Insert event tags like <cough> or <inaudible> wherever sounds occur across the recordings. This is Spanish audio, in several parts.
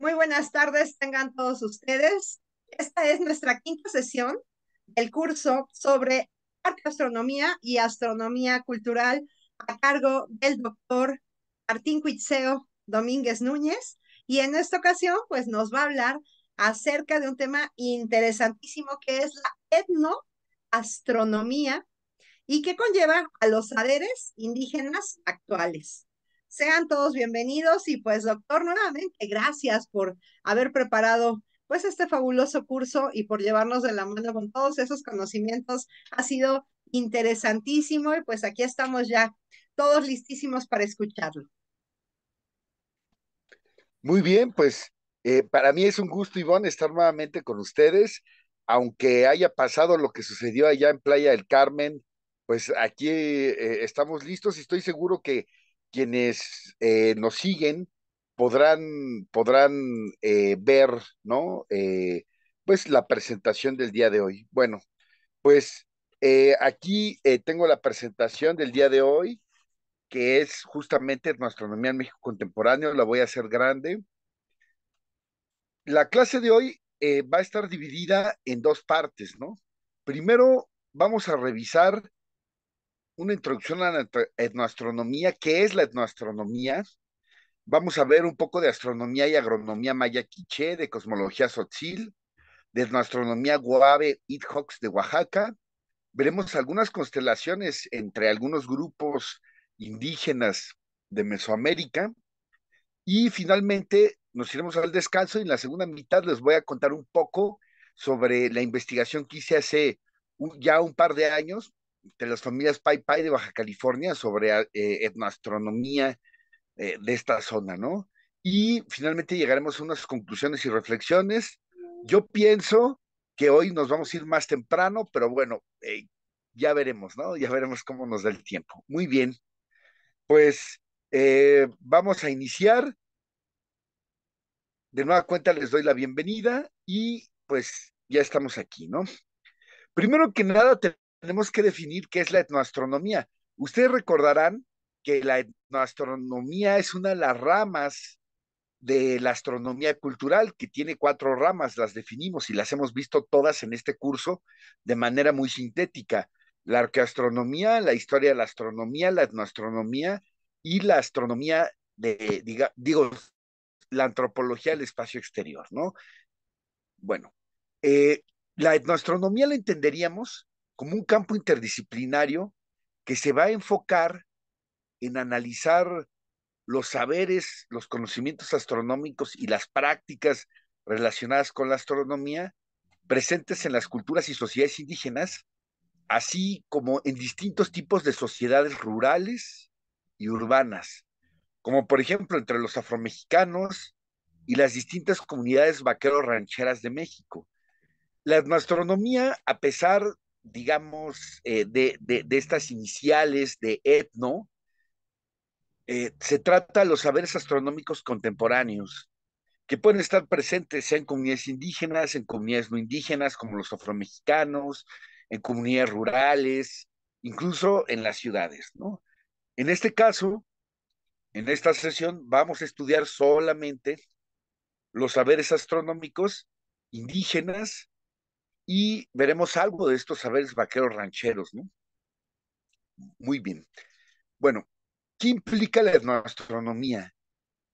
Muy buenas tardes tengan todos ustedes. Esta es nuestra quinta sesión del curso sobre arte astronomía y astronomía cultural a cargo del doctor Martín Cuitseo Domínguez Núñez. Y en esta ocasión, pues nos va a hablar acerca de un tema interesantísimo que es la etnoastronomía y que conlleva a los saberes indígenas actuales. Sean todos bienvenidos y pues doctor, nuevamente gracias por haber preparado pues este fabuloso curso y por llevarnos de la mano con todos esos conocimientos. Ha sido interesantísimo y pues aquí estamos ya todos listísimos para escucharlo. Muy bien, pues eh, para mí es un gusto, Ivonne, estar nuevamente con ustedes, aunque haya pasado lo que sucedió allá en Playa del Carmen, pues aquí eh, estamos listos y estoy seguro que quienes eh, nos siguen podrán, podrán eh, ver, ¿no? Eh, pues la presentación del día de hoy. Bueno, pues aquí tengo la presentación del día de hoy, que es justamente nuestra astronomía en México contemporáneo, la voy a hacer grande. La clase de hoy va a estar dividida en dos partes, ¿no? Primero vamos a revisar una introducción a la etnoastronomía, ¿qué es la etnoastronomía? Vamos a ver un poco de astronomía y agronomía maya quiché, de cosmología Sotil, de etnoastronomía guave de Oaxaca. Veremos algunas constelaciones entre algunos grupos indígenas de Mesoamérica. Y finalmente nos iremos al descanso y en la segunda mitad les voy a contar un poco sobre la investigación que hice hace ya un par de años de las familias Pai Pai de Baja California sobre eh, etnoastronomía eh, de esta zona, ¿no? Y finalmente llegaremos a unas conclusiones y reflexiones. Yo pienso que hoy nos vamos a ir más temprano, pero bueno, eh, ya veremos, ¿no? Ya veremos cómo nos da el tiempo. Muy bien. Pues vamos a iniciar. De nueva cuenta les doy la bienvenida y pues ya estamos aquí, ¿no? Primero que nada, tenemos que definir qué es la etnoastronomía. Ustedes recordarán que la etnoastronomía es una de las ramas de la astronomía cultural, que tiene cuatro ramas, las definimos y las hemos visto todas en este curso de manera muy sintética. La arqueastronomía, la historia de la astronomía, la etnoastronomía y la astronomía de, digo, la antropología del espacio exterior, ¿no? Bueno, eh, la etnoastronomía la entenderíamos como un campo interdisciplinario que se va a enfocar en analizar los saberes, los conocimientos astronómicos y las prácticas relacionadas con la astronomía presentes en las culturas y sociedades indígenas, así como en distintos tipos de sociedades rurales y urbanas, como por ejemplo entre los afromexicanos y las distintas comunidades vaqueros rancheras de México. La astronomía, a pesar digamos, eh, de, de, estas iniciales de etno, eh, se trata los saberes astronómicos contemporáneos, que pueden estar presentes sea en comunidades indígenas, en comunidades no indígenas, como los afromexicanos, en comunidades rurales, incluso en las ciudades, ¿no? En este caso, en esta sesión vamos a estudiar solamente los saberes astronómicos indígenas y veremos algo de estos saberes vaqueros rancheros, ¿no? Muy bien. Bueno, ¿qué implica la etnoastronomía?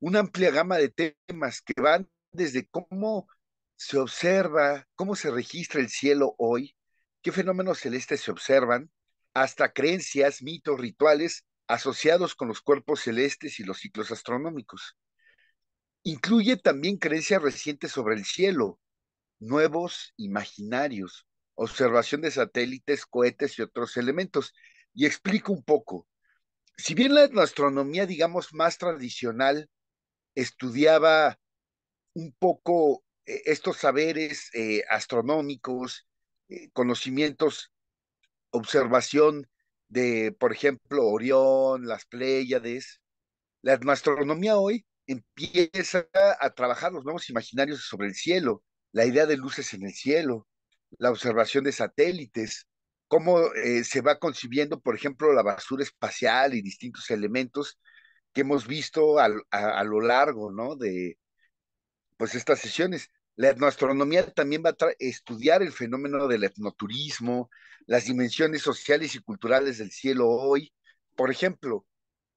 Una amplia gama de temas que van desde cómo se observa, cómo se registra el cielo hoy, qué fenómenos celestes se observan, hasta creencias, mitos, rituales asociados con los cuerpos celestes y los ciclos astronómicos. Incluye también creencias recientes sobre el cielo, nuevos imaginarios, observación de satélites, cohetes y otros elementos. Y explico un poco. Si bien la astronomía, digamos, más tradicional estudiaba un poco eh, estos saberes eh, astronómicos, eh, conocimientos, observación de, por ejemplo, Orión, las Pléyades, la astronomía hoy empieza a trabajar los nuevos imaginarios sobre el cielo, la idea de luces en el cielo, la observación de satélites, cómo eh, se va concibiendo, por ejemplo, la basura espacial y distintos elementos que hemos visto a, lo largo, ¿no? De pues estas sesiones. La etnoastronomía también va a estudiar el fenómeno del etnoturismo, las dimensiones sociales y culturales del cielo hoy. Por ejemplo,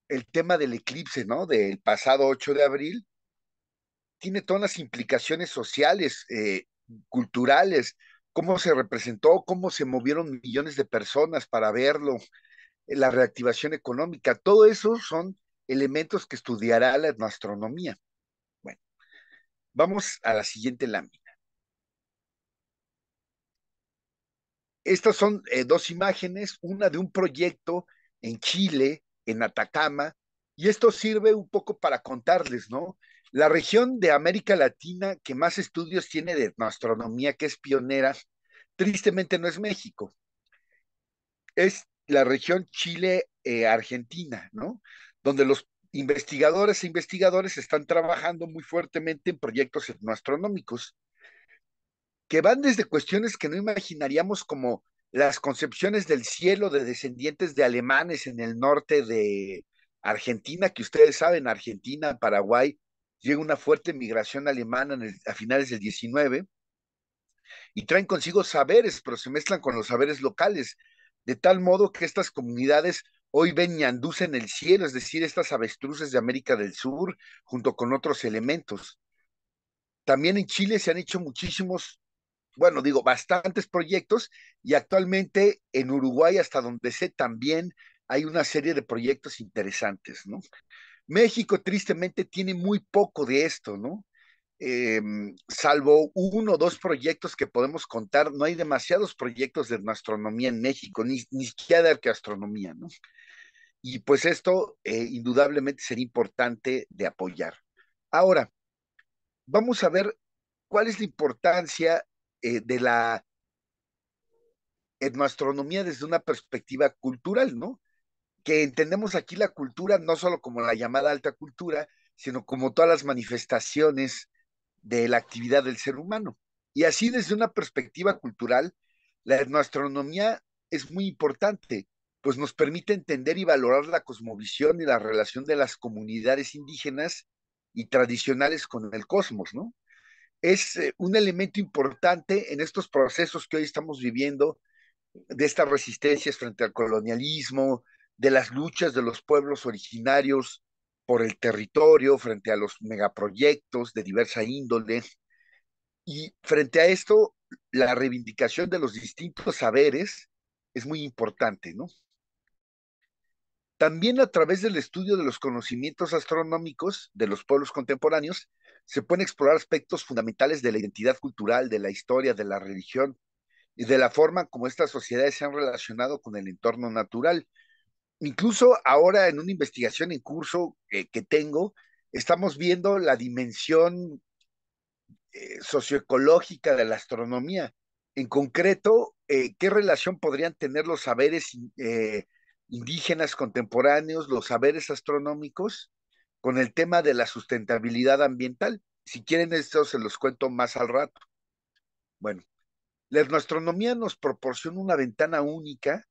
el tema del eclipse, ¿no? Del pasado 8 de abril, tiene todas las implicaciones sociales, eh, culturales, cómo se representó, cómo se movieron millones de personas para verlo, eh, la reactivación económica, todo eso son elementos que estudiará la astronomía. Bueno, vamos a la siguiente lámina. Estas son eh, dos imágenes, una de un proyecto en Chile, en Atacama, y esto sirve un poco para contarles, ¿no? la región de América Latina que más estudios tiene de astronomía, que es pionera, tristemente no es México. Es la región Chile-Argentina, eh, ¿no? Donde los investigadores e investigadores están trabajando muy fuertemente en proyectos etnoastronómicos que van desde cuestiones que no imaginaríamos como las concepciones del cielo de descendientes de alemanes en el norte de Argentina, que ustedes saben, Argentina, Paraguay, llega una fuerte migración alemana a finales del 19 y traen consigo saberes, pero se mezclan con los saberes locales, de tal modo que estas comunidades hoy ven y en el cielo, es decir, estas avestruces de América del Sur, junto con otros elementos. También en Chile se han hecho muchísimos, bueno, digo, bastantes proyectos y actualmente en Uruguay, hasta donde sé, también hay una serie de proyectos interesantes, ¿no? México tristemente tiene muy poco de esto, ¿no? Em, salvo uno o dos proyectos que podemos contar, no hay demasiados proyectos de astronomía en México, ni, ni siquiera de arqueastronomía, ¿no? Y pues esto eh, indudablemente sería importante de apoyar. Ahora, vamos a ver cuál es la importancia eh, de la etnoastronomía desde una perspectiva cultural, ¿no? que entendemos aquí la cultura no solo como la llamada alta cultura, sino como todas las manifestaciones de la actividad del ser humano. Y así desde una perspectiva cultural, la etnoastronomía es muy importante, pues nos permite entender y valorar la cosmovisión y la relación de las comunidades indígenas y tradicionales con el cosmos, ¿no? Es eh, un elemento importante en estos procesos que hoy estamos viviendo de estas resistencias frente al colonialismo, de las luchas de los pueblos originarios por el territorio frente a los megaproyectos de diversa índole. Y frente a esto, la reivindicación de los distintos saberes es muy importante, ¿no? También a través del estudio de los conocimientos astronómicos de los pueblos contemporáneos, se pueden explorar aspectos fundamentales de la identidad cultural, de la historia, de la religión y de la forma como estas sociedades se han relacionado con el entorno natural incluso ahora en una investigación en curso eh, que tengo, estamos viendo la dimensión eh, socioecológica de la astronomía. En concreto, eh, ¿qué relación podrían tener los saberes indígenas contemporáneos, los saberes astronómicos, con el tema de la sustentabilidad ambiental? Si quieren esto, se los cuento más al rato. Bueno, la astronomía nos proporciona una ventana única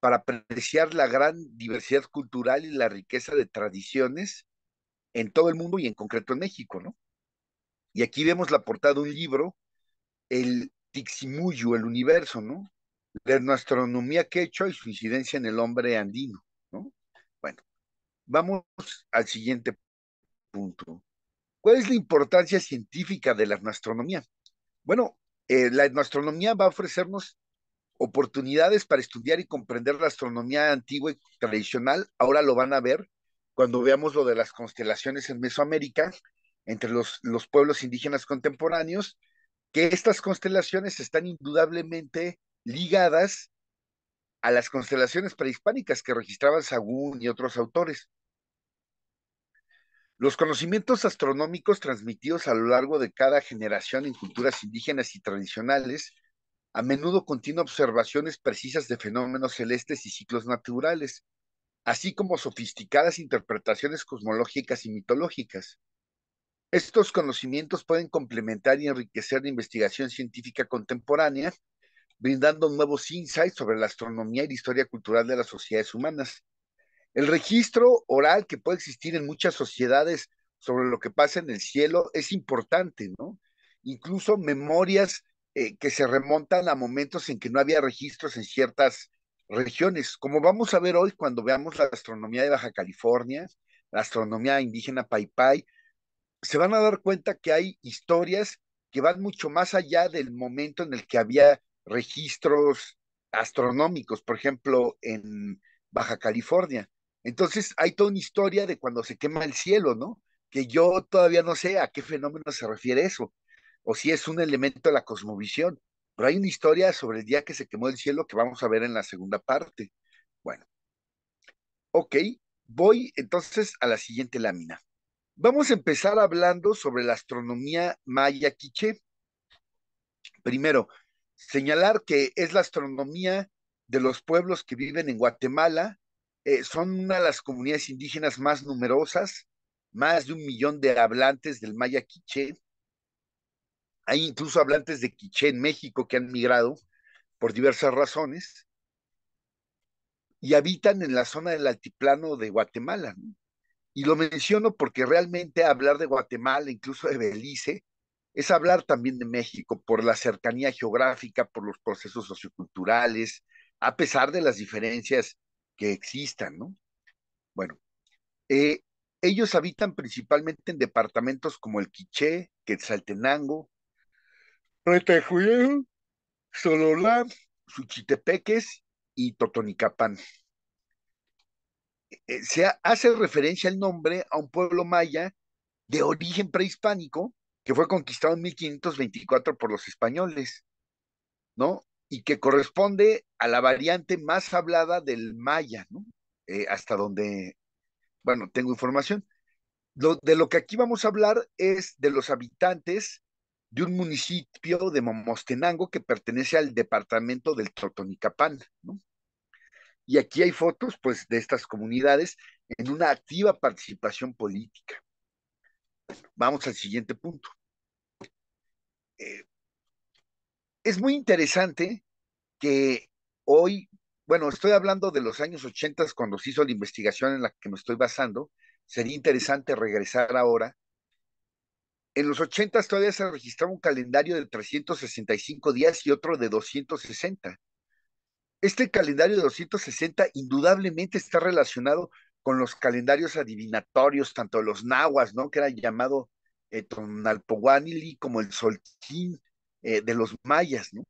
para apreciar la gran diversidad cultural y la riqueza de tradiciones en todo el mundo y en concreto en México, ¿no? Y aquí vemos la portada de un libro, el Tiximuyo, el universo, ¿no? La astronomía quechua y su incidencia en el hombre andino, ¿no? Bueno, vamos al siguiente punto. ¿Cuál es la importancia científica de la astronomía? Bueno, eh, la astronomía va a ofrecernos oportunidades para estudiar y comprender la astronomía antigua y tradicional, ahora lo van a ver cuando veamos lo de las constelaciones en Mesoamérica, entre los, pueblos indígenas contemporáneos, que estas constelaciones están indudablemente ligadas a las constelaciones prehispánicas que registraban Sagún y otros autores. Los conocimientos astronómicos transmitidos a lo largo de cada generación en culturas indígenas y tradicionales a menudo contiene observaciones precisas de fenómenos celestes y ciclos naturales, así como sofisticadas interpretaciones cosmológicas y mitológicas. Estos conocimientos pueden complementar y enriquecer la investigación científica contemporánea, brindando nuevos insights sobre la astronomía y la historia cultural de las sociedades humanas. El registro oral que puede existir en muchas sociedades sobre lo que pasa en el cielo es importante, ¿no? Incluso memorias eh, que se remontan a momentos en que no había registros en ciertas regiones, como vamos a ver hoy cuando veamos la astronomía de Baja California, la astronomía indígena Paipai, se van a dar cuenta que hay historias que van mucho más allá del momento en el que había registros astronómicos, por ejemplo, en Baja California. Entonces hay toda una historia de cuando se quema el cielo, ¿no? Que yo todavía no sé a qué fenómeno se refiere eso, o si es un elemento de la cosmovisión. Pero hay una historia sobre el día que se quemó el cielo que vamos a ver en la segunda parte. Bueno, ok, voy entonces a la siguiente lámina. Vamos a empezar hablando sobre la astronomía maya quiche. Primero, señalar que es la astronomía de los pueblos que viven en Guatemala. Eh, son una de las comunidades indígenas más numerosas, más de un millón de hablantes del maya quiche. Hay incluso hablantes de quiché en México que han migrado por diversas razones y habitan en la zona del altiplano de Guatemala. Y lo menciono porque realmente hablar de Guatemala, incluso de Belice, es hablar también de México por la cercanía geográfica, por los procesos socioculturales, a pesar de las diferencias que existan, ¿no? Bueno, eh, ellos habitan principalmente en departamentos como el Quiché, Quetzaltenango, solo Sololá, Suchitepeques y Totonicapán. Eh, eh, se hace referencia el nombre a un pueblo maya de origen prehispánico que fue conquistado en 1524 por los españoles, ¿no? Y que corresponde a la variante más hablada del maya, ¿no? Eh, hasta donde, bueno, tengo información. de lo que aquí vamos a hablar es de los habitantes de un municipio de Momostenango que pertenece al departamento del Totonicapán, Y aquí hay fotos, pues, de estas comunidades en una activa participación política. Vamos al siguiente punto. Eh, es muy interesante que hoy, bueno, estoy hablando de los años 80 cuando se hizo la investigación en la que me estoy basando, sería interesante regresar ahora en los ochentas todavía se registraba un calendario de 365 días y otro de 260. Este calendario de 260 indudablemente está relacionado con los calendarios adivinatorios, tanto los nahuas, ¿no? Que era llamado eh, como el Solquín eh, de los mayas, ¿no?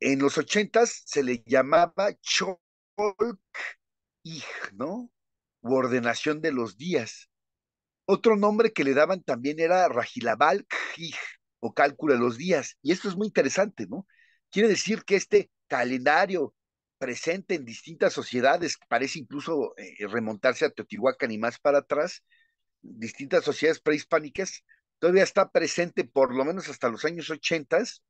en los ochentas se le llamaba Cholk, ¿no? U ordenación de los días. Otro nombre que le daban también era Rajilabal o cálculo de los días. Y esto es muy interesante, ¿no? Quiere decir que este calendario presente en distintas sociedades, parece incluso eh, eh, remontarse a Teotihuacán y más para atrás, distintas sociedades prehispánicas, todavía está presente por lo menos hasta los años ochentas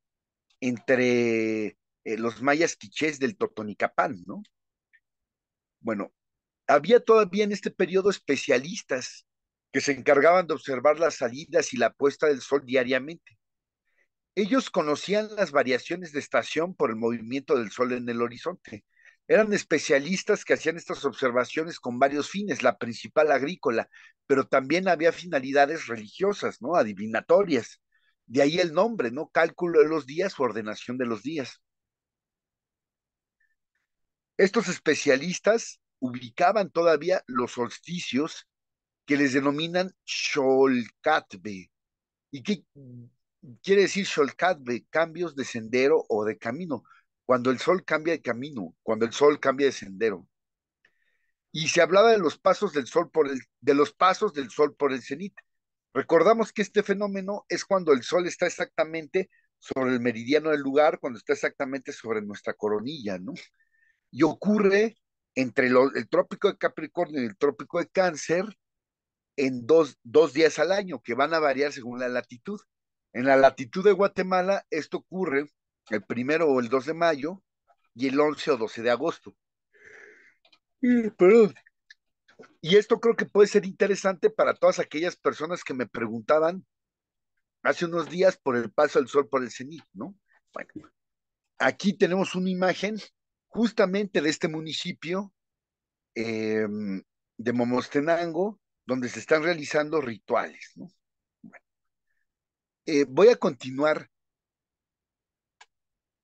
entre eh, los mayas quichés del Totonicapán, ¿no? Bueno, había todavía en este periodo especialistas que se encargaban de observar las salidas y la puesta del sol diariamente. Ellos conocían las variaciones de estación por el movimiento del sol en el horizonte. Eran especialistas que hacían estas observaciones con varios fines, la principal agrícola, pero también había finalidades religiosas, ¿no? Adivinatorias. De ahí el nombre, ¿no? Cálculo de los días o ordenación de los días. Estos especialistas ubicaban todavía los solsticios que les denominan Sholkatbe. ¿Y qué quiere decir Sholkatbe? Cambios de sendero o de camino. Cuando el sol cambia de camino, cuando el sol cambia de sendero. Y se hablaba de los pasos del sol por el, de los pasos del sol por el cenit. Recordamos que este fenómeno es cuando el sol está exactamente sobre el meridiano del lugar, cuando está exactamente sobre nuestra coronilla, ¿no? Y ocurre entre el trópico de Capricornio y el trópico de Cáncer, en dos, días al año, que van a variar según la latitud. En la latitud de Guatemala, esto ocurre el primero o el 2 de mayo y el 11 o 12 de agosto. Y esto creo que puede ser interesante para todas aquellas personas que me preguntaban hace unos días por el paso del sol por el cenit, ¿no? Bueno, aquí tenemos una imagen justamente de este municipio em, de Momostenango, donde se están realizando rituales. ¿no? Eh, voy a continuar.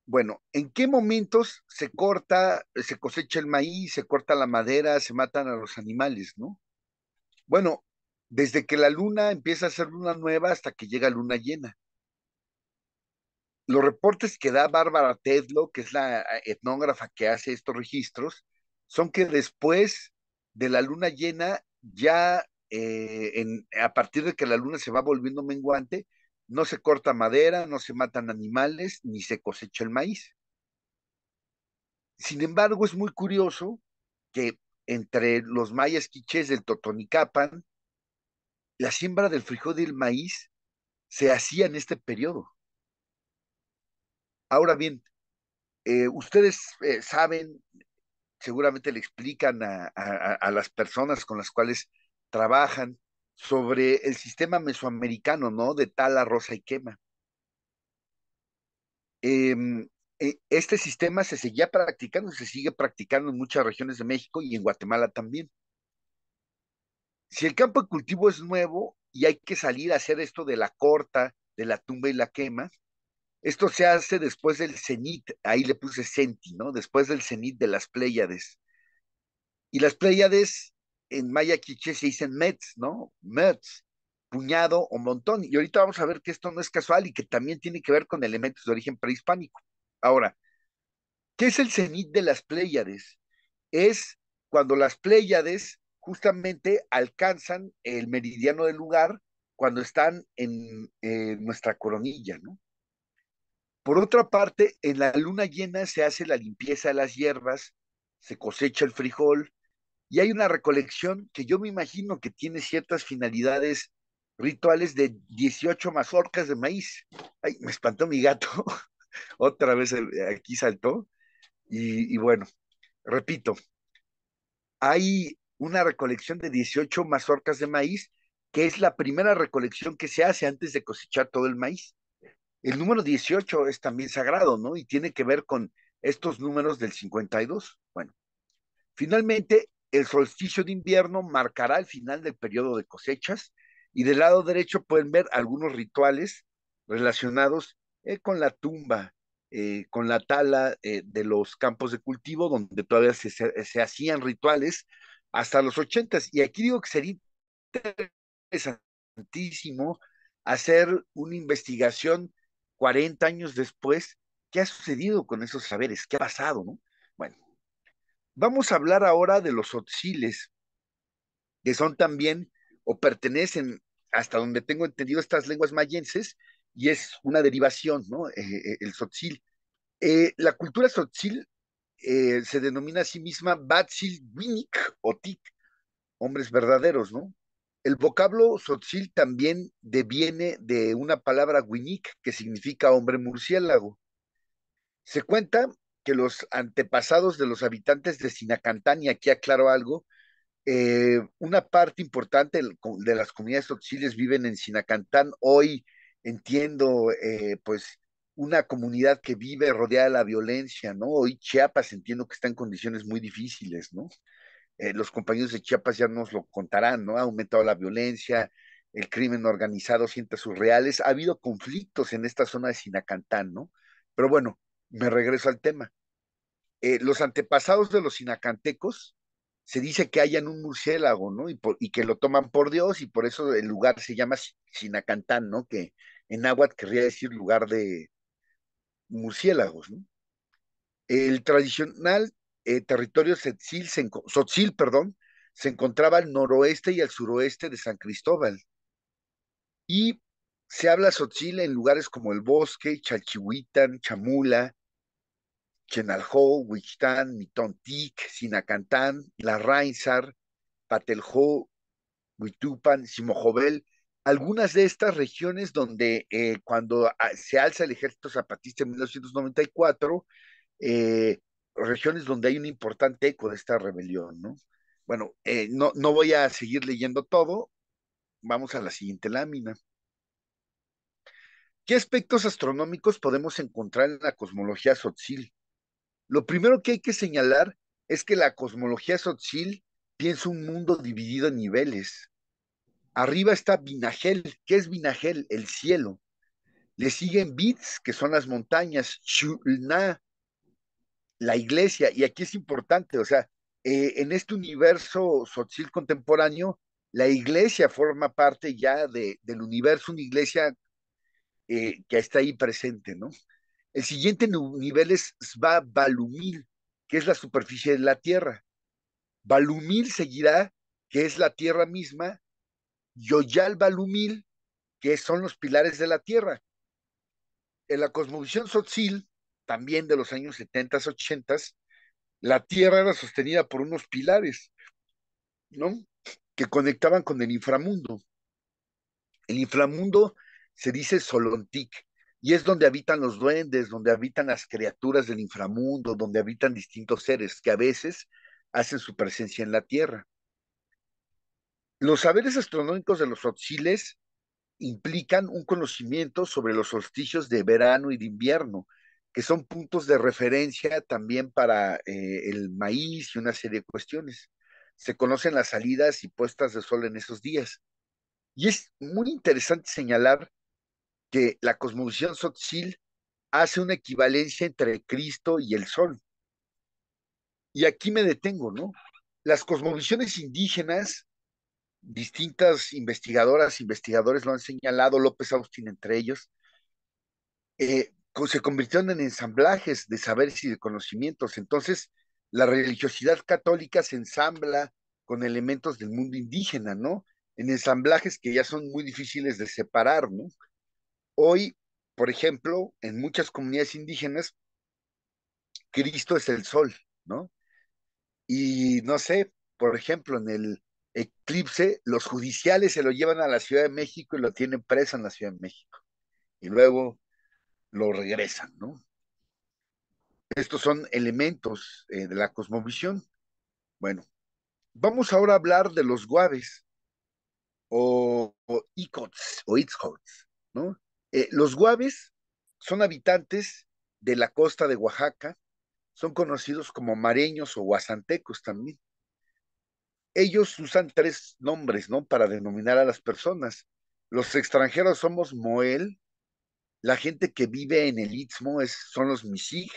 Bueno, ¿en qué momentos se corta, se cosecha el maíz, se corta la madera, se matan a los animales, no? Bueno, desde que la luna empieza a ser luna nueva hasta que llega luna llena. Los reportes que da Bárbara Tedlow, que es la etnógrafa que hace estos registros, son que después de la luna llena ya eh, a partir de que la luna se va volviendo menguante, no se corta madera, no se matan animales, ni se cosecha el maíz. Sin embargo, es muy curioso que entre los mayas quichés del Totonicapan, la siembra del frijol y el maíz se hacía en este periodo. Ahora bien, eh, ustedes eh, saben, seguramente le explican a, las personas con las cuales trabajan sobre el sistema mesoamericano, ¿no? De tala, rosa y quema. Em, e, este sistema se seguía practicando, se sigue practicando en muchas regiones de México y en Guatemala también. Si el campo de cultivo es nuevo y hay que salir a hacer esto de la corta, de la tumba y la quema, esto se hace después del cenit, ahí le puse senti ¿no? Después del cenit de las Pléyades. Y las Pléyades en maya quiché se dicen mets, ¿no? Mets, puñado o montón. Y ahorita vamos a ver que esto no es casual y que también tiene que ver con elementos de origen prehispánico. Ahora, ¿qué es el cenit de las Pléyades? Es cuando las Pléyades justamente alcanzan el meridiano del lugar cuando están en eh, nuestra coronilla, ¿no? Por otra parte, en la luna llena se hace la limpieza de las hierbas, se cosecha el frijol y hay una recolección que yo me imagino que tiene ciertas finalidades rituales de 18 mazorcas de maíz. Ay, me espantó mi gato. <laughs> Otra vez eh, aquí saltó. Y, y bueno, repito, hay una recolección de 18 mazorcas de maíz, que es la primera recolección que se hace antes de cosechar todo el maíz. El número 18 es también sagrado, ¿no? Y tiene que ver con estos números del 52. Bueno, finalmente, el solsticio de invierno marcará el final del periodo de cosechas y del lado derecho pueden ver algunos rituales relacionados eh, con la tumba, eh, con la tala eh, de los campos de cultivo, donde todavía se, hacían rituales hasta los ochentas. Y aquí digo que sería interesantísimo hacer una investigación 40 años después, ¿qué ha sucedido con esos saberes? ¿Qué ha pasado? No? Bueno, vamos a hablar ahora de los otziles, que son también o pertenecen, hasta donde tengo entendido, estas lenguas mayenses, y es una derivación, ¿no? Eh, eh, el sotzil. Eh, la cultura sotzil se denomina a sí misma Batzil Winik o Tic, hombres verdaderos, ¿no? El vocablo tzotzil también deviene de una palabra winik que significa hombre murciélago. Se cuenta que los antepasados de los habitantes de Sinacantán, y aquí aclaro algo, eh, una parte importante de las comunidades tzotziles viven en Sinacantán. Hoy entiendo, eh, pues, una comunidad que vive rodeada de la violencia, ¿no? Hoy Chiapas entiendo que está en condiciones muy difíciles, ¿no? Eh, los compañeros de Chiapas ya nos lo contarán, ¿no? Ha aumentado la violencia, el crimen organizado siente sus reales, ha habido conflictos en esta zona de Sinacantán, ¿no? Pero bueno, me regreso al tema. Eh, los antepasados de los sinacantecos se dice que hayan un murciélago, ¿no? Y, que lo toman por Dios y por eso el lugar se llama Sinacantán, ¿no? Que en Aguat querría decir lugar de murciélagos, ¿no? El tradicional eh, territorio Sotzil, se, perdón, se encontraba al noroeste y al suroeste de San Cristóbal. Y se habla Sotzil en lugares como El Bosque, Chalchihuitan, Chamula, Chenaljo, Huitán, Mitontic, Sinacantán, La Rainsar, Pateljó, Huitupan, Simojovel, algunas de estas regiones donde eh, cuando ah, se alza el ejército zapatista en 1994, eh, regiones donde hay un importante eco de esta rebelión, ¿no? Bueno, eh, no, voy a seguir leyendo todo, vamos a la siguiente lámina. ¿Qué aspectos astronómicos podemos encontrar en la cosmología sotzil? Lo primero que hay que señalar es que la cosmología sotzil piensa un mundo dividido en niveles. Arriba está Binagel. ¿Qué es Binagel? El cielo. Le siguen Bits, que son las montañas, Chulna, la iglesia, y aquí es importante, o sea, eh, en este universo sotil contemporáneo, la iglesia forma parte ya del universo, una iglesia eh, que está ahí presente, ¿no? El siguiente nivel es Sva Balumil, que es la superficie de la Tierra. Balumil seguirá, que es la Tierra misma, Yoyal Balumil, que son los pilares de la Tierra. En la cosmovisión Sotzil, también de los años 70, 80, la tierra era sostenida por unos pilares, ¿no? Que conectaban con el inframundo. El inframundo se dice Solontic, y es donde habitan los duendes, donde habitan las criaturas del inframundo, donde habitan distintos seres que a veces hacen su presencia en la Tierra. Los saberes astronómicos de los Otsiles implican un conocimiento sobre los solsticios de verano y de invierno, que son puntos de referencia también para eh, el maíz y una serie de cuestiones. Se conocen las salidas y puestas de sol en esos días. Y es muy interesante señalar que la cosmovisión Sotzil hace una equivalencia entre Cristo y el sol. Y aquí me detengo, ¿no? Las cosmovisiones indígenas, distintas investigadoras, investigadores lo han señalado, López Austin entre ellos, eh, se convirtieron en ensamblajes de saberes y de conocimientos. Entonces, la religiosidad católica se ensambla con elementos del mundo indígena, ¿no? En ensamblajes que ya son muy difíciles de separar, ¿no? Hoy, por ejemplo, en muchas comunidades indígenas, Cristo es el sol, ¿no? Y no sé, por ejemplo, en el eclipse, los judiciales se lo llevan a la Ciudad de México y lo tienen preso en la Ciudad de México. Y luego lo regresan, ¿no? Estos son elementos eh, de la cosmovisión. Bueno, vamos ahora a hablar de los guaves o, o itzcots, ¿no? Eh, los guaves son habitantes de la costa de Oaxaca, son conocidos como mareños o guasantecos también. Ellos usan tres nombres, ¿no? Para denominar a las personas. Los extranjeros somos Moel, la gente que vive en el Istmo es, son los Misig,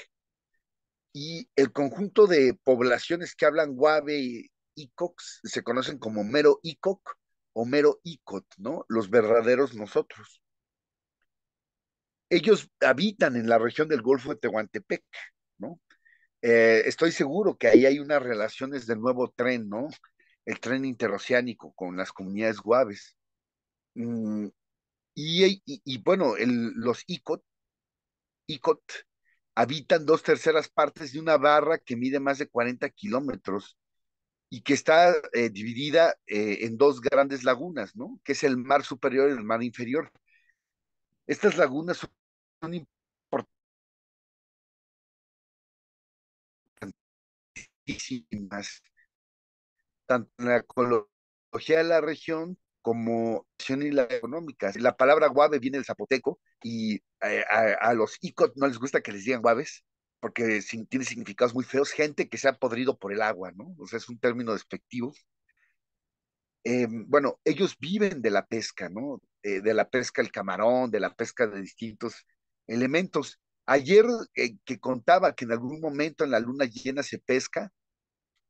y el conjunto de poblaciones que hablan Guave y Icox se conocen como mero Icoc o mero Icot, ¿no? Los verdaderos nosotros. Ellos habitan en la región del Golfo de Tehuantepec, ¿no? Eh, estoy seguro que ahí hay unas relaciones del nuevo tren, ¿no? El tren interoceánico con las comunidades guaves. Mm, y, bueno, los ICOT, habitan dos terceras partes de una barra que mide más de 40 kilómetros y que está eh, dividida eh, en dos grandes lagunas, ¿no? Que es el mar superior y el mar inferior. Estas lagunas son importantísimas, tanto en la ecología de la región como acciones la La palabra guave viene del zapoteco y eh, a, los icot no les gusta que les digan guaves porque tiene significados muy feos, gente que se ha podrido por el agua, ¿no? O sea, es un término despectivo. Eh, bueno, ellos viven de la pesca, ¿no? Eh, de la pesca el camarón, de la pesca de distintos elementos. Ayer que contaba que en algún momento en la luna llena se pesca,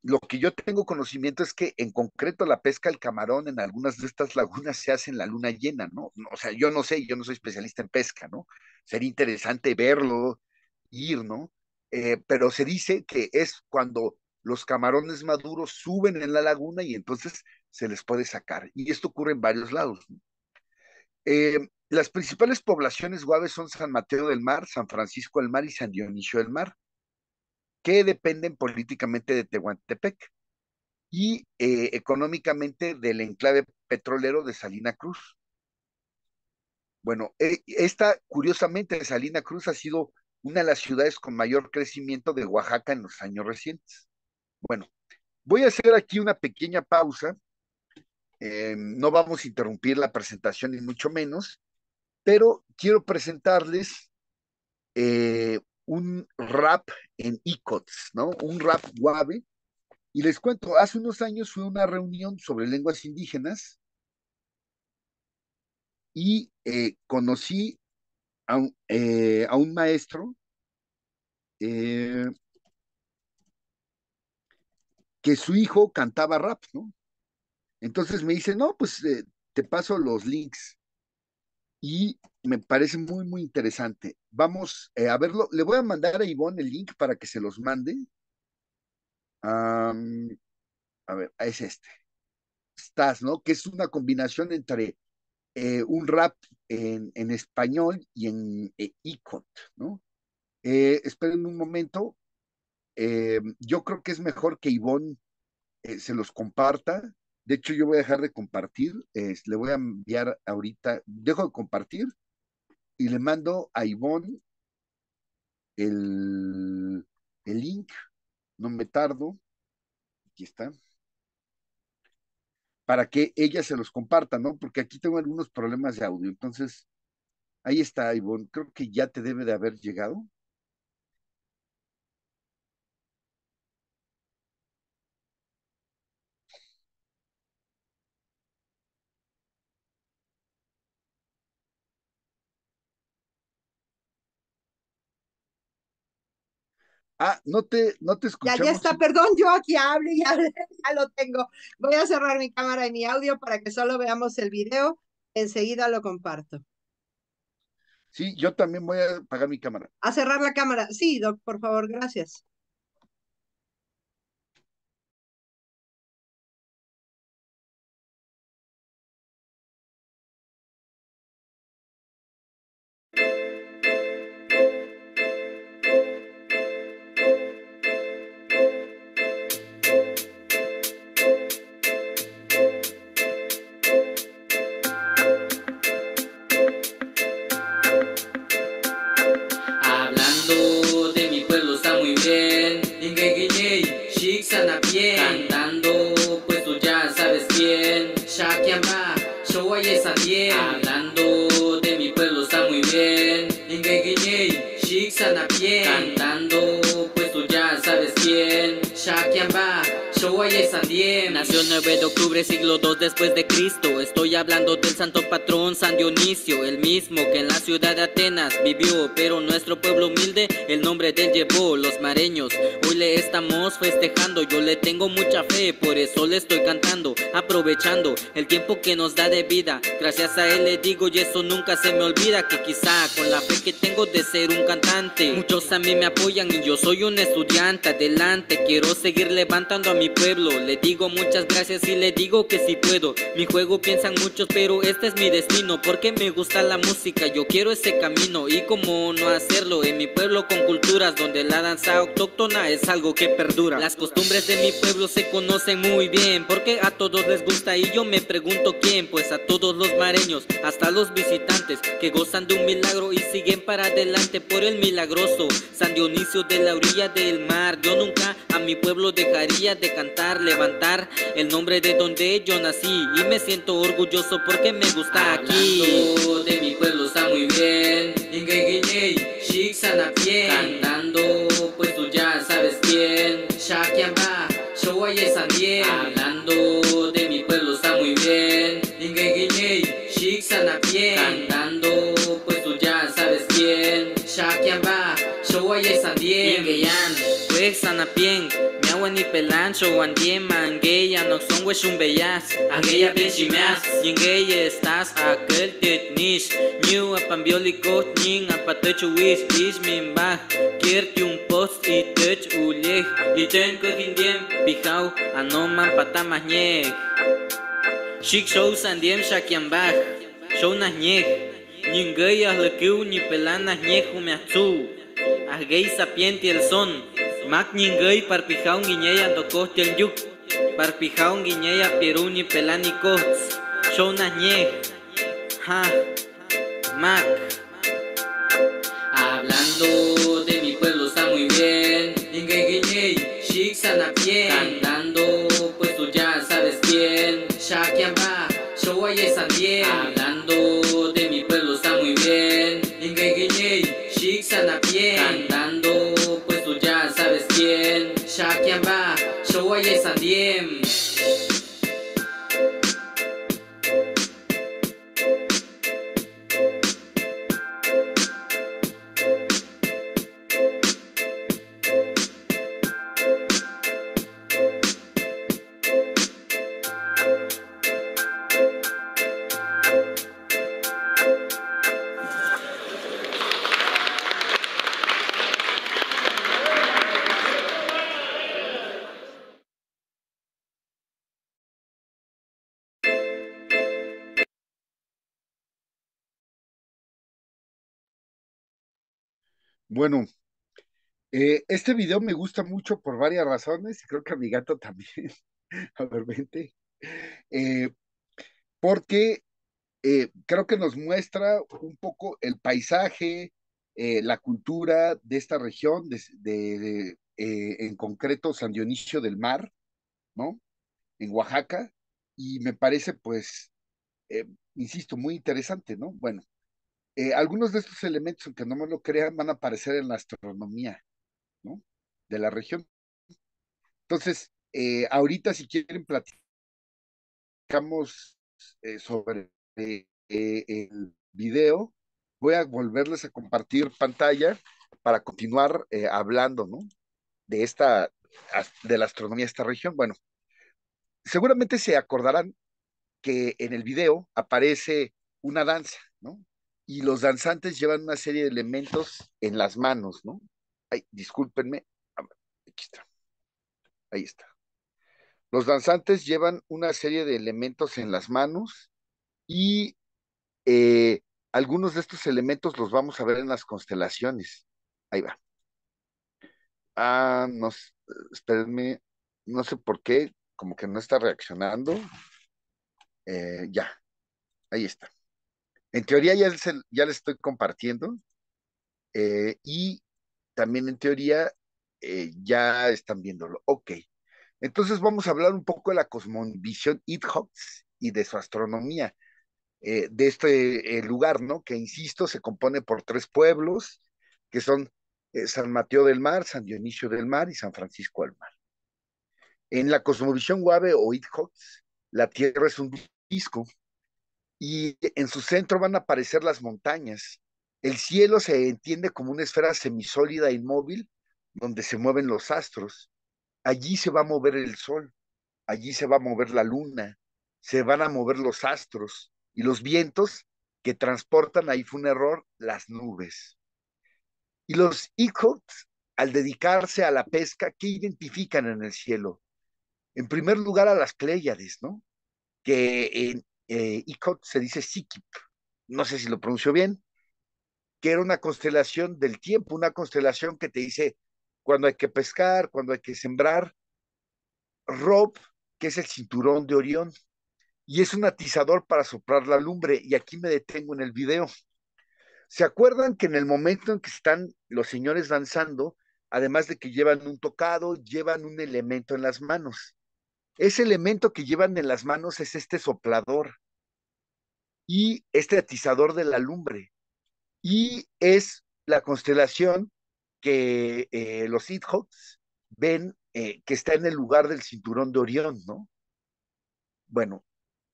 lo que yo tengo conocimiento es que en concreto la pesca del camarón en algunas de estas lagunas se hace en la luna llena, ¿no? O sea, yo no sé, yo no soy especialista en pesca, ¿no? Sería interesante verlo, ir, ¿no? Eh, pero se dice que es cuando los camarones maduros suben en la laguna y entonces se les puede sacar. Y esto ocurre en varios lados. Eh, las principales poblaciones guaves son San Mateo del Mar, San Francisco del Mar y San Dionisio del Mar que dependen políticamente de Tehuantepec y eh, económicamente del enclave petrolero de Salina Cruz. Bueno, eh, esta, curiosamente, Salina Cruz ha sido una de las ciudades con mayor crecimiento de Oaxaca en los años recientes. Bueno, voy a hacer aquí una pequeña pausa. Eh, no vamos a interrumpir la presentación, ni mucho menos, pero quiero presentarles un rap en ICOTS, ¿no? Un rap guave. Y les cuento, hace unos años fue una reunión sobre lenguas indígenas y eh, conocí a un, eh, maestro eh, que su hijo cantaba rap, ¿no? Entonces me dice, no, pues te paso los links y me parece muy, muy interesante. Vamos eh, a verlo. Le voy a mandar a Ivonne el link para que se los mande. a ver, es este. Estás, ¿no? Que es una combinación entre eh, un rap en, en, español y en eh, icot, ¿no? esperen un momento. yo creo que es mejor que Ivonne se los comparta de hecho, yo voy a dejar de compartir, le voy a enviar ahorita, dejo de compartir y le mando a Ivonne el, el link, no me tardo, aquí está, para que ella se los comparta, ¿no? Porque aquí tengo algunos problemas de audio, entonces, ahí está, Ivonne, creo que ya te debe de haber llegado. Ah, no te, no Ya, está, perdón, yo aquí hablo y <laughs> ya lo tengo. Voy a cerrar mi cámara y mi audio para que solo veamos el video. Enseguida lo comparto. Sí, yo también voy a apagar mi cámara. A cerrar la cámara. Sí, doc, por favor, gracias. Nació el 9 de octubre, siglo 2 después de Cristo. Estoy hablando del santo patrón San Dionisio, el mismo que en la ciudad de Atenas vivió, pero nuestro pueblo humilde el nombre de él llevó, los mareños. Hoy le estamos festejando, yo le tengo mucha fe, por eso le estoy cantando, aprovechando el tiempo que nos da de vida. Gracias a él le digo y eso nunca se me olvida, que quizá con la fe que tengo de ser un cantante, muchos a mí me apoyan y yo soy un estudiante. Adelante, quiero seguir levantando a mi pueblo. Le digo muchas gracias y le digo que si puedo. Mi juego piensan muchos, pero este es mi destino. Porque me gusta la música, yo quiero ese camino. Y cómo no hacerlo en mi pueblo con culturas, donde la danza autóctona es algo que perdura. Las costumbres de mi pueblo se conocen muy bien, porque a todos les gusta. Y yo me pregunto quién, pues a todos los mareños, hasta los visitantes, que gozan de un milagro y siguen para adelante por el milagroso San Dionisio de la orilla del mar. Yo nunca a mi pueblo dejaría de cantar, el nombre de donde yo nací y me siento orgulloso porque me gusta aquí. Hablando de mi pueblo está muy bien, cantando pues tú ya sabes quién, Shakyamba, Sandien. Hablando de mi pueblo está muy bien, cantando pues tú ya sabes quién, Shakyamba, Ya Pues Sanapien, Yawan y pelancho, guandiema, angueya, noxon huechumbellas, angueya en yengueya estás, aquel tetnish, new apambiolico, nin wis wish, min ba, kierti un post y tech uleg, y tengo hindiem, pijau, anoman patamas nieg. Chic show sandiem shakiambaj, show nas ñej, yengueya lekiu ni pelanas ñej humeazu, agay sapiente el son. Mac Macningay parpijaun guiñeya docos del yuk, parpijaun guiñeya piruni pelani cots, ñe ha, mac. Hablando de mi pueblo está muy bien, ningay guiñey, Shixana bien, cantando pues tú ya sabes quién, shakiamba, showa yesan bien. Bueno, eh, este video me gusta mucho por varias razones y creo que a mi gato también. a <laughs> ver, eh, porque eh, creo que nos muestra un poco el paisaje, la cultura de esta región, de, en concreto San Dionisio del Mar, ¿no? En Oaxaca. Y me parece, pues, insisto, muy interesante, ¿no? Bueno, eh, algunos de estos elementos, aunque no me lo crean, van a aparecer en la astronomía, ¿no? De la región. Entonces, eh, ahorita si quieren platicamos eh, sobre el video, voy a volverles a compartir pantalla para continuar hablando, ¿no? De esta, de la astronomía de esta región. Bueno, seguramente se acordarán que en el video aparece una danza, ¿no? y los danzantes llevan una serie de elementos en las manos, ¿no? Ay, discúlpenme, aquí está, ahí está. Los danzantes llevan una serie de elementos en las manos y eh, algunos de estos elementos los vamos a ver en las constelaciones. Ahí va. Ah, no, espérenme, no sé por qué, como que no está reaccionando. Eh, ya, ahí está. En teoría ya les, estoy compartiendo eh, y también en teoría eh, ya están viéndolo. Ok, entonces vamos a hablar un poco de la cosmovisión Hawks y de su astronomía, eh, de este lugar, ¿no? Que, insisto, se compone por tres pueblos, que son San Mateo del Mar, San Dionisio del Mar y San Francisco del Mar. En la cosmovisión Guave o Hawks, la Tierra es un disco y en su centro van a aparecer las montañas. El cielo se entiende como una esfera semisólida inmóvil donde se mueven los astros. Allí se va a mover el sol, allí se va a mover la luna, se van a mover los astros y los vientos que transportan, ahí fue un error, las nubes. Y los Icots, al dedicarse a la pesca, ¿qué identifican en el cielo? En primer lugar a las Pléyades, ¿no? Que en, eh, Icot se dice Sikip, no sé si lo pronuncio bien, que era una constelación del tiempo, una constelación que te dice cuando hay que pescar, cuando hay que sembrar. Rob, que es el cinturón de Orión, y es un atizador para soplar la lumbre, y aquí me detengo en el video. ¿Se acuerdan que en el momento en que están los señores danzando, además de que llevan un tocado, llevan un elemento en las manos? Ese elemento que llevan en las manos es este soplador y este atizador de la lumbre. Y es la constelación que eh, los Hawks ven eh, que está en el lugar del cinturón de Orión, ¿no? Bueno,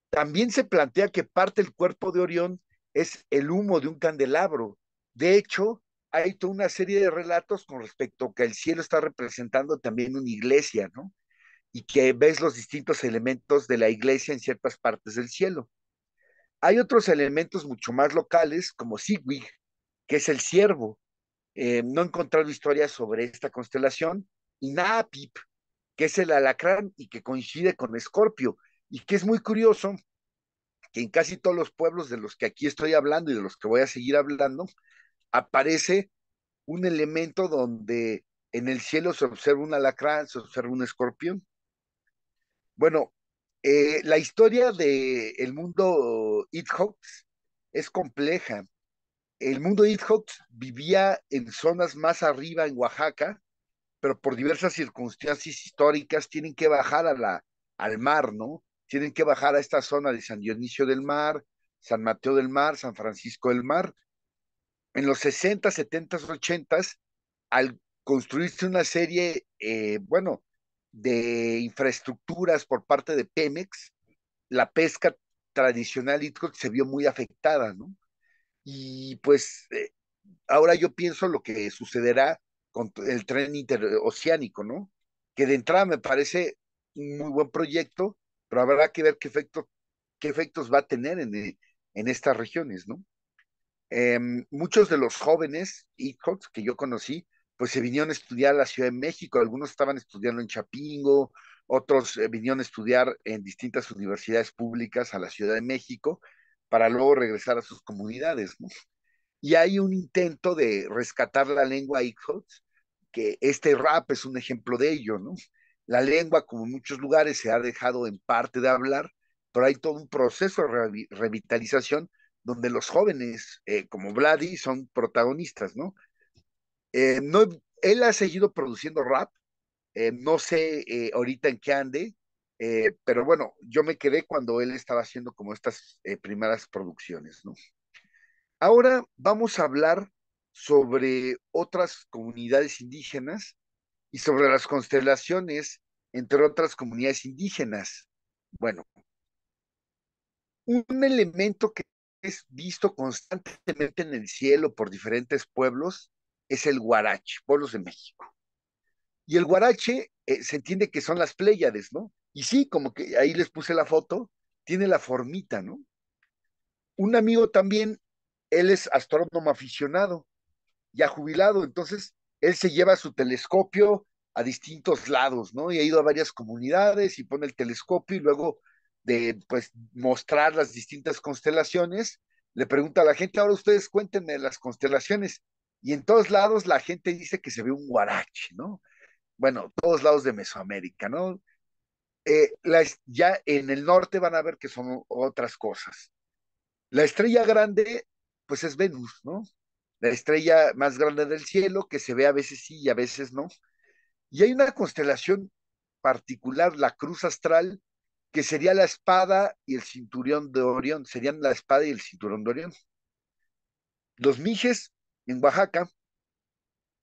también se plantea que parte del cuerpo de Orión es el humo de un candelabro. De hecho, hay toda una serie de relatos con respecto a que el cielo está representando también una iglesia, ¿no? Y que ves los distintos elementos de la iglesia en ciertas partes del cielo. Hay otros elementos mucho más locales, como Sigwig, que es el ciervo. Eh, no he encontrado historias sobre esta constelación. Y Naapip, que es el alacrán y que coincide con Escorpio. Y que es muy curioso que en casi todos los pueblos de los que aquí estoy hablando y de los que voy a seguir hablando, aparece un elemento donde en el cielo se observa un alacrán, se observa un escorpión. Bueno, eh, la historia del mundo It es compleja. El mundo It vivía en zonas más arriba en Oaxaca, pero por diversas circunstancias históricas tienen que bajar a la, al mar, ¿no? Tienen que bajar a esta zona de San Dionisio del Mar, San Mateo del Mar, San Francisco del Mar. En los 60, 70, 80, al construirse una serie, eh, bueno, de infraestructuras por parte de Pemex, la pesca tradicional se vio muy afectada, ¿no? Y pues eh, ahora yo pienso lo que sucederá con el tren interoceánico, ¿no? Que de entrada me parece un muy buen proyecto, pero habrá que ver qué, efecto, qué efectos va a tener en, eh, en estas regiones, ¿no? Em, muchos de los jóvenes Hitchcocks que yo conocí pues se vinieron a estudiar a la Ciudad de México, algunos estaban estudiando en Chapingo, otros eh, vinieron a estudiar en distintas universidades públicas a la Ciudad de México para luego regresar a sus comunidades, ¿no? Y hay un intento de rescatar la lengua que este rap es un ejemplo de ello, ¿no? La lengua, como en muchos lugares, se ha dejado en parte de hablar, pero hay todo un proceso de revitalización donde los jóvenes, eh, como Vladi, son protagonistas, ¿no? Eh, no, él ha seguido produciendo rap, eh, no sé eh, ahorita en qué ande, pero bueno, yo me quedé cuando él estaba haciendo como estas primeras producciones, ¿no? Ahora vamos a hablar sobre otras comunidades indígenas y sobre las constelaciones entre otras comunidades indígenas. Bueno, un elemento que es visto constantemente en el cielo por diferentes pueblos es el guarache, pueblos de México. Y el guarache eh, se entiende que son las pléyades, ¿no? Y sí, como que ahí les puse la foto, tiene la formita, ¿no? Un amigo también, él es astrónomo aficionado, ya jubilado, entonces él se lleva su telescopio a distintos lados, ¿no? Y ha ido a varias comunidades y pone el telescopio y luego de pues mostrar las distintas constelaciones, le pregunta a la gente, ahora ustedes cuéntenme las constelaciones y en todos lados la gente dice que se ve un guarache, ¿no? Bueno, todos lados de Mesoamérica, ¿no? Eh, ya en el norte van a ver que son otras cosas. La estrella grande, pues es Venus, ¿no? La estrella más grande del cielo que se ve a veces sí y a veces no. Y hay una constelación particular, la cruz astral, que sería la espada y el cinturón de Orión, serían la espada y el cinturón de Orión. Los Mijes en Oaxaca,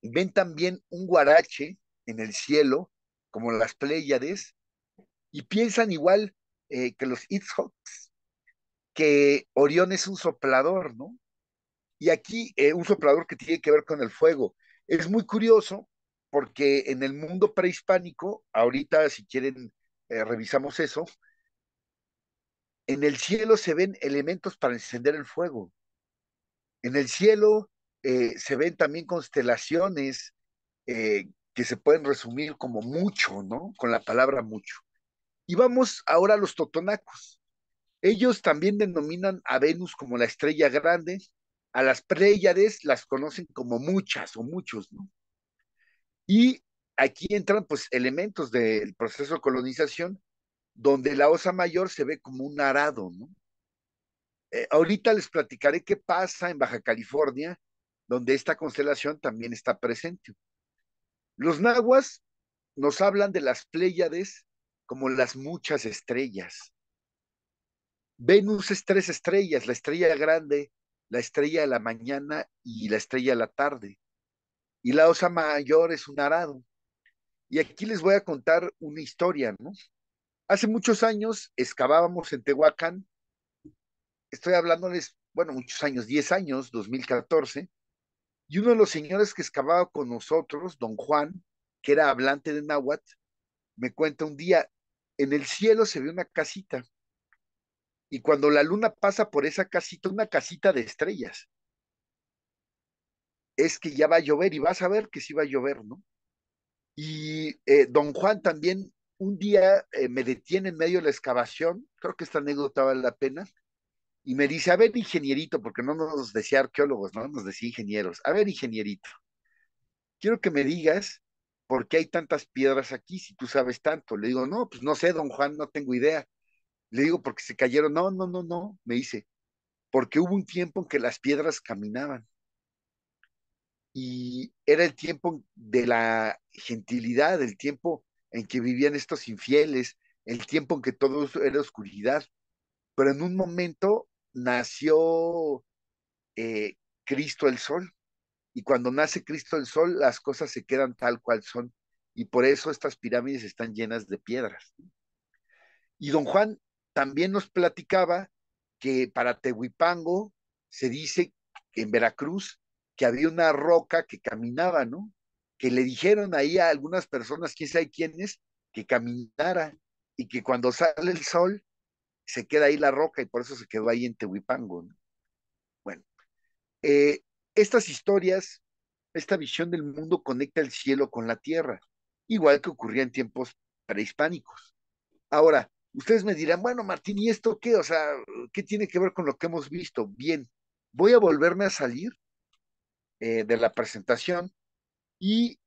ven también un guarache en el cielo, como las Pléyades, y piensan igual eh, que los Itzhocks, que Orión es un soplador, ¿no? Y aquí eh, un soplador que tiene que ver con el fuego. Es muy curioso porque en el mundo prehispánico, ahorita si quieren eh, revisamos eso, en el cielo se ven elementos para encender el fuego. En el cielo eh, se ven también constelaciones eh, que se pueden resumir como mucho, ¿no? Con la palabra mucho. Y vamos ahora a los totonacos. Ellos también denominan a Venus como la estrella grande, a las Pléyades las conocen como muchas o muchos, ¿no? Y aquí entran pues elementos del proceso de colonización, donde la osa mayor se ve como un arado, ¿no? Eh, ahorita les platicaré qué pasa en Baja California donde esta constelación también está presente. Los nahuas nos hablan de las Pléyades como las muchas estrellas. Venus es tres estrellas, la estrella grande, la estrella de la mañana y la estrella de la tarde. Y la osa mayor es un arado. Y aquí les voy a contar una historia, ¿no? Hace muchos años excavábamos en Tehuacán, estoy hablándoles, bueno, muchos años, 10 años, 2014, y uno de los señores que excavaba con nosotros, don Juan, que era hablante de náhuatl, me cuenta un día, en el cielo se ve una casita. Y cuando la luna pasa por esa casita, una casita de estrellas, es que ya va a llover y vas a ver que sí va a llover, ¿no? Y eh, don Juan también un día eh, me detiene en medio de la excavación, creo que esta anécdota vale la pena, y me dice, a ver, ingenierito, porque no nos decía arqueólogos, ¿no? Nos decía ingenieros. A ver, ingenierito, quiero que me digas por qué hay tantas piedras aquí si tú sabes tanto. Le digo, no, pues no sé, don Juan, no tengo idea. Le digo, porque se cayeron. No, no, no, no, me dice, porque hubo un tiempo en que las piedras caminaban. Y era el tiempo de la gentilidad, el tiempo en que vivían estos infieles, el tiempo en que todo era oscuridad. Pero en un momento nació eh, Cristo el Sol. Y cuando nace Cristo el Sol, las cosas se quedan tal cual son. Y por eso estas pirámides están llenas de piedras. Y don Juan también nos platicaba que para Tehuipango se dice en Veracruz que había una roca que caminaba, ¿no? Que le dijeron ahí a algunas personas, quién sabe quiénes, que caminara y que cuando sale el sol se queda ahí la roca y por eso se quedó ahí en Tehuipango. Bueno, eh, estas historias, esta visión del mundo conecta el cielo con la tierra, igual que ocurría en tiempos prehispánicos. Ahora, ustedes me dirán, bueno, Martín, ¿y esto qué? O sea, ¿qué tiene que ver con lo que hemos visto? Bien, voy a volverme a salir eh, de la presentación y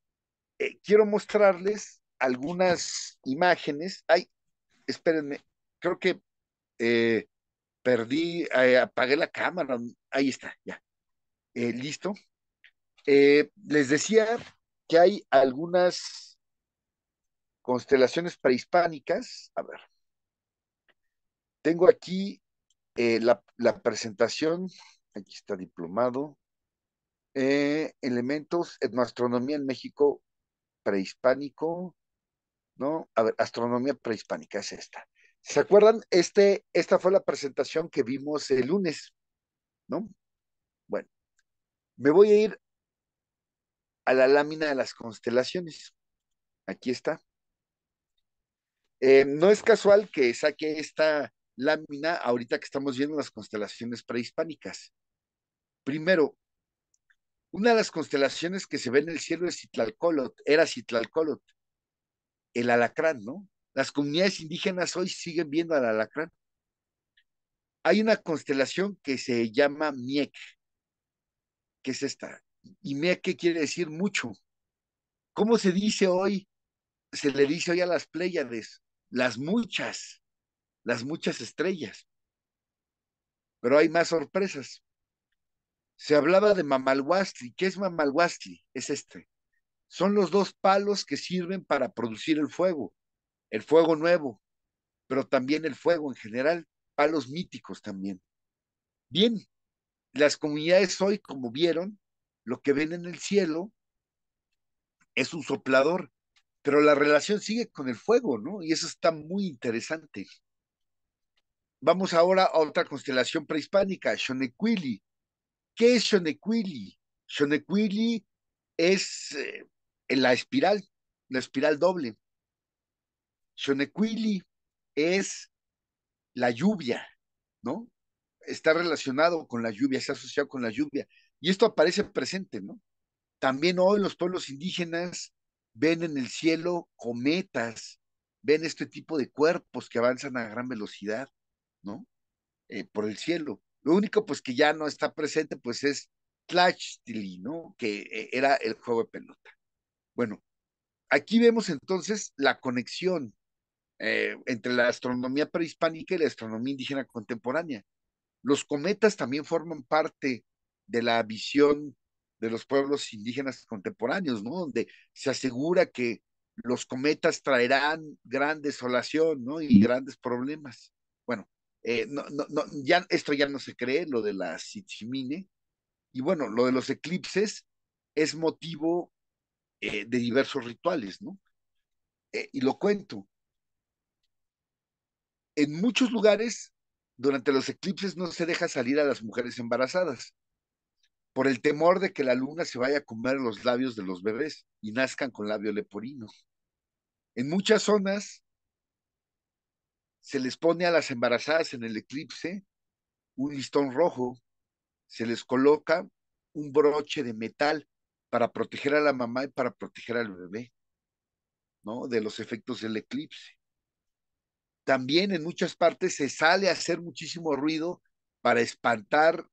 eh, quiero mostrarles algunas imágenes. Ay, espérenme, creo que eh, perdí, eh, apagué la cámara, mm, ahí está, ya. Eh, listo. les decía que hay algunas constelaciones prehispánicas. A ver, tengo aquí la, la, presentación, aquí está diplomado, elementos, etnoastronomía en México prehispánico, ¿no? A ver, astronomía prehispánica es esta. ¿Se acuerdan? Este, esta fue la presentación que vimos el lunes, ¿no? Bueno, me voy a ir a la lámina de las constelaciones. Aquí está. Eh, no es casual que saque esta lámina ahorita que estamos viendo las constelaciones prehispánicas. Primero, una de las constelaciones que se ve en el cielo es Citlalcolot, era Citlalcolot, el alacrán, ¿no? Las comunidades indígenas hoy siguen viendo al alacrán. Hay una constelación que se llama Miek, que es esta. Y Miek quiere decir mucho. ¿Cómo se dice hoy? Se le dice hoy a las Pléyades, las muchas, las muchas estrellas. Pero hay más sorpresas. Se hablaba de Mamalhuastli. ¿Qué es Mamalhuastli? Es este. Son los dos palos que sirven para producir el fuego el fuego nuevo, pero también el fuego en general, palos míticos también. Bien, las comunidades hoy, como vieron, lo que ven en el cielo es un soplador, pero la relación sigue con el fuego, ¿no? Y eso está muy interesante. Vamos ahora a otra constelación prehispánica, Xonequili. ¿Qué es Xonequili? Xonequili es eh, la espiral, la espiral doble. Shonequili es la lluvia, ¿no? Está relacionado con la lluvia, está asociado con la lluvia. Y esto aparece presente, ¿no? También hoy los pueblos indígenas ven en el cielo cometas, ven este tipo de cuerpos que avanzan a gran velocidad, ¿no? Eh, por el cielo. Lo único, pues, que ya no está presente, pues, es Tlachtili, ¿no? Que eh, era el juego de pelota. Bueno, aquí vemos entonces la conexión eh, entre la astronomía prehispánica y la astronomía indígena contemporánea. Los cometas también forman parte de la visión de los pueblos indígenas contemporáneos, ¿no? Donde se asegura que los cometas traerán gran desolación, ¿no? Y grandes problemas. Bueno, eh, no, no, ya, esto ya no se cree, lo de la Sitzimine. Y bueno, lo de los eclipses es motivo eh, de diversos rituales, ¿no? y lo cuento, en muchos lugares durante los eclipses no se deja salir a las mujeres embarazadas por el temor de que la luna se vaya a comer los labios de los bebés y nazcan con labio leporino. En muchas zonas se les pone a las embarazadas en el eclipse un listón rojo, se les coloca un broche de metal para proteger a la mamá y para proteger al bebé, ¿no? De los efectos del eclipse también en muchas partes se sale a hacer muchísimo ruido para espantar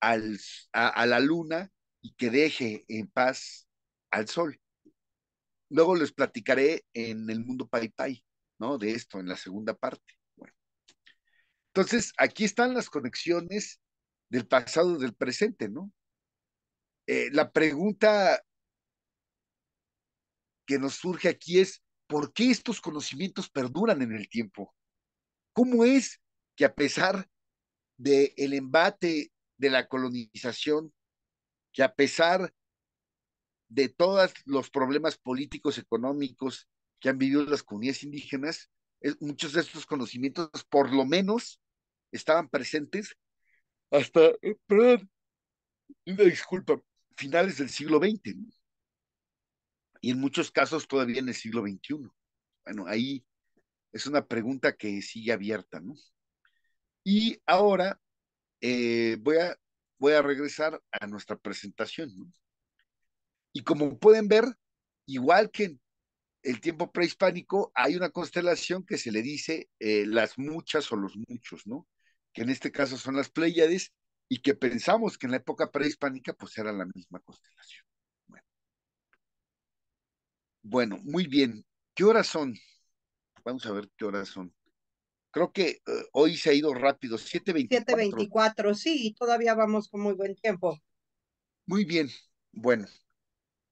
al, a, la luna y que deje en paz al sol. Luego les platicaré en el mundo Pai Pai, ¿no? De esto, en la segunda parte. Bueno. Entonces, aquí están las conexiones del pasado y del presente, ¿no? Eh, la pregunta que nos surge aquí es, ¿por qué estos conocimientos perduran en el tiempo? ¿Cómo es que a pesar del el embate de la colonización, que a pesar de todos los problemas políticos, económicos que han vivido las comunidades indígenas, muchos de estos conocimientos por lo menos estaban presentes hasta, eh, perdón, disculpa, finales del siglo XX y en muchos casos todavía en el siglo XXI. Bueno, ahí es una pregunta que sigue abierta, ¿no? Y ahora eh, voy, a, voy a regresar a nuestra presentación. ¿no? Y como pueden ver, igual que en el tiempo prehispánico, hay una constelación que se le dice eh, las muchas o los muchos, ¿no? Que en este caso son las Pléyades y que pensamos que en la época prehispánica pues era la misma constelación. Bueno, muy bien. ¿Qué horas son? Vamos a ver qué horas son. Creo que eh, hoy se ha ido rápido, 7.24. 7.24, sí, todavía vamos con muy buen tiempo. Muy bien, bueno.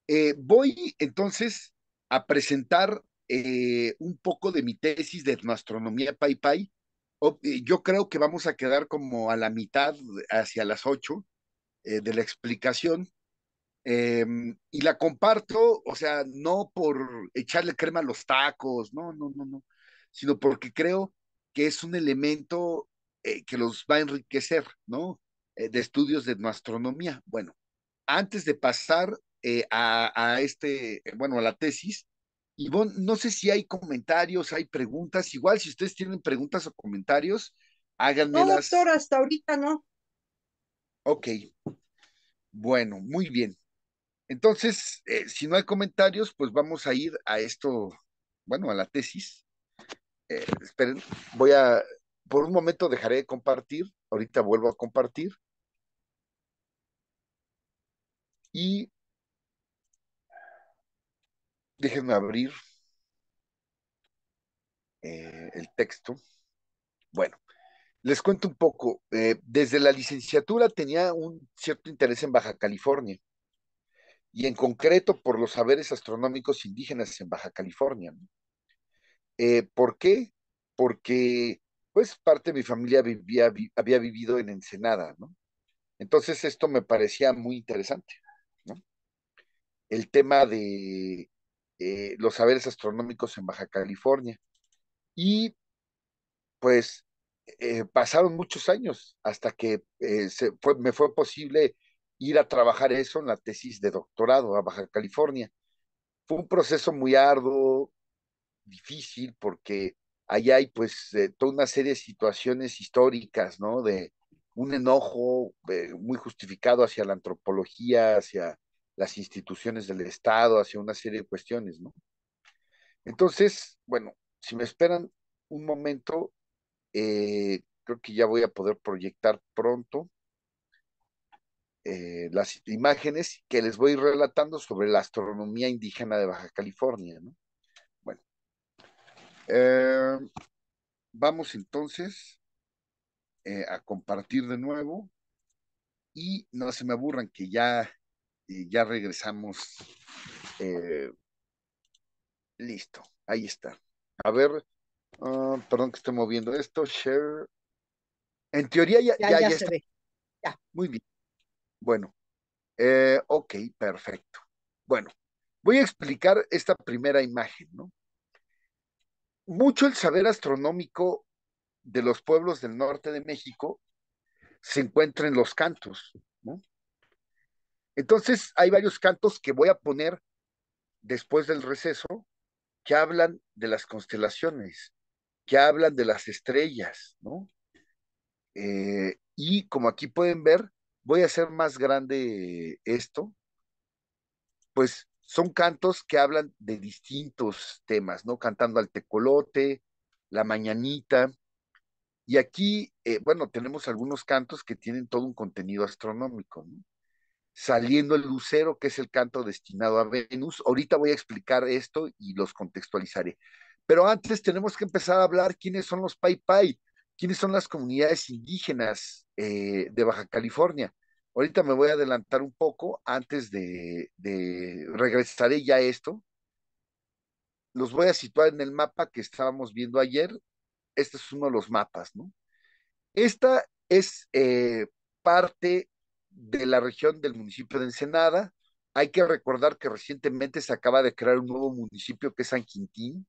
Eh, voy entonces a presentar eh, un poco de mi tesis de astronomía Pai Pai. Oh, yo creo que vamos a quedar como a la mitad, hacia las 8 de la explicación, Em, y la comparto, o sea, no por echarle crema a los tacos, no, no, no, no, sino porque creo que es un elemento eh, que los va a enriquecer, ¿no? Eh, de estudios de astronomía. Bueno, antes de pasar eh, a, este, bueno, a la tesis, Ivonne, no sé si hay comentarios, hay preguntas, igual si ustedes tienen preguntas o comentarios, háganmelas. No, doctor, hasta ahorita no. Ok. Bueno, muy bien. Entonces, eh, si no hay comentarios, pues vamos a ir a esto, bueno, a la tesis. Eh, esperen, voy a, por un momento dejaré de compartir, ahorita vuelvo a compartir. Y déjenme abrir eh, el texto. Bueno, les cuento un poco. desde la licenciatura tenía un cierto interés en Baja California y en concreto por los saberes astronómicos indígenas en Baja California. Eh, ¿Por qué? Porque pues parte de mi familia vivía, había vivido en Ensenada, ¿no? Entonces esto me parecía muy interesante, El tema de eh, los saberes astronómicos en Baja California. Y pues eh, pasaron muchos años hasta que se fue, me fue posible ir a trabajar eso en la tesis de doctorado a Baja California. Fue un proceso muy arduo, difícil, porque allá hay pues eh, toda una serie de situaciones históricas, ¿no? De un enojo eh, muy justificado hacia la antropología, hacia las instituciones del Estado, hacia una serie de cuestiones, ¿no? Entonces, bueno, si me esperan un momento, eh, creo que ya voy a poder proyectar pronto. Eh, las imágenes que les voy relatando sobre la astronomía indígena de Baja California. ¿no? Bueno, eh, vamos entonces eh, a compartir de nuevo y no se me aburran que ya, ya regresamos. listo, ahí está. A ver, ah, perdón que estoy moviendo esto, share. En teoría ya, ya, Muy bien. Bueno, eh, ok, perfecto. Bueno, voy a explicar esta primera imagen, ¿no? Mucho el saber astronómico de los pueblos del norte de México se encuentra en los cantos, ¿no? Entonces, hay varios cantos que voy a poner después del receso que hablan de las constelaciones, que hablan de las estrellas, ¿no? Eh, y como aquí pueden ver, voy a hacer más grande esto, pues son cantos que hablan de distintos temas, ¿no? Cantando al tecolote, la mañanita. Y aquí, eh, bueno, tenemos algunos cantos que tienen todo un contenido astronómico, ¿no? Saliendo el lucero, que es el canto destinado a Venus. Ahorita voy a explicar esto y los contextualizaré. Pero antes tenemos que empezar a hablar quiénes son los Pai Pai quiénes son las comunidades indígenas eh, de Baja California. Ahorita me voy a adelantar un poco antes de, regresaré ya a esto. Los voy a situar en el mapa que estábamos viendo ayer. Este es uno de los mapas, ¿no? Esta es eh, parte de la región del municipio de Ensenada. Hay que recordar que recientemente se acaba de crear un nuevo municipio que es San Quintín,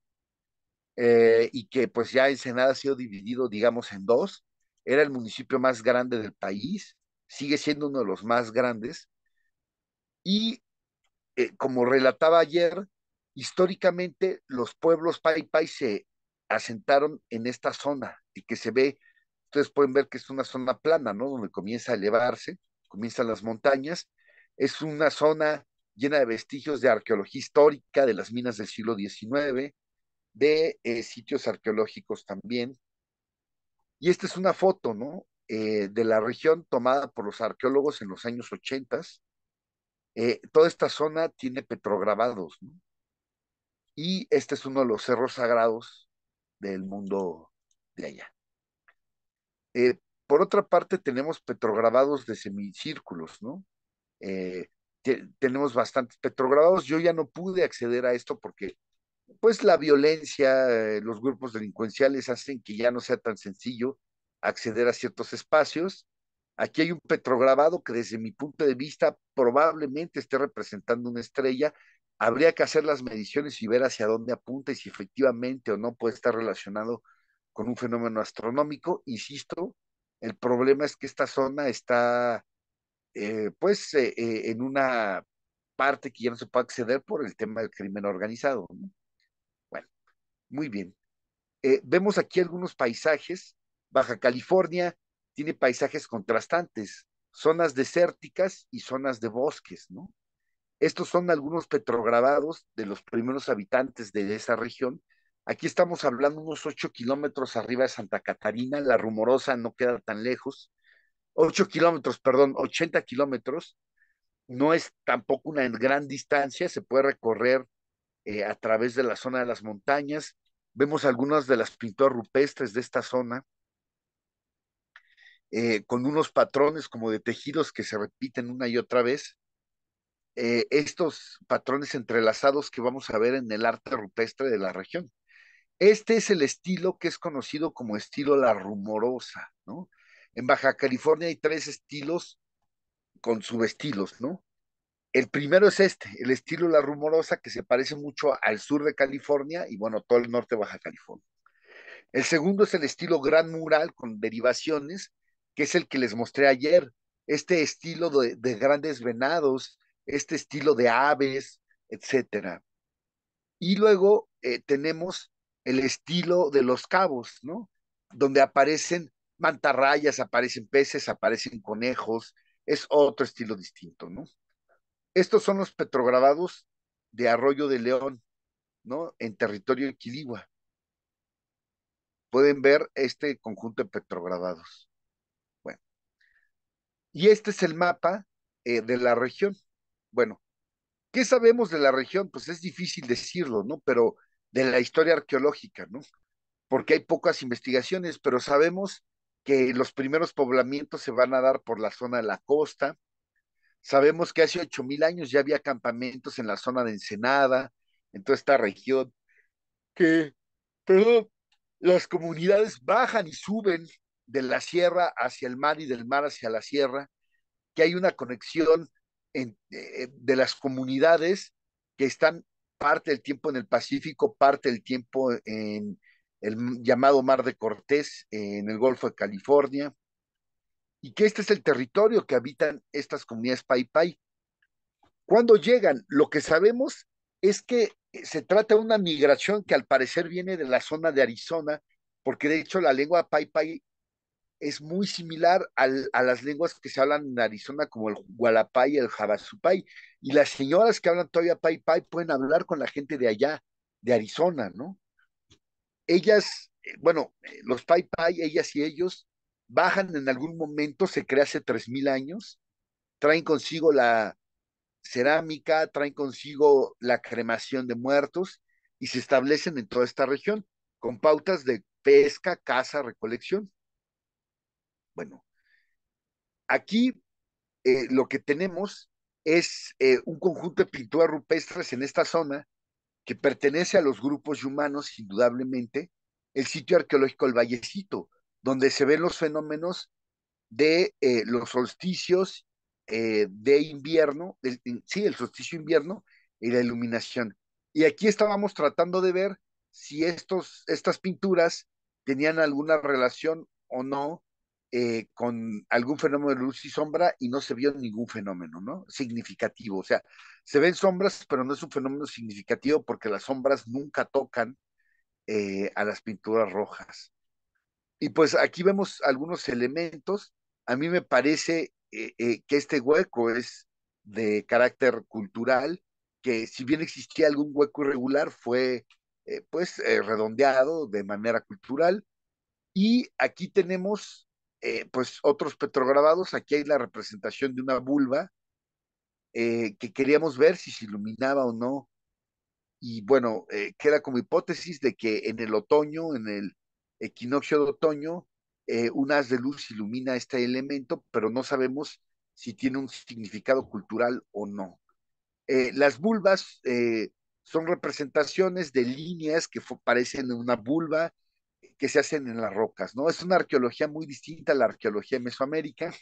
eh, y que pues ya Ensenada ha sido dividido, digamos, en dos. Era el municipio más grande del país, sigue siendo uno de los más grandes. Y eh, como relataba ayer, históricamente los pueblos Pai se asentaron en esta zona y que se ve, ustedes pueden ver que es una zona plana, ¿no? Donde comienza a elevarse, comienzan las montañas. Es una zona llena de vestigios de arqueología histórica de las minas del siglo XIX, de eh, sitios arqueológicos también. Y esta es una foto, ¿no? Eh, de la región tomada por los arqueólogos en los años 80. Eh, toda esta zona tiene petrograbados, ¿no? Y este es uno de los cerros sagrados del mundo de allá. por otra parte, tenemos petrograbados de semicírculos, ¿no? tenemos bastantes petrograbados. Yo ya no pude acceder a esto porque pues la violencia, eh, los grupos delincuenciales hacen que ya no sea tan sencillo acceder a ciertos espacios. Aquí hay un petrograbado que desde mi punto de vista probablemente esté representando una estrella. Habría que hacer las mediciones y ver hacia dónde apunta y si efectivamente o no puede estar relacionado con un fenómeno astronómico. Insisto, el problema es que esta zona está eh, pues eh, en una parte que ya no se puede acceder por el tema del crimen organizado. ¿no? Muy bien. Eh, vemos aquí algunos paisajes. Baja California tiene paisajes contrastantes, zonas desérticas y zonas de bosques, ¿no? Estos son algunos petrograbados de los primeros habitantes de esa región. Aquí estamos hablando unos ocho kilómetros arriba de Santa Catarina, la rumorosa no queda tan lejos. Ocho kilómetros, perdón, 80 kilómetros. No es tampoco una gran distancia, se puede recorrer eh, a través de la zona de las montañas. Vemos algunas de las pinturas rupestres de esta zona, eh, con unos patrones como de tejidos que se repiten una y otra vez. Eh, estos patrones entrelazados que vamos a ver en el arte rupestre de la región. Este es el estilo que es conocido como estilo la rumorosa, ¿no? En Baja California hay tres estilos con subestilos, ¿no? El primero es este, el estilo La Rumorosa, que se parece mucho al sur de California y bueno, todo el norte de Baja California. El segundo es el estilo Gran Mural con derivaciones, que es el que les mostré ayer. Este estilo de, grandes venados, este estilo de aves, etcétera. Y luego eh, tenemos el estilo de los cabos, ¿no? Donde aparecen mantarrayas, aparecen peces, aparecen conejos, es otro estilo distinto, ¿no? Estos son los petrogradados de Arroyo de León, ¿no? En territorio de Quiligua. Pueden ver este conjunto de petrogradados. Bueno. Y este es el mapa eh, de la región. Bueno, ¿qué sabemos de la región? Pues es difícil decirlo, ¿no? Pero de la historia arqueológica, ¿no? Porque hay pocas investigaciones, pero sabemos que los primeros poblamientos se van a dar por la zona de la costa, Sabemos que hace 8.000 años ya había campamentos en la zona de Ensenada, en toda esta región, que, pero las comunidades bajan y suben de la sierra hacia el mar y del mar hacia la sierra, que hay una conexión eh, de las comunidades que están parte del tiempo en el Pacífico, parte del tiempo en el llamado Mar de Cortés, en el Golfo de California, y que este es el territorio que habitan estas comunidades Pai Cuando llegan, lo que sabemos es que eh, se trata de una migración que al parecer viene de la zona de Arizona, porque de hecho la lengua Pai Pai es muy similar al, a las lenguas que se hablan en Arizona, como el Gualapay y el Jabasupay. Y las señoras que hablan todavía Pai pueden hablar con la gente de allá, de Arizona, ¿no? Ellas, eh, bueno, eh, los Pai Pai, ellas y ellos bajan en algún momento, se crea hace 3.000 años, traen consigo la cerámica, traen consigo la cremación de muertos y se establecen en toda esta región con pautas de pesca, caza, recolección. Bueno, aquí eh, lo que tenemos es eh, un conjunto de pinturas rupestres en esta zona que pertenece a los grupos humanos, indudablemente, el sitio arqueológico El Vallecito, donde se ven los fenómenos de eh, los solsticios eh, de invierno, sí, el solsticio invierno y la iluminación. Y aquí estábamos tratando de ver si estos, estas pinturas tenían alguna relación o no eh, con algún fenómeno de luz y sombra y no se vio ningún fenómeno, ¿no? Significativo. O sea, se ven sombras, pero no es un fenómeno significativo porque las sombras nunca tocan a las pinturas rojas. Y pues aquí vemos algunos elementos. A mí me parece eh, eh, que este hueco es de carácter cultural, que si bien existía algún hueco irregular, fue eh, pues redondeado de manera cultural. Y aquí tenemos pues otros petrograbados. Aquí hay la representación de una vulva que queríamos ver si se iluminaba o no. Y bueno, queda como hipótesis de que en el otoño, en el equinoccio de otoño, eh, un haz de luz ilumina este elemento, pero no sabemos si tiene un significado cultural o no. Eh, las vulvas eh, son representaciones de líneas que parecen una vulva que se hacen en las rocas, ¿no? Es una arqueología muy distinta a la arqueología de Mesoamérica.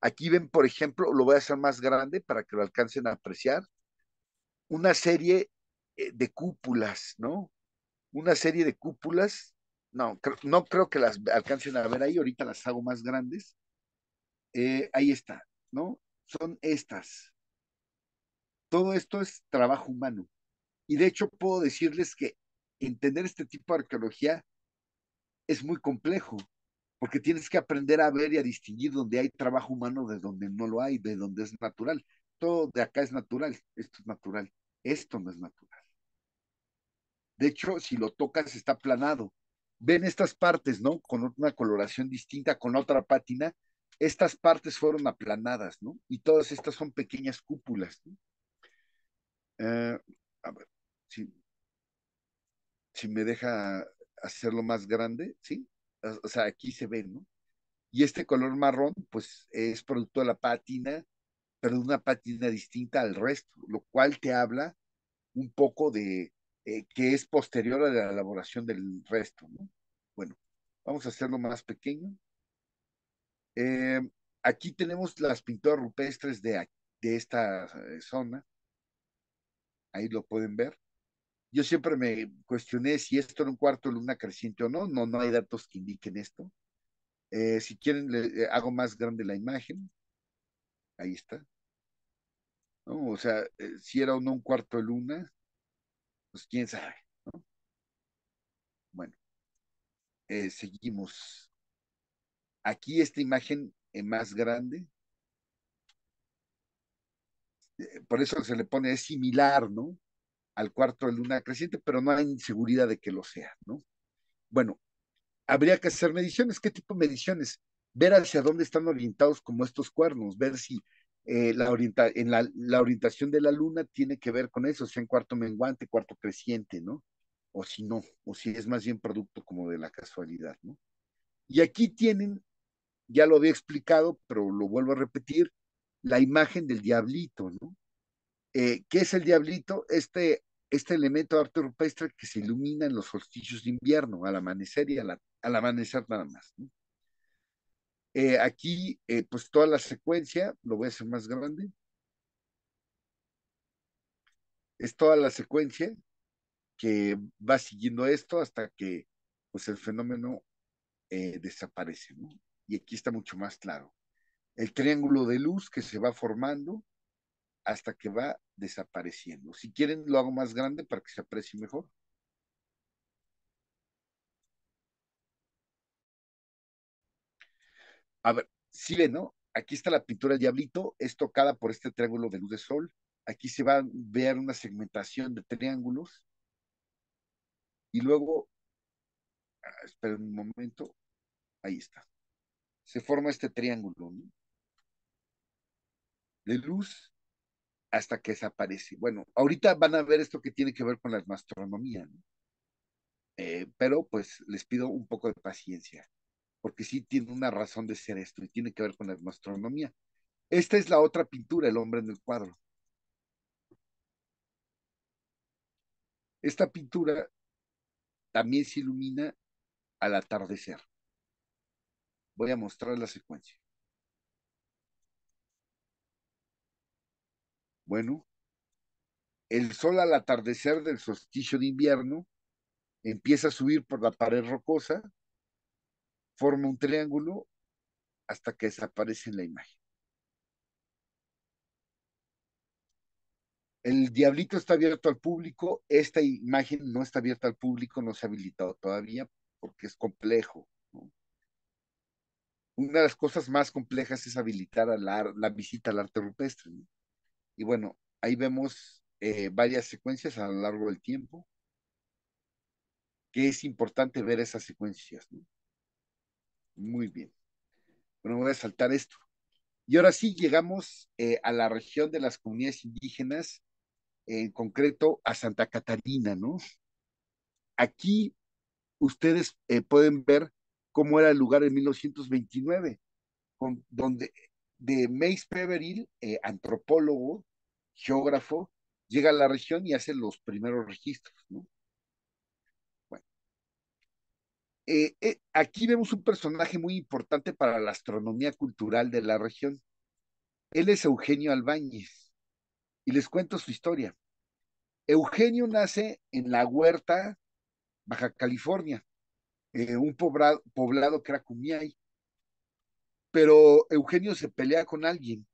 Aquí ven, por ejemplo, lo voy a hacer más grande para que lo alcancen a apreciar, una serie de cúpulas, ¿no? Una serie de cúpulas no, no creo que las alcancen a ver ahí, ahorita las hago más grandes. Eh, ahí está, ¿no? Son estas. Todo esto es trabajo humano. Y de hecho puedo decirles que entender este tipo de arqueología es muy complejo, porque tienes que aprender a ver y a distinguir donde hay trabajo humano de donde no lo hay, de donde es natural. Todo de acá es natural, esto es natural, esto no es natural. De hecho, si lo tocas está planado ven estas partes, ¿no? Con una coloración distinta, con otra pátina, estas partes fueron aplanadas, ¿no? Y todas estas son pequeñas cúpulas. ¿no? Eh, a ver, si, me deja hacerlo más grande, ¿sí? O, sea, aquí se ven, ¿no? Y este color marrón, pues es producto de la pátina, pero de una pátina distinta al resto, lo cual te habla un poco de, eh, que es posterior a la elaboración del resto. ¿no? Bueno, vamos a hacerlo más pequeño. Eh, aquí tenemos las pinturas rupestres de, de esta eh, zona. Ahí lo pueden ver. Yo siempre me cuestioné si esto era un cuarto de luna creciente o no. No, no hay datos que indiquen esto. si quieren, le, hago más grande la imagen. Ahí está. O sea, si era o no un cuarto de luna, pues quién sabe, ¿no? Bueno, eh, seguimos. Aquí esta imagen es eh, más grande, eh, por eso se le pone, es similar, ¿no? Al cuarto de luna creciente, pero no hay seguridad de que lo sea, ¿no? Bueno, habría que hacer mediciones. ¿Qué tipo de mediciones? Ver hacia dónde están orientados como estos cuernos, ver si eh, la, en la, orientación de la luna tiene que ver con eso, sea en cuarto menguante, cuarto creciente, ¿no? O si no, o si es más bien producto como de la casualidad, ¿no? Y aquí tienen, ya lo había explicado, pero lo vuelvo a repetir, la imagen del diablito, ¿no? Eh, ¿Qué es el diablito? Este, este elemento de arte rupestre que se ilumina en los solsticios de invierno, al amanecer y al amanecer nada más. ¿no? Eh, aquí, eh, pues toda la secuencia, lo voy a hacer más grande. Es toda la secuencia que va siguiendo esto hasta que pues el fenómeno eh, desaparece, ¿no? Y aquí está mucho más claro. El triángulo de luz que se va formando hasta que va desapareciendo. Si quieren, lo hago más grande para que se aprecie mejor. A ver, sí ven, ¿no? Aquí está la pintura del diablito, es tocada por este triángulo de luz de sol. Aquí se va a ver una segmentación de triángulos. Y luego, ah, esperen un momento, ahí está. Se forma este triángulo, ¿no? De luz hasta que desaparece. Bueno, ahorita van a ver esto que tiene que ver con la astronomía, ¿no? Eh, pero pues les pido un poco de paciencia porque sí tiene una razón de ser esto y tiene que ver con la astronomía. Esta es la otra pintura, El hombre en el cuadro. Esta pintura también se ilumina al atardecer. Voy a mostrar la secuencia. Bueno, el sol al atardecer del solsticio de invierno empieza a subir por la pared rocosa forma un triángulo hasta que desaparece en la imagen. El diablito está abierto al público, esta imagen no está abierta al público, no se ha habilitado todavía porque es complejo. Una de las cosas más complejas es habilitar la, visita al arte rupestre. Y bueno, ahí vemos eh, varias secuencias a lo largo del tiempo, que es importante ver esas secuencias. ¿no? Muy bien. Bueno, voy a saltar esto. Y ahora sí llegamos eh, a la región de las comunidades indígenas, en concreto a Santa Catarina, ¿no? Aquí ustedes eh, pueden ver cómo era el lugar en 1929, con, donde de Mace Peveril, eh, antropólogo, geógrafo, llega a la región y hace los primeros registros, ¿no? Eh, eh, aquí vemos un personaje muy importante para la astronomía cultural de la región. Él es Eugenio Albañez y les cuento su historia. Eugenio nace en la Huerta, Baja California, eh, un poblado, poblado que Pero Eugenio se pelea con alguien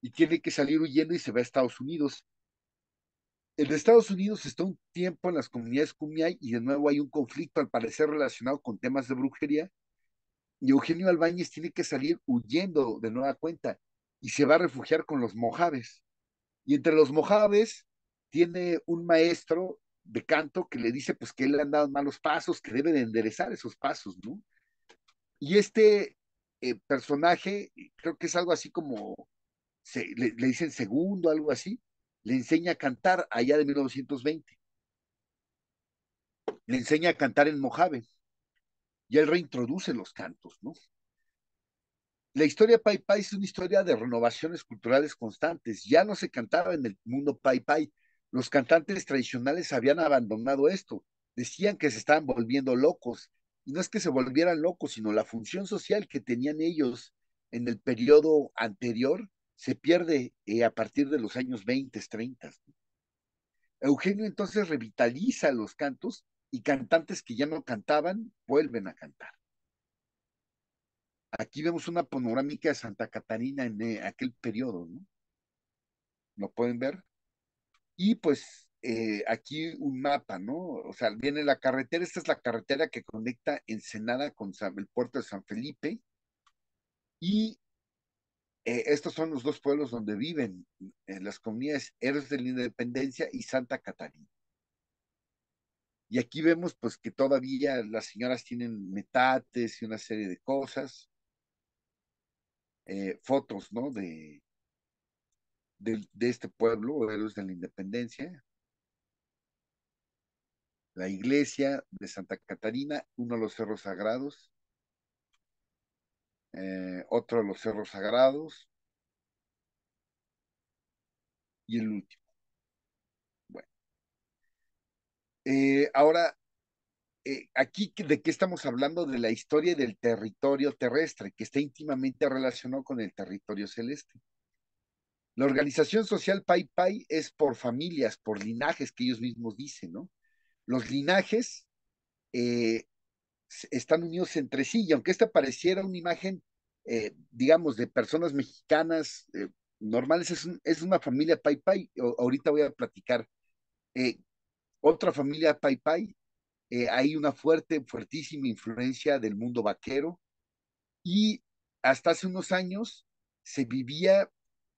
y tiene que salir huyendo y se va a Estados Unidos el de Estados Unidos está un tiempo en las comunidades Kumiai y de nuevo hay un conflicto al parecer relacionado con temas de brujería y Eugenio Albañez tiene que salir huyendo de nueva cuenta y se va a refugiar con los mojaves. Y entre los mojaves tiene un maestro de canto que le dice pues que le han dado malos pasos, que debe de enderezar esos pasos, ¿no? Y este eh, personaje creo que es algo así como, se, le, le dicen segundo, algo así, le enseña a cantar allá de 1920. Le enseña a cantar en Mojave. Y él reintroduce los cantos, ¿no? La historia Pai Pai es una historia de renovaciones culturales constantes. Ya no se cantaba en el mundo Pai Pai. Los cantantes tradicionales habían abandonado esto. Decían que se estaban volviendo locos. Y no es que se volvieran locos, sino la función social que tenían ellos en el periodo anterior se pierde eh, a partir de los años 20, 30. Eugenio entonces revitaliza los cantos y cantantes que ya no cantaban vuelven a cantar. Aquí vemos una panorámica de Santa Catarina en eh, aquel periodo, ¿no? ¿Lo pueden ver? Y pues eh, aquí un mapa, ¿no? O sea, viene la carretera, esta es la carretera que conecta Ensenada con el puerto de San Felipe, y eh, estos son los dos pueblos donde viven en las comunidades Héroes de la Independencia y Santa Catarina. Y aquí vemos pues que todavía las señoras tienen metates y una serie de cosas, eh, fotos, ¿no? De, de, este pueblo, Héroes de la Independencia, la iglesia de Santa Catarina, uno de los cerros sagrados, eh, otro de los cerros sagrados y el último. Bueno. Eh, ahora, eh, aquí de qué estamos hablando de la historia del territorio terrestre, que está íntimamente relacionado con el territorio celeste. La organización social Pai Pai es por familias, por linajes que ellos mismos dicen, ¿no? Los linajes eh, están unidos entre sí, y aunque esta pareciera una imagen, eh, digamos, de personas mexicanas eh, normales, es, una familia Pai Pai, ahorita voy a platicar. Eh, otra familia Pai Pai, hay una fuerte, fuertísima influencia del mundo vaquero, y hasta hace unos años se vivía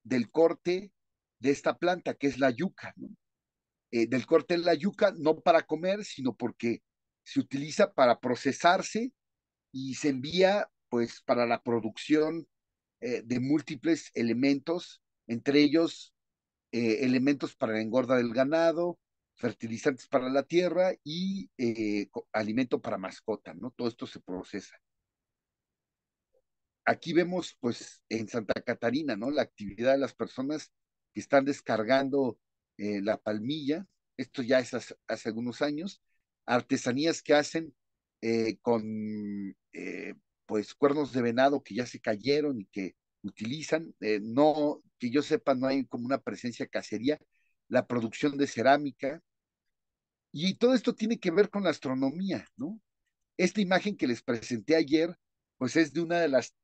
del corte de esta planta, que es la yuca, del corte de la yuca, no para comer, sino porque se utiliza para procesarse y se envía pues para la producción eh, de múltiples elementos, entre ellos eh, elementos para la engorda del ganado, fertilizantes para la tierra y eh, alimento para mascota, ¿no? Todo esto se procesa. Aquí vemos, pues, en Santa Catarina, ¿no? La actividad de las personas que están descargando la palmilla. Esto ya es hace algunos años artesanías que hacen eh, con eh, pues cuernos de venado que ya se cayeron y que utilizan. Eh, no, que yo sepa, no hay como una presencia cacería, la producción de cerámica. Y todo esto tiene que ver con la astronomía, ¿no? Esta imagen que les presenté ayer, pues es de una de las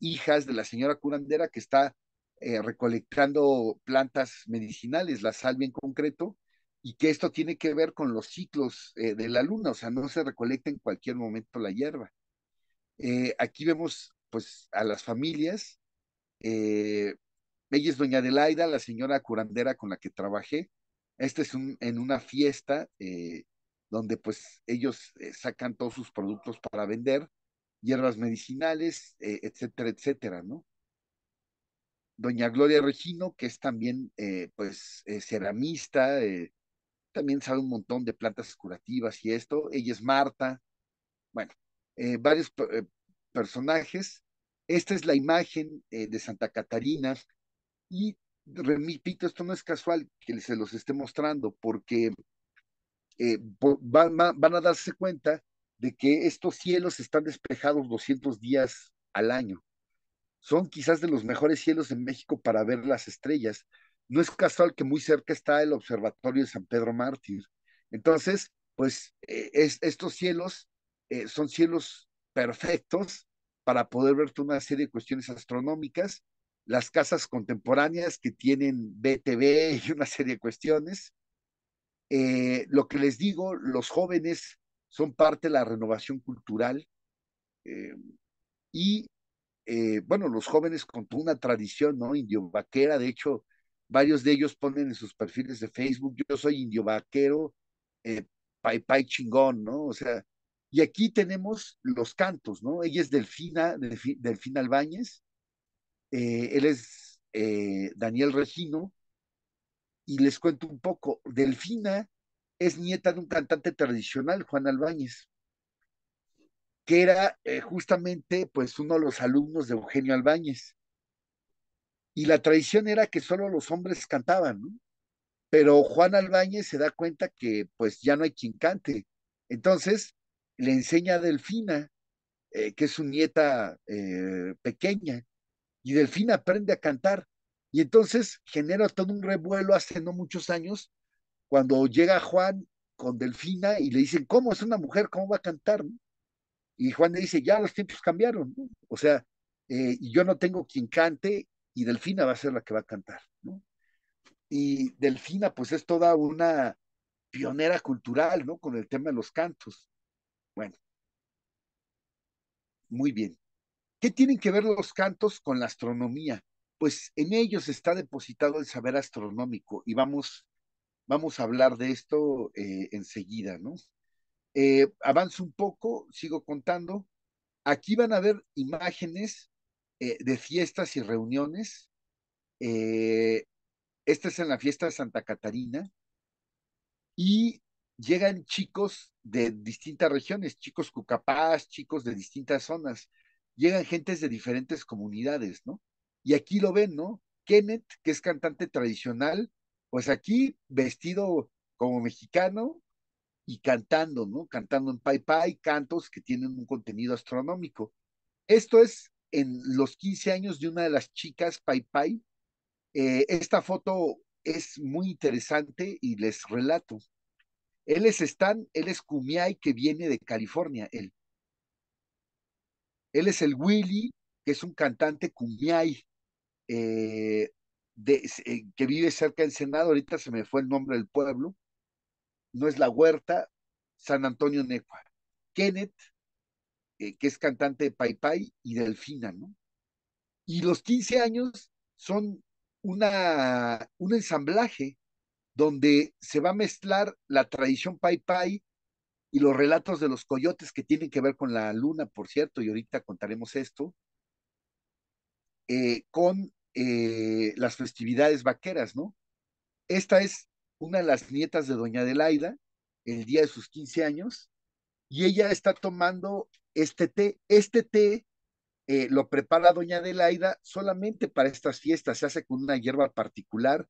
hijas de la señora curandera que está recolectando plantas medicinales, la salvia en concreto, y que esto tiene que ver con los ciclos eh, de la luna, o sea, no se recolecta en cualquier momento la hierba. Eh, aquí vemos pues a las familias, eh, ella es doña Adelaida, la señora curandera con la que trabajé, esta es en una fiesta donde pues ellos sacan todos sus productos para vender, hierbas medicinales, etcétera, etcétera, ¿no? doña Gloria Regino, que es también pues ceramista, también sabe un montón de plantas curativas y esto. Ella es Marta. Bueno, eh, varios eh, personajes. Esta es la imagen eh, de Santa Catarina. Y repito, esto no es casual que se los esté mostrando, porque van, van a darse cuenta de que estos cielos están despejados 200 días al año. Son quizás de los mejores cielos en México para ver las estrellas no es casual que muy cerca está el observatorio de San Pedro Mártir. Entonces, pues eh, estos cielos eh, son cielos perfectos para poder ver una serie de cuestiones astronómicas, las casas contemporáneas que tienen BTV y una serie de cuestiones. Eh, lo que les digo, los jóvenes son parte de la renovación cultural y, bueno, los jóvenes con una tradición, ¿no? Indio vaquera, de hecho, varios de ellos ponen en sus perfiles de Facebook, yo soy indio vaquero, eh, chingón, ¿no? O sea, y aquí tenemos los cantos, ¿no? Ella es Delfina, Delfina Albáñez, eh, él es eh, Daniel Regino, y les cuento un poco, Delfina es nieta de un cantante tradicional, Juan Albáñez, que era eh, justamente pues uno de los alumnos de Eugenio Albáñez. Y la tradición era que solo los hombres cantaban, ¿no? Pero Juan Albañez se da cuenta que pues ya no hay quien cante. Entonces le enseña a Delfina, eh, que es su nieta eh, pequeña, y Delfina aprende a cantar. Y entonces genera todo un revuelo hace no muchos años, cuando llega Juan con Delfina y le dicen, ¿cómo es una mujer? ¿Cómo va a cantar? Y Juan le dice, ya los tiempos cambiaron, o sea, eh, yo no tengo quien cante y Delfina va a ser la que va a cantar, ¿no? Y Delfina, pues es toda una pionera cultural, ¿no? Con el tema de los cantos. Bueno, muy bien. ¿Qué tienen que ver los cantos con la astronomía? Pues en ellos está depositado el saber astronómico y vamos, vamos a hablar de esto eh, enseguida, ¿no? Eh, avanzo un poco, sigo contando. Aquí van a ver imágenes eh, de fiestas y reuniones. Eh, esta es en la fiesta de Santa Catarina. Y llegan chicos de distintas regiones, chicos cucapás, chicos de distintas zonas. Llegan gentes de diferentes comunidades, ¿no? Y aquí lo ven, ¿no? Kenneth, que es cantante tradicional, pues aquí vestido como mexicano y cantando, ¿no? Cantando en Pai cantos que tienen un contenido astronómico. Esto es en los 15 años de una de las chicas, Pai Pai. Eh, esta foto es muy interesante y les relato. Él es Stan, él es Kumiai, que viene de California, él. Él es el Willy, que es un cantante Kumiai, eh, eh, que vive cerca del Senado, ahorita se me fue el nombre del pueblo, no es La Huerta, San Antonio Necua. Kenneth, eh, que es cantante de Pai Pai y Delfina, ¿no? Y los 15 años son una, un ensamblaje donde se va a mezclar la tradición Pai Pai y los relatos de los coyotes que tienen que ver con la luna, por cierto, y ahorita contaremos esto, eh, con eh, las festividades vaqueras, ¿no? Esta es una de las nietas de Doña Adelaida, el día de sus 15 años, y ella está tomando este té. Este té eh, lo prepara doña Adelaida solamente para estas fiestas, se hace con una hierba particular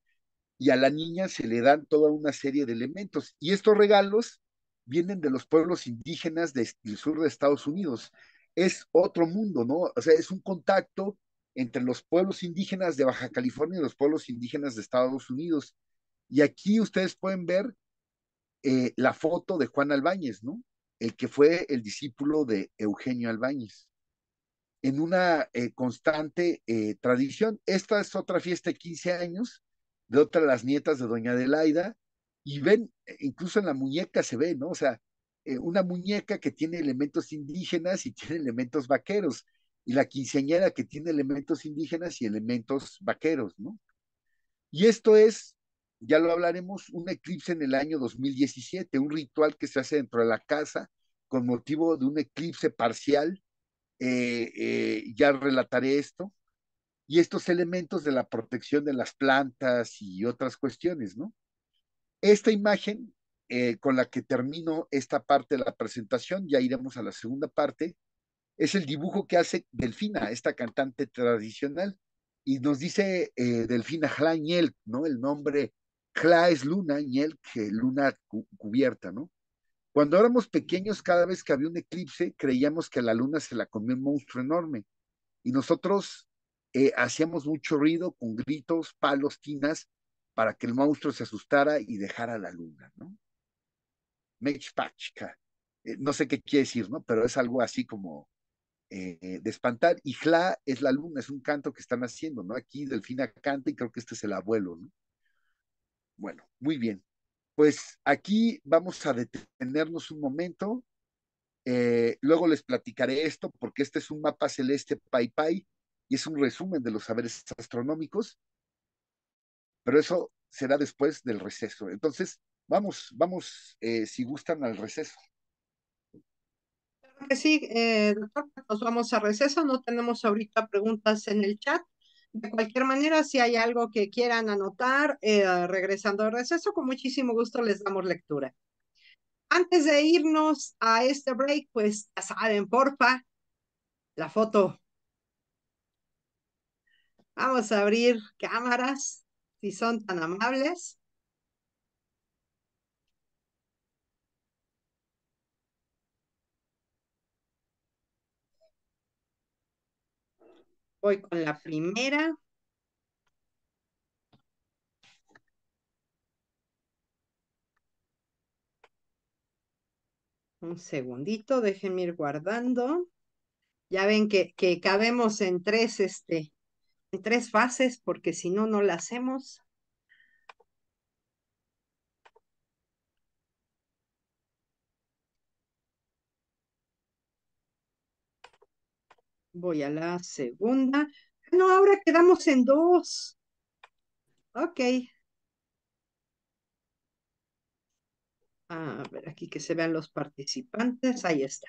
y a la niña se le dan toda una serie de elementos. Y estos regalos vienen de los pueblos indígenas del sur de Estados Unidos. Es otro mundo, ¿no? O sea, es un contacto entre los pueblos indígenas de Baja California y los pueblos indígenas de Estados Unidos. Y aquí ustedes pueden ver eh, la foto de Juan Albañez, ¿no? el que fue el discípulo de Eugenio Albañez, en una eh, constante eh, tradición. Esta es otra fiesta de 15 años, de otra las nietas de Doña Adelaida, y ven, eh, incluso en la muñeca se ve, ¿no? O sea, una muñeca que tiene elementos indígenas y <laughs> tiene elementos vaqueros, y la quinceañera que tiene elementos indígenas y elementos vaqueros, ¿no? Y esto es ya lo hablaremos, un eclipse en el año 2017, un ritual que se hace dentro de la casa con motivo de un eclipse parcial. Eh, eh, ya relataré esto. Y estos elementos de la protección de las plantas y otras cuestiones, ¿no? Esta imagen eh, con la que termino esta parte de la presentación, ya iremos a la segunda parte, es el dibujo que hace Delfina, esta cantante tradicional, y nos dice Delfina Hlañel, ¿no? El nombre Hla es luna, Ñel, que luna cubierta, ¿no? Cuando éramos pequeños, cada vez que había un eclipse, creíamos que a la luna se la comía un monstruo enorme. Y nosotros eh, hacíamos mucho ruido con gritos, palos, tinas, para que el monstruo se asustara y dejara la luna, ¿no? Mechpachka. Eh, no sé qué quiere decir, ¿no? Pero es algo así como eh, de espantar. Y Hla es la luna, es un canto que están haciendo, ¿no? Aquí Delfina canta y creo que este es el abuelo, ¿no? Bueno, muy bien. Pues aquí vamos a detenernos un momento. Eh, luego les platicaré esto porque este es un mapa celeste Pai Pai y es un resumen de los saberes astronómicos, pero eso será después del receso. Entonces, vamos, vamos, eh, si gustan, al receso. Sí, eh, doctor, nos vamos a receso. No tenemos ahorita preguntas en el chat. De cualquier manera, si hay algo que quieran anotar, eh, regresando al receso, con muchísimo gusto les damos lectura. Antes de irnos a este break, pues ya saben, porfa, la foto. Vamos a abrir cámaras, si son tan amables. Voy con la primera. Un segundito, déjenme ir guardando. Ya ven que, que cabemos en tres, este, en tres fases, porque si no, no la hacemos. Voy a la segunda. Ah, no, ahora quedamos en dos. Ok. A ver, aquí que se vean los participantes. Ahí está.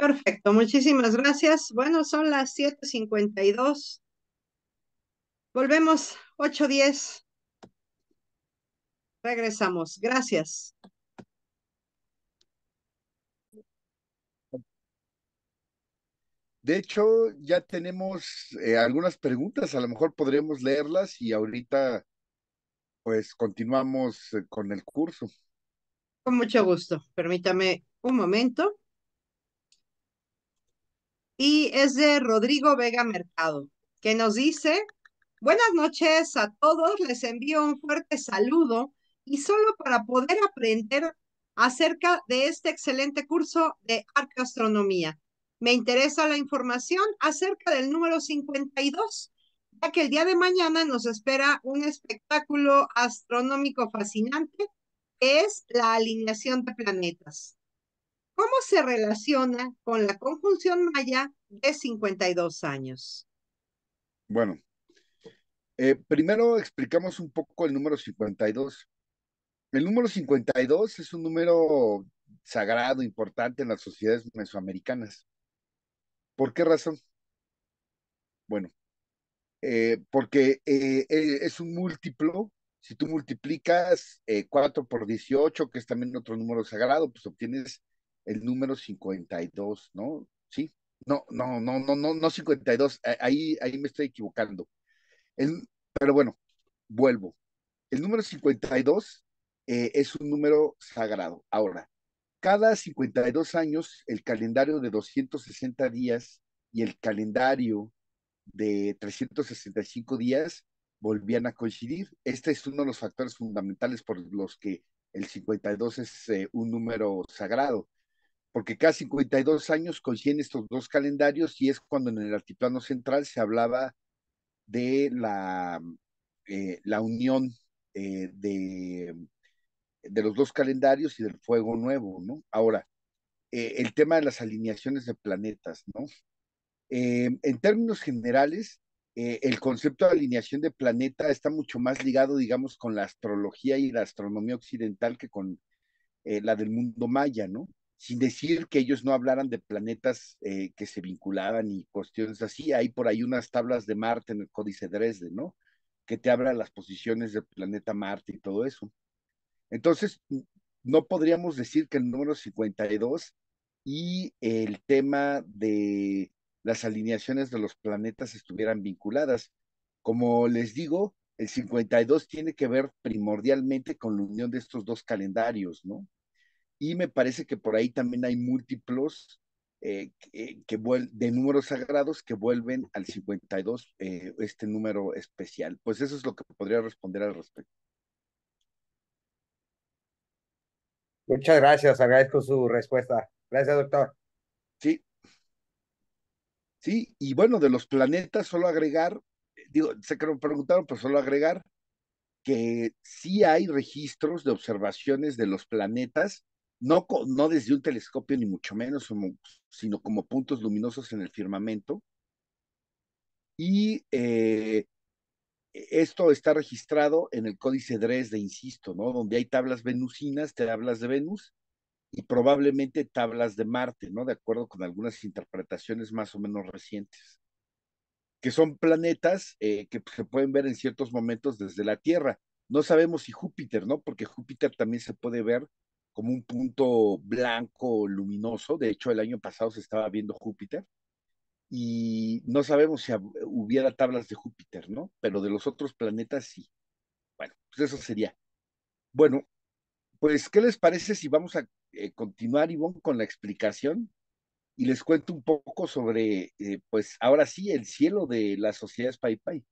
Perfecto, muchísimas gracias. Bueno, son las 7.52. Volvemos 8.10. Regresamos. Gracias. De hecho, ya tenemos eh, algunas preguntas, a lo mejor podremos leerlas y ahorita pues continuamos eh, con el curso. Con mucho gusto. Permítame un momento y es de Rodrigo Vega Mercado, que nos dice, buenas noches a todos, les envío un fuerte saludo y solo para poder aprender acerca de este excelente curso de Astronomía. Me interesa la información acerca del número 52, ya que el día de mañana nos espera un espectáculo astronómico fascinante, que es la alineación de planetas. ¿Cómo se relaciona con la conjunción maya de 52 años? Bueno, eh, primero explicamos un poco el número 52. El número 52 es un número sagrado, importante en las sociedades mesoamericanas. ¿Por qué razón? Bueno, eh, porque eh, es un múltiplo. Si tú multiplicas eh, 4 por 18, que es también otro número sagrado, pues obtienes el número 52, ¿no? Sí, no, no, no, no, no, no 52, ahí, ahí me estoy equivocando. El, pero bueno, vuelvo. El número 52 eh, es un número sagrado. Ahora, cada 52 años, el calendario de 260 días y el calendario de 365 días volvían a coincidir. Este es uno de los factores fundamentales por los que el 52 es eh, un número sagrado porque cada 52 años coinciden estos dos calendarios y es cuando en el altiplano central se hablaba de la, mm, eh, la unión eh, de, mm, de, los dos calendarios y del fuego nuevo, ¿no? Ahora, eh, el tema de las alineaciones de planetas, ¿no? en términos generales, el concepto de alineación de planeta está mucho más ligado, digamos, con la astrología y la astronomía occidental que con la del mundo maya, ¿no? sin decir que ellos no hablaran de planetas eh, que se vinculaban y cuestiones así. Hay por ahí unas tablas de Marte en el Códice Dresde, ¿no? Que te habla las posiciones del planeta Marte y todo eso. Entonces, no podríamos decir que el número 52 y el tema de las alineaciones de los planetas estuvieran vinculadas. Como les digo, el 52 tiene que ver primordialmente con la unión de estos dos calendarios, ¿no? y me parece que por ahí también hay múltiplos eh, que, de números sagrados que vuelven al 52, eh, este número especial. Pues eso es lo que podría responder al respecto. Muchas gracias, agradezco su respuesta. Gracias, doctor. Sí. Sí, y bueno, de los planetas, solo agregar, eh, digo, sé que lo preguntaron, pero solo agregar que sí hay registros de observaciones de los planetas no, desde un telescopio ni mucho menos, sino como puntos luminosos en el firmamento. Y eh, esto está registrado en el Códice Dresde, insisto, ¿no? Donde hay tablas venusinas, tablas de Venus y probablemente tablas de Marte, ¿no? De acuerdo con algunas interpretaciones más o menos recientes, que son planetas eh, que se pueden ver en ciertos momentos desde la Tierra. No sabemos si Júpiter, ¿no? Porque Júpiter también se puede ver como un punto blanco luminoso. De hecho, el año pasado se estaba viendo Júpiter y no sabemos si hubiera tablas de Júpiter, ¿no? Pero de los otros planetas sí. Bueno, pues eso sería. Bueno, pues, ¿qué les parece si vamos a eh, continuar, Ivonne, con la explicación? Y les cuento un poco sobre, eh, pues, ahora sí, el cielo de las sociedades Pai Pai.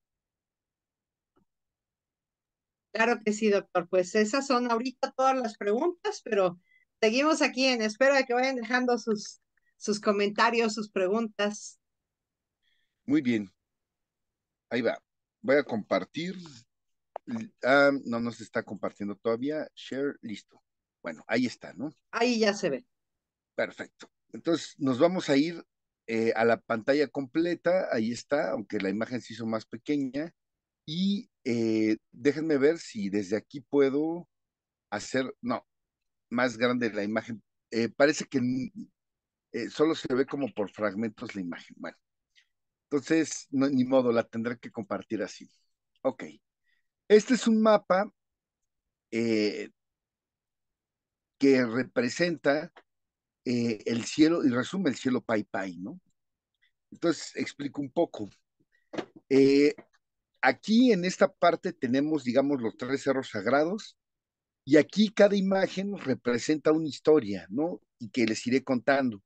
Claro que sí, doctor. Pues esas son ahorita todas las preguntas, pero seguimos aquí en espera de que vayan dejando sus, sus comentarios, sus preguntas. Muy bien. Ahí va. Voy a compartir. Ah, no nos está compartiendo todavía. Share, listo. Bueno, ahí está, ¿no? Ahí ya se ve. Perfecto. Entonces, nos vamos a ir eh, a la pantalla completa. Ahí está, aunque la imagen se hizo más pequeña. Y eh, déjenme ver si desde aquí puedo hacer, no, más grande la imagen. Eh, parece que eh, solo se ve como por fragmentos la imagen. Bueno, entonces, ni modo, la tendré que compartir así. Ok. Este es un mapa que representa el cielo y resume el cielo Pai Pai, ¿no? Entonces, explico un poco. Eh, aquí en esta parte tenemos, digamos, los tres cerros sagrados y aquí cada imagen representa una historia, ¿no? Y que les iré contando.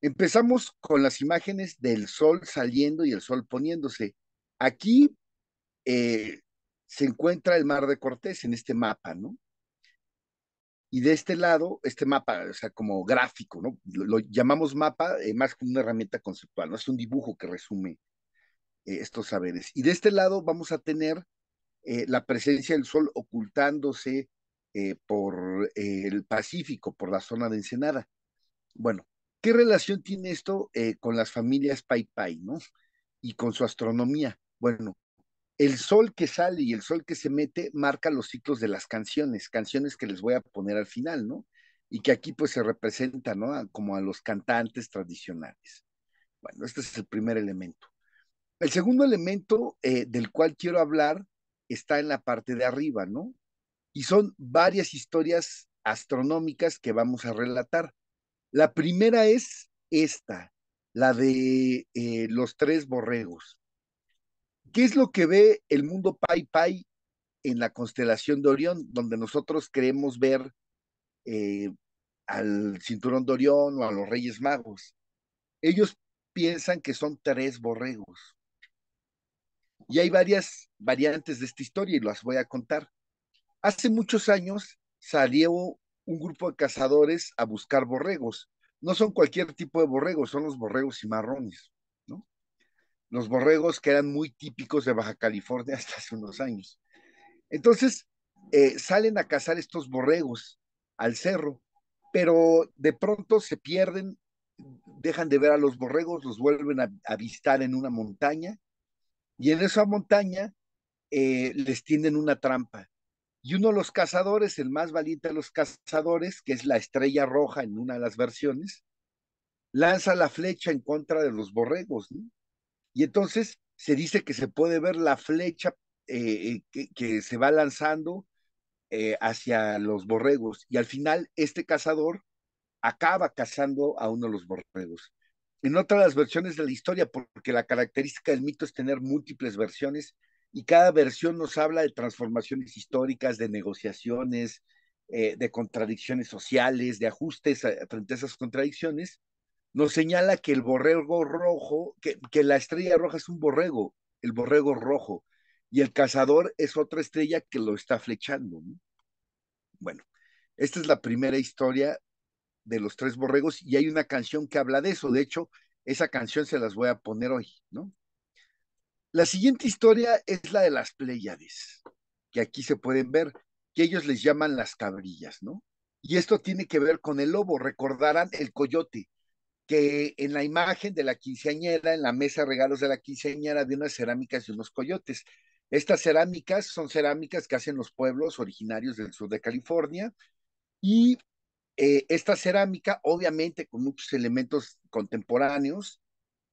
Empezamos con las imágenes del sol saliendo y el sol poniéndose. Aquí eh, se encuentra el mar de Cortés en este mapa, ¿no? Y de este lado, este mapa, o sea, como gráfico, ¿no? Lo, llamamos mapa eh, más que una herramienta conceptual, ¿no? Es un dibujo que resume eh, estos saberes. Y de este lado vamos a tener eh, la presencia del Sol ocultándose eh, por el Pacífico, por la zona de Ensenada. Bueno, ¿qué relación tiene esto con las familias Pai Pai, ¿no? Y con su astronomía. Bueno, el sol que sale y el sol que se mete marca los ciclos de las canciones, canciones que les voy a poner al final, ¿no? Y que aquí pues se representan, ¿no? como a los cantantes tradicionales. Bueno, este es el primer elemento. El segundo elemento eh, del cual quiero hablar está en la parte de arriba, ¿no? Y son varias historias astronómicas que vamos a relatar. La primera es esta, la de eh, los tres borregos. ¿Qué es lo que ve el mundo Pai Pai en la constelación de Orión, donde nosotros creemos ver eh, al cinturón de Orión o a los Reyes Magos? Ellos piensan que son tres borregos. Y hay varias variantes de esta historia y las voy a contar. Hace muchos años salió un grupo de cazadores a buscar borregos. No son cualquier tipo de borregos, son los borregos cimarrones, ¿no? Los borregos que eran muy típicos de Baja California <laughs> hasta hace unos años. Entonces, eh, salen a cazar estos borregos al cerro, pero de pronto se pierden, dejan de ver a los borregos, los vuelven a avistar en una montaña y en esa montaña eh, les tienden una trampa. Y uno de los cazadores, el más valiente de los cazadores, que es la estrella roja en una de las versiones, lanza la flecha en contra de los borregos. Y entonces se dice que se puede ver la flecha eh, eh, que, se va lanzando hacia los borregos. Y al final este cazador acaba cazando a uno de los borregos en otras las versiones de la historia, porque la característica del mito es tener múltiples versiones y cada versión nos habla de transformaciones históricas, de negociaciones, eh, de contradicciones sociales, de ajustes a, frente a esas contradicciones. Nos señala que el borrego rojo, que, la estrella roja es un borrego, el borrego rojo, y el cazador es otra estrella que lo está flechando. Bueno, esta es la primera historia de los tres borregos y hay una canción que habla de eso. De hecho, esa canción se las voy a poner hoy, ¿no? La siguiente historia es la de las Pléyades, que aquí se pueden ver, que ellos les llaman las cabrillas, ¿no? Y esto tiene que ver con el lobo, recordarán el coyote, que en la imagen de la quinceañera, en la mesa de regalos de la quinceañera, de unas cerámicas y unos coyotes. Estas cerámicas son cerámicas que hacen los pueblos originarios del sur de California y eh, esta cerámica, obviamente con muchos elementos contemporáneos,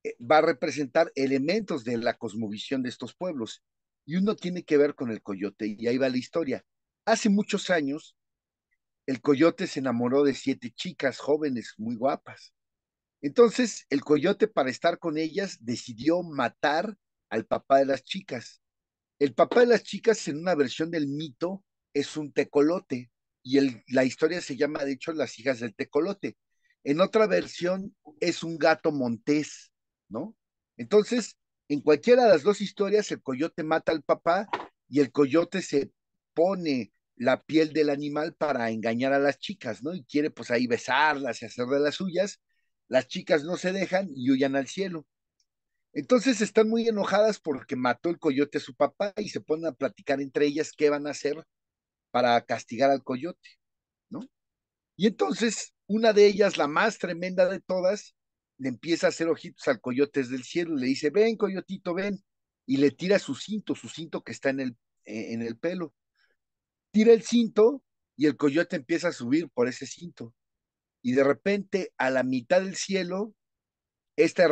eh, va a representar elementos de la cosmovisión de estos pueblos. Y uno tiene que ver con el coyote, y ahí va la historia. Hace muchos años, el coyote se enamoró de siete chicas jóvenes, muy guapas. Entonces, el coyote, para estar con ellas, decidió matar al papá de las chicas. El papá de las chicas, en una versión del mito, es un tecolote, y el, la historia se llama, de hecho, Las hijas del tecolote. En otra versión es un gato montés, ¿no? Entonces, en cualquiera de las dos historias, el coyote mata al papá y el coyote se pone la piel del animal para engañar a las chicas, ¿no? Y quiere pues ahí besarlas y hacer de las suyas. Las chicas no se dejan y huyan al cielo. Entonces están muy enojadas porque mató el coyote a su papá y se ponen a platicar entre ellas qué van a hacer para castigar al coyote, ¿no? Y entonces, una de ellas, la más tremenda de todas, le empieza a hacer ojitos al coyote desde el cielo le dice, ven, coyotito, ven, y le tira su cinto, su cinto que está en el, en el pelo. Tira el cinto y el coyote empieza a subir por ese cinto. Y de repente, a la mitad del cielo, esta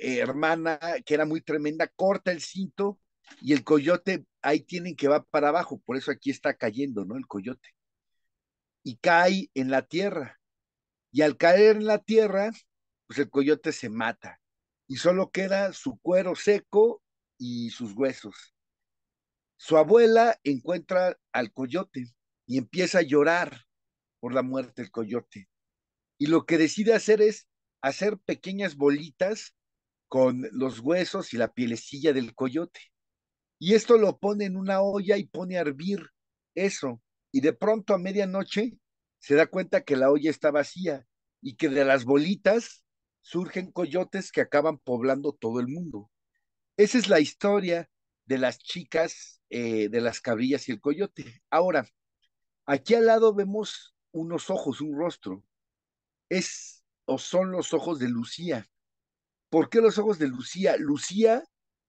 eh, hermana, que era muy tremenda, corta el cinto y el coyote ahí tienen que va para abajo, por eso aquí está cayendo, ¿no? El coyote. Y cae en la tierra. Y al caer en la tierra, pues el coyote se mata y solo queda su cuero seco y sus huesos. Su abuela encuentra al coyote y empieza a llorar por la muerte del coyote. Y lo que decide hacer es hacer pequeñas bolitas con los huesos y la pielecilla del coyote. Y esto lo pone en una olla y pone a hervir eso. Y de pronto a medianoche se da cuenta que la olla está vacía y que de las bolitas surgen coyotes que acaban poblando todo el mundo. Esa es la historia de las chicas, eh, de las cabrillas y el coyote. Ahora, aquí al lado vemos unos ojos, un rostro. Es o son los ojos de Lucía. ¿Por qué los ojos de Lucía? Lucía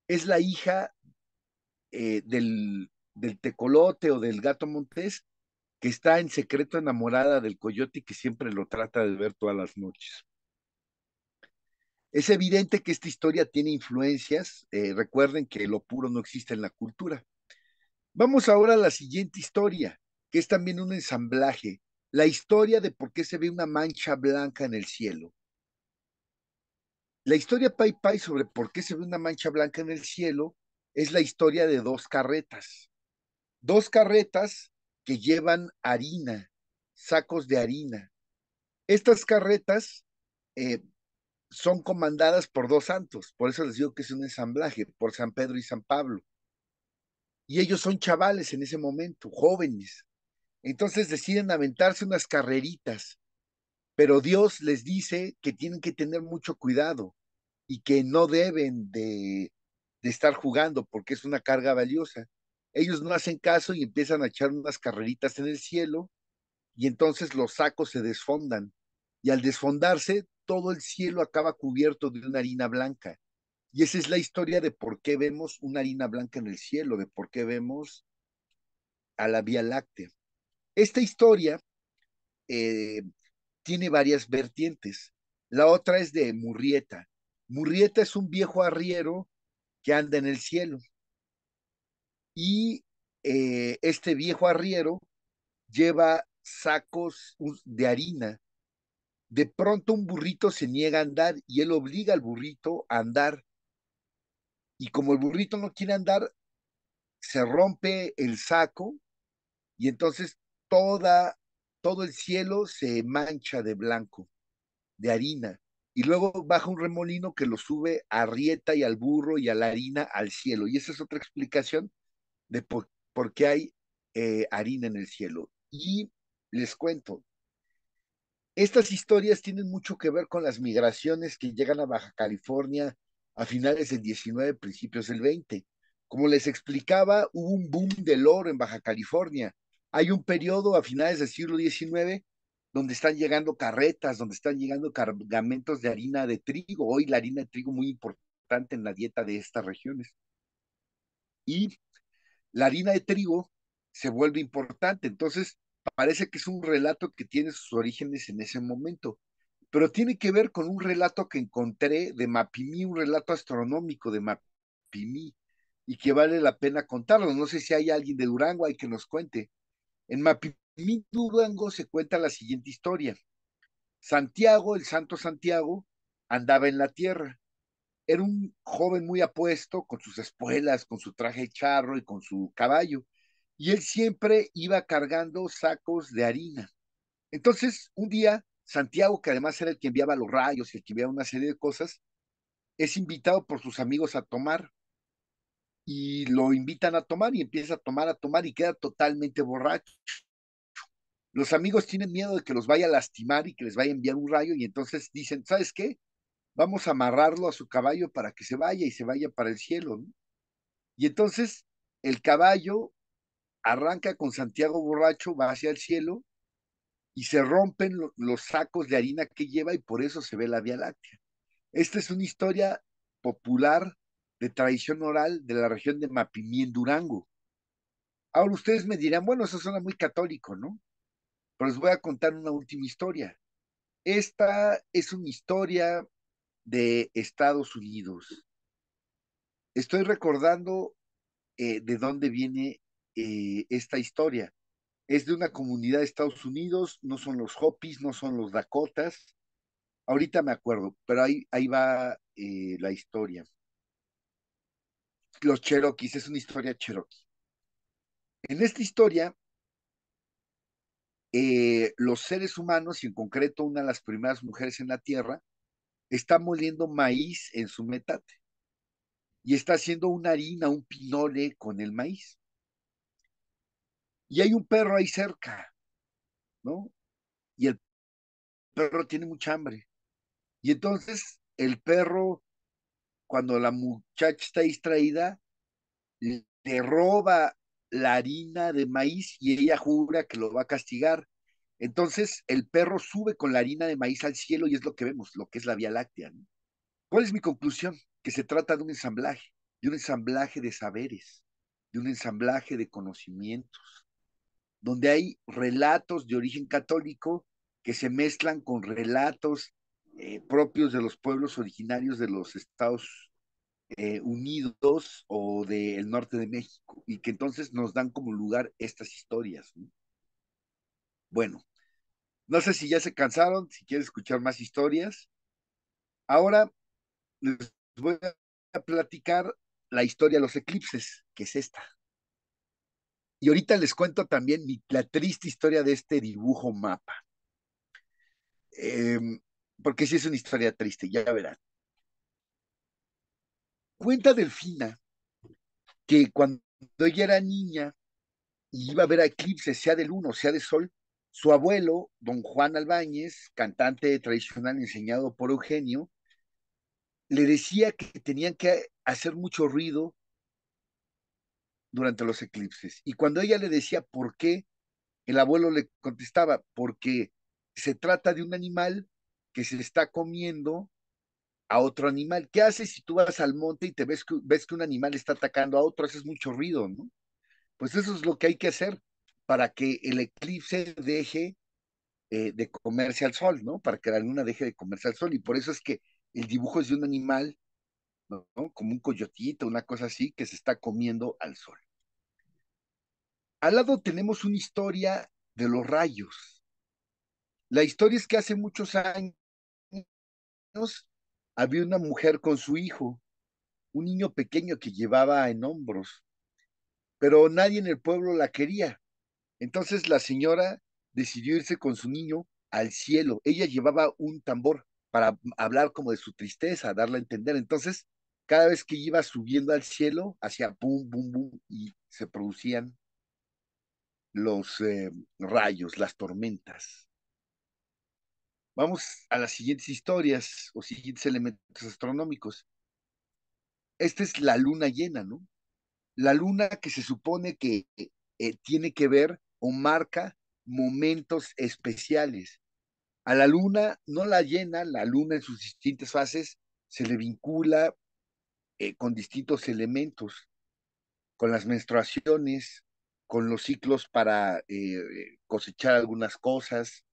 es la hija eh, del, tecolote o del gato montés, que está en secreto enamorada del coyote y que siempre lo trata de ver todas las noches. Es evidente que esta historia tiene influencias. Eh, recuerden que lo puro no existe en la cultura. Vamos ahora a la siguiente historia, que es también un ensamblaje. La historia de por qué se ve una mancha blanca en el cielo. La historia Pai Pai sobre por qué se ve una mancha blanca en el cielo es la historia de dos carretas. Dos carretas que llevan harina, sacos de harina. Estas carretas eh, son comandadas por dos santos, por eso les digo que es un ensamblaje, por San Pedro y San Pablo. Y ellos son chavales en ese momento, jóvenes. Entonces deciden aventarse unas carreritas, pero Dios les dice que tienen que tener mucho cuidado y que no deben de de estar jugando porque es una carga valiosa. Ellos no hacen caso y empiezan a echar unas carreritas en el cielo y entonces los sacos se desfondan y al desfondarse todo el cielo acaba cubierto de una harina blanca. Y esa es la historia de por qué vemos una harina blanca en el cielo, de por qué vemos a la Vía Láctea. Esta historia eh, tiene varias vertientes. La otra es de Murrieta. Murrieta es un viejo arriero que anda en el cielo. Y eh, este viejo arriero lleva sacos de harina. De pronto un burrito se niega a andar y él obliga al burrito a andar. Y como el burrito no quiere andar, se rompe el saco y entonces toda, todo el cielo se mancha de blanco, de harina y luego baja un remolino que lo sube a Rieta y al burro y a la harina al cielo. Y esa es otra explicación de por, qué hay eh, harina en el cielo. Y les cuento, estas historias tienen mucho que ver con las migraciones que llegan a Baja California a finales del 19, principios del 20. Como les explicaba, hubo un boom del oro en Baja California. Hay un periodo a finales del siglo XIX donde están llegando carretas, donde están llegando cargamentos de harina de trigo. Hoy la harina de trigo muy importante en la dieta de estas regiones. Y la harina de trigo se vuelve importante. Entonces, parece que es un relato que tiene sus orígenes en ese momento, pero tiene que ver con un relato que encontré de Mapimí, un relato astronómico de Mapimí, y que vale la pena contarlo. No sé si hay alguien de Durango ahí que nos cuente. En Mapimí mito Durango se cuenta la siguiente historia. Santiago, el santo Santiago, andaba en la tierra. Era un joven muy apuesto, con sus espuelas, con su traje de charro y con su caballo. Y él siempre iba cargando sacos de harina. Entonces, un día, Santiago, que además era el que enviaba los rayos y el que enviaba una serie de cosas, es invitado por sus amigos a tomar. Y lo invitan a tomar y empieza a tomar, a tomar y queda totalmente borracho los amigos tienen miedo de que los vaya a lastimar y que les vaya a enviar un rayo y entonces dicen, ¿sabes qué? Vamos a amarrarlo a su caballo para que se vaya y se vaya para el cielo. ¿no? Y entonces el caballo arranca con Santiago borracho, va hacia el cielo y se rompen los sacos de harina que lleva y por eso se ve la Vía Láctea. Esta es una historia popular de tradición oral de la región de Mapimí en Durango. Ahora ustedes me dirán, bueno, eso suena muy católico, ¿no? les voy a contar una última historia. Esta es una historia de Estados Unidos. Estoy recordando eh, de dónde viene eh, esta historia. Es de una comunidad de Estados Unidos, no son los Hopis, no son los Dakotas. Ahorita me acuerdo, pero ahí, ahí va eh, la historia. Los Cherokees, es una historia Cherokee. En esta historia eh, los seres humanos, y en concreto una de las primeras mujeres en la Tierra, está moliendo maíz en su metate y está haciendo una harina, un pinole con el maíz. Y hay un perro ahí cerca, ¿no? Y el perro tiene mucha hambre. Y entonces el perro, cuando la muchacha está distraída, le roba la harina de maíz y ella jura que lo va a castigar. Entonces el perro sube con la harina de maíz al cielo y es lo que vemos, lo que es la Vía Láctea. ¿Cuál es mi conclusión? Que se trata de un ensamblaje, de un ensamblaje de saberes, de un ensamblaje de conocimientos, donde hay relatos de origen católico que se mezclan con relatos eh, propios de los pueblos originarios de los Estados eh, unidos o del norte de México, y que entonces nos dan como lugar estas historias. Bueno, no sé si ya se cansaron, si quieren escuchar más historias. Ahora les voy a platicar la historia de los eclipses, que es esta. Y ahorita les cuento también la triste historia de este dibujo mapa. Em, porque sí es una historia triste, ya verán. Cuenta Delfina que cuando ella era niña y iba a ver eclipses, sea de luna o sea de sol, su abuelo, don Juan Albáñez, cantante tradicional enseñado por Eugenio, le decía que tenían que hacer mucho ruido durante los eclipses. Y cuando ella le decía por qué, el abuelo le contestaba, porque se trata de un animal que se está comiendo a otro animal. ¿Qué haces si tú vas al monte y te ves que, ves que un animal está atacando a otro? Haces mucho ruido, ¿no? Pues eso es lo que hay que hacer para que el eclipse deje eh, de comerse al sol, ¿no? Para que la luna deje de comerse al sol. Y por eso es que el dibujo es de un animal, ¿no? Como un coyotito, una cosa así, que se está comiendo al sol. Al lado tenemos una historia de los rayos. La historia es que hace muchos años había una mujer con su hijo, un niño pequeño que llevaba en hombros, pero nadie en el pueblo la quería. Entonces la señora decidió irse con su niño al cielo. Ella llevaba un tambor para hablar como de su tristeza, darla a entender. Entonces, cada vez que iba subiendo al cielo, hacía bum, bum, bum, y se producían los eh, rayos, las tormentas. Vamos a las siguientes historias o siguientes elementos astronómicos. Esta es la luna llena, ¿no? La luna que se supone que eh, tiene que ver o marca momentos especiales. A la luna, no la llena, la luna en sus distintas fases se le vincula eh, con distintos elementos, con las menstruaciones, con los ciclos para eh, cosechar algunas cosas,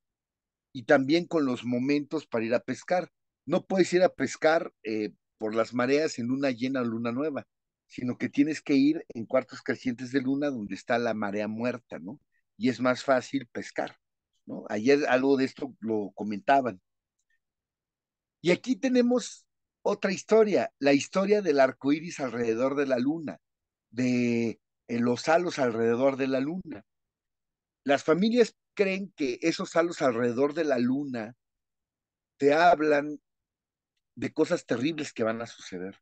y también con los momentos para ir a pescar. No puedes ir a pescar eh, por las mareas en luna llena o luna nueva, sino que tienes que ir en cuartos crecientes de luna donde está la marea muerta, ¿no? Y es más fácil pescar, ¿no? Ayer algo de esto lo comentaban. Y aquí tenemos otra historia, la historia del arco iris alrededor de la luna, de eh, los halos alrededor de la luna. Las familias creen que esos halos alrededor de la luna te hablan de cosas terribles que van a suceder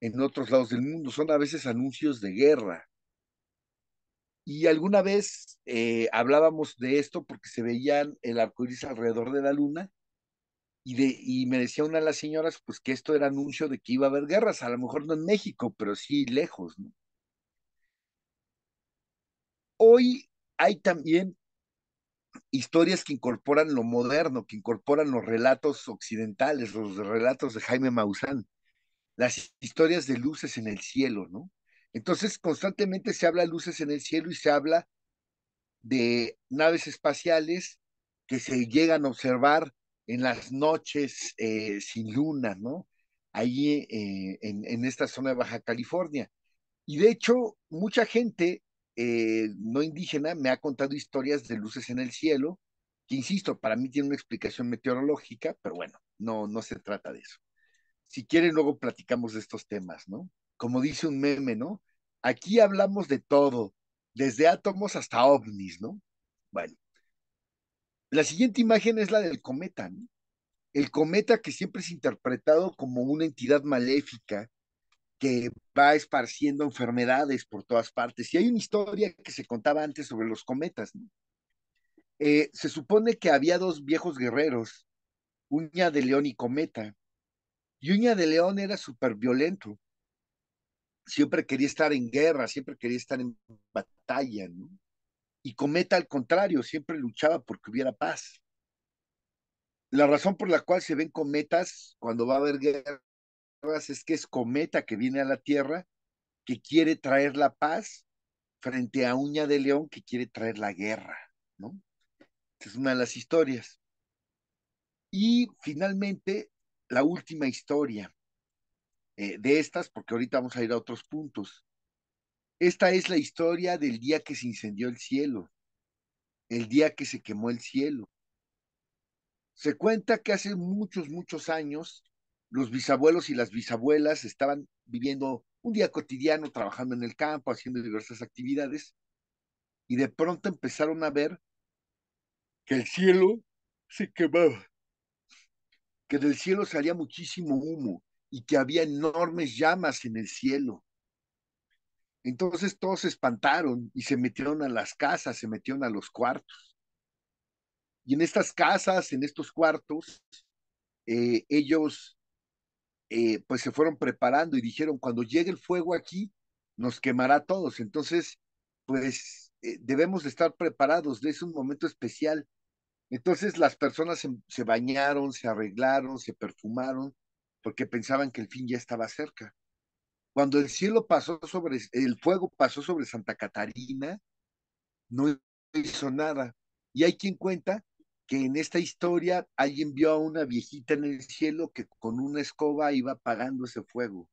en otros lados del mundo. Son a veces anuncios de guerra. Y alguna vez eh, hablábamos de esto porque se veían el arco iris alrededor de la luna y, me decía una de las señoras pues que esto era anuncio de que iba a haber guerras, a lo mejor no en México, pero sí lejos, ¿no? Hoy hay también historias que incorporan lo moderno, que incorporan los relatos occidentales, los relatos de Jaime Maussan, las historias de luces en el cielo, ¿no? Entonces, constantemente se habla de luces en el cielo y se habla de naves espaciales que se llegan a observar en las noches eh, sin luna, ¿no? Allí eh, en, en esta zona de Baja California. Y de hecho, mucha gente eh, no indígena me ha contado historias de luces en el cielo, que insisto, para mí tiene una explicación meteorológica, pero bueno, no, no se trata de eso. Si quieren, luego platicamos de estos temas, ¿no? Como dice un meme, ¿no? Aquí hablamos de todo, desde átomos hasta ovnis, ¿no? Bueno, la siguiente imagen es la del cometa, ¿no? El cometa que siempre es interpretado como una entidad maléfica, que va esparciendo enfermedades por todas partes. Y hay una historia que se contaba antes sobre los cometas. Eh, se supone que había dos viejos guerreros, Uña de León y Cometa. Y Uña de León era súper violento. Siempre quería estar en guerra, siempre quería estar en batalla, Y Cometa, al contrario, siempre luchaba porque hubiera paz. La razón por la cual se ven cometas cuando va a haber guerra es que es cometa que viene a la Tierra, que quiere traer la paz frente a Uña de León, que quiere traer la guerra, ¿no? es una de las historias. Y finalmente, la última historia eh, de estas, porque ahorita vamos a ir a otros puntos. Esta es la historia del día que se incendió el cielo, el día que se quemó el cielo. Se cuenta que hace muchos, muchos años los bisabuelos y las bisabuelas estaban viviendo un día cotidiano, trabajando en el campo, haciendo diversas actividades, y de pronto empezaron a ver que el cielo se quemaba, que del cielo salía muchísimo humo y que había enormes llamas en el cielo. Entonces todos se espantaron y se metieron a las casas, se metieron a los cuartos. Y en estas casas, en estos cuartos, eh, ellos eh, pues se fueron preparando y dijeron, cuando llegue el fuego aquí, nos quemará a todos. Entonces, pues eh, debemos estar preparados, es un momento especial. Entonces las personas se, se, bañaron, se arreglaron, se perfumaron, porque pensaban que el fin ya estaba cerca. Cuando el cielo pasó sobre, el fuego pasó sobre Santa Catarina, no hizo nada. Y hay quien cuenta que en esta historia alguien vio a una viejita en el cielo que con una escoba iba apagando ese fuego.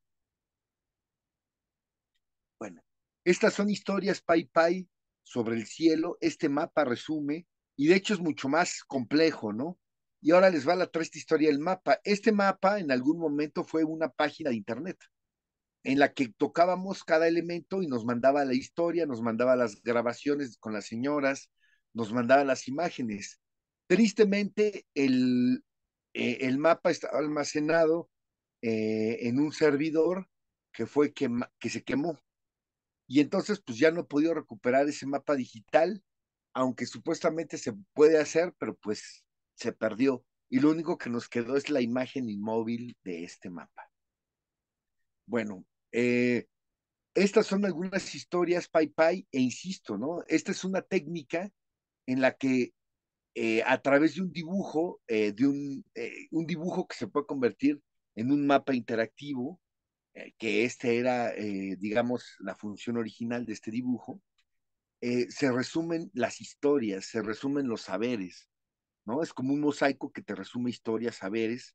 Bueno, estas son historias Pai Pai sobre el cielo. Este mapa resume, y de hecho es mucho más complejo, ¿no? Y ahora les va la triste historia del mapa. Este mapa en algún momento fue una página de internet en la que tocábamos cada elemento y nos mandaba la historia, nos mandaba las grabaciones con las señoras, nos mandaba las imágenes. Tristemente, el, eh, el mapa estaba almacenado eh, en un servidor que fue que se quemó. Y entonces, pues ya no he podido recuperar ese mapa digital, aunque supuestamente se puede hacer, pero pues se perdió. Y lo único que nos quedó es la imagen inmóvil de este mapa. Bueno, eh, estas son algunas historias, Pai e insisto, ¿no? Esta es una técnica en la que eh, a través de un dibujo, eh, de eh, un, dibujo que se puede convertir en un mapa interactivo, que este era, digamos, la función original de este dibujo, se resumen las historias, se resumen los saberes, ¿no? Es como un mosaico que te resume historias, saberes,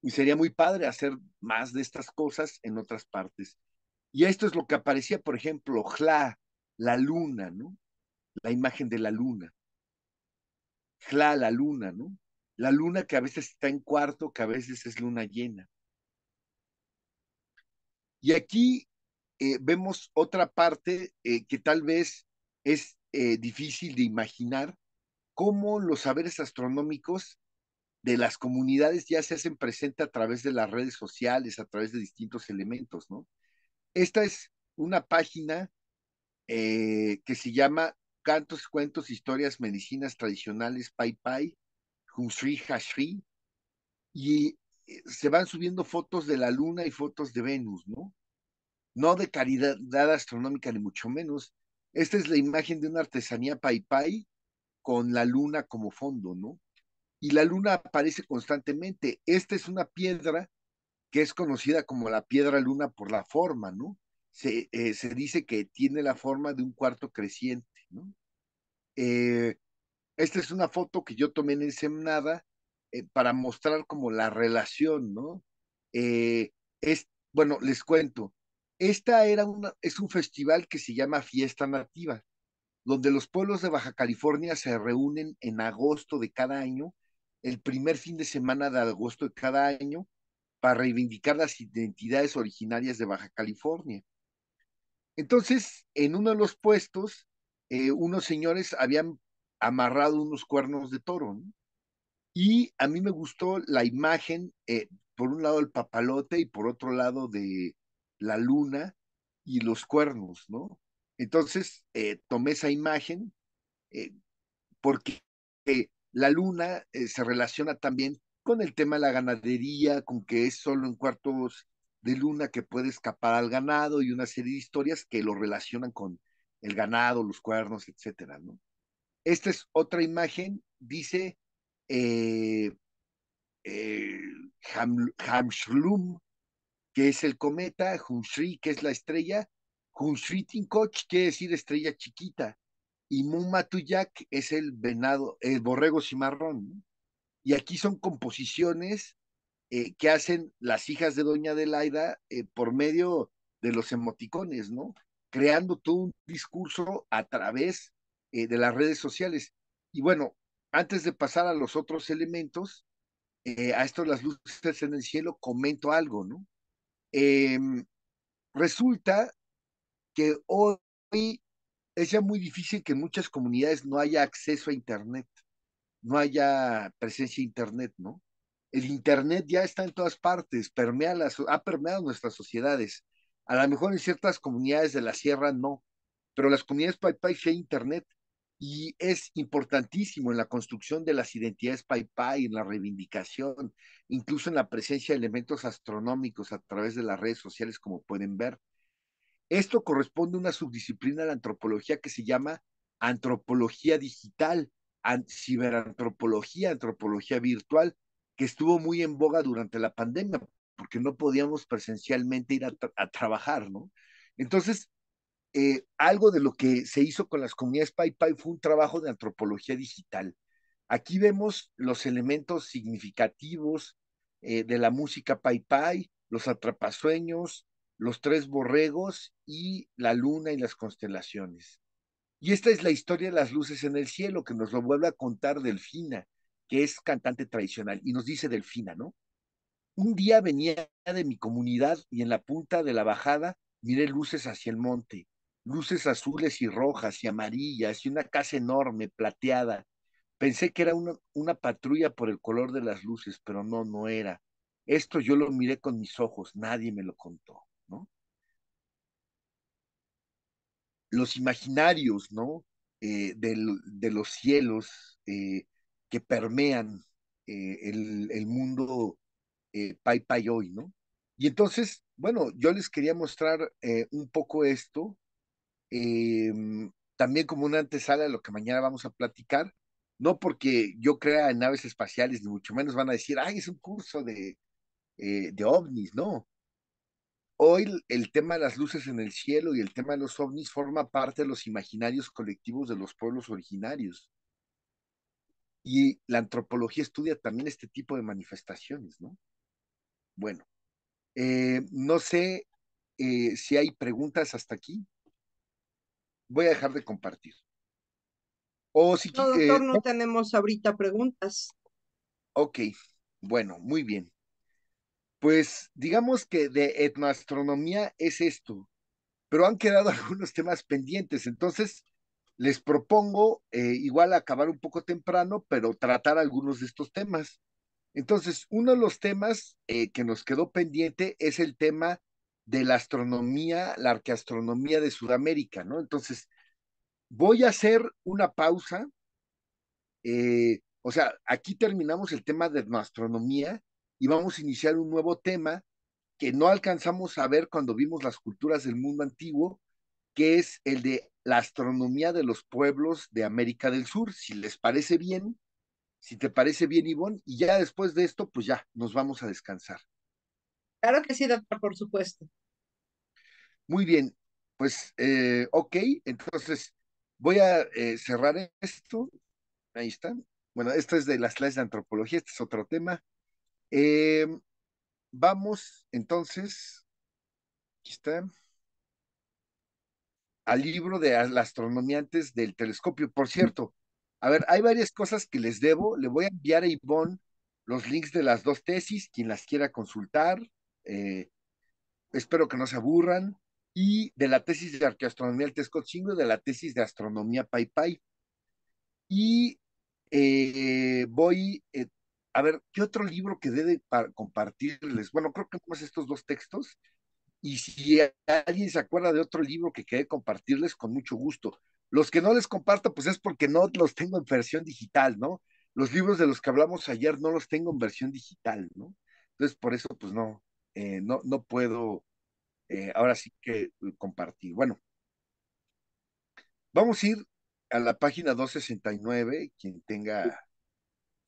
y sería muy padre hacer más de estas cosas en otras partes. Y esto es lo que aparecía, por ejemplo, la la luna, ¿no? La imagen de la luna la luna, ¿no? La luna que a veces está en cuarto, que a veces es luna llena. Y aquí eh, vemos otra parte eh, que tal vez es eh, difícil de imaginar, cómo los saberes astronómicos de las comunidades ya se hacen presente a través de las redes sociales, a través de distintos elementos, ¿no? Esta es una página que se llama cantos, cuentos, historias, medicinas tradicionales, pai pai, hashri, y eh, se van subiendo fotos de la luna y fotos de Venus, ¿no? No de caridad astronómica, ni mucho menos. Esta es la imagen de una artesanía pai pai con la luna como fondo, ¿no? Y la luna aparece constantemente. Esta es una piedra que es conocida como la piedra luna por la forma, ¿no? se eh, dice que tiene la forma de un cuarto creciente. ¿no? Eh, esta es una foto que yo tomé en Ensemnada eh, para mostrar como la relación, ¿no? Eh, es, bueno, les cuento. Esta era una, es un festival que se llama Fiesta Nativa, donde los pueblos de Baja California se reúnen en agosto de cada año, el primer fin de semana de agosto de cada año, para reivindicar las identidades originarias de Baja California. Entonces, en uno de los puestos eh, unos señores habían amarrado unos cuernos de toro. Y a mí me gustó la imagen, eh, por un lado el papalote y por otro lado de la luna y los cuernos, ¿no? Entonces eh, tomé esa imagen porque la luna se relaciona también con el tema de la ganadería, con que es solo en cuartos de luna que puede escapar al ganado y una serie de historias que lo relacionan con, el ganado, los cuernos, etcétera, ¿no? Esta es otra imagen, dice eh, eh que es el cometa, Hunshri, que es la estrella, Hunshri Tinkoch quiere decir estrella chiquita, y Mumatuyak es el venado, el borrego cimarrón. Y aquí son composiciones eh, que hacen las hijas de Doña Adelaida eh, por medio de los emoticones, ¿no? creando todo un discurso a través eh, de las redes sociales. Y bueno, antes de pasar a los otros elementos, eh, a esto de las luces en el cielo, comento algo, ¿no? Em, resulta que hoy es ya muy difícil que en muchas comunidades no haya acceso a Internet, no haya presencia de Internet, ¿no? El Internet ya está en todas partes, permea las, ha permeado nuestras sociedades. A lo mejor en ciertas comunidades de la sierra no, pero las comunidades sí hay internet y es importantísimo en la construcción de las identidades Pai, en la reivindicación, incluso en la presencia de elementos astronómicos a través de las redes sociales, como pueden ver. Esto corresponde a una subdisciplina de la antropología que se llama antropología digital, ciberantropología, antropología virtual, que estuvo muy en boga durante la pandemia, porque no podíamos presencialmente ir a, trabajar, ¿no? Entonces, eh, algo de lo que se hizo con las comunidades PayPay fue un trabajo de antropología digital. Aquí vemos los elementos significativos eh, de la música PayPay, los atrapasueños, los tres borregos y la luna y las constelaciones. Y esta es la historia de las luces en el cielo que nos lo vuelve a contar Delfina, que es cantante tradicional, y nos dice Delfina, ¿no? Un día venía de mi comunidad y en la punta de la bajada miré luces hacia el monte, luces azules y rojas y amarillas y una casa enorme, plateada. Pensé que era una, patrulla por el color de las luces, pero no, no era. Esto yo lo miré con mis ojos, nadie me lo contó, ¿no? Los imaginarios, ¿no? Eh, de los cielos eh, que permean eh, el, mundo eh, Pai Pai hoy, ¿no? Y entonces, bueno, yo les quería mostrar eh, un poco esto, em, también como una antesala de lo que mañana vamos a platicar, no porque yo crea en naves espaciales, ni mucho menos van a decir, ay, es un curso de, eh, de ovnis, no. Hoy el tema de las luces en el cielo y el tema de los ovnis forma parte de los imaginarios colectivos de los pueblos originarios. Y la antropología estudia también este tipo de manifestaciones, ¿no? Bueno, eh, no sé eh, si hay preguntas hasta aquí. Voy a dejar de compartir. O si, no, eh, doctor, no tenemos ahorita preguntas. Ok, bueno, muy bien. Pues digamos que de etnoastronomía es esto, pero han quedado <laughs> algunos temas pendientes, entonces les propongo igual acabar un poco temprano, pero tratar algunos de estos temas. Entonces, uno de los temas eh, que nos quedó pendiente es el tema de la astronomía, la arqueastronomía de Sudamérica, ¿no? Entonces, voy a hacer una pausa. Eh, o sea, aquí terminamos el tema de astronomía y vamos a iniciar un nuevo tema que no alcanzamos a ver cuando vimos las culturas del mundo antiguo, que es el de la astronomía de los pueblos de América del Sur. Si les parece bien, si te parece bien, Ivonne, y ya después de esto, pues ya, nos vamos a descansar. Claro que sí, doctor, por supuesto. Muy bien, pues, eh, ok, entonces voy a eh, cerrar esto. Ahí está. Bueno, esto es de las clases de antropología, este es otro tema. Em, vamos entonces, aquí está, al libro de astronomía antes del telescopio. Por cierto, a ver, hay varias cosas que les debo. Le voy a enviar a Ivonne los links de las dos tesis, quien las quiera consultar. Eh, espero que no se aburran. Y de la tesis de arqueoastronomía del Chingo y de la tesis de astronomía Pai Pai. Y eh, voy, eh, a ver, ¿qué otro libro que debe compartirles? Bueno, creo que más estos dos textos. Y si alguien se acuerda de otro libro que quede compartirles, con mucho gusto. Los que no les comparto, pues es porque no los tengo en versión digital, ¿no? Los libros de los que hablamos ayer no los tengo en versión digital, ¿no? Entonces, por eso, pues no, eh, no, no puedo eh, ahora sí que compartir. Bueno, vamos a ir a la página 269, quien tenga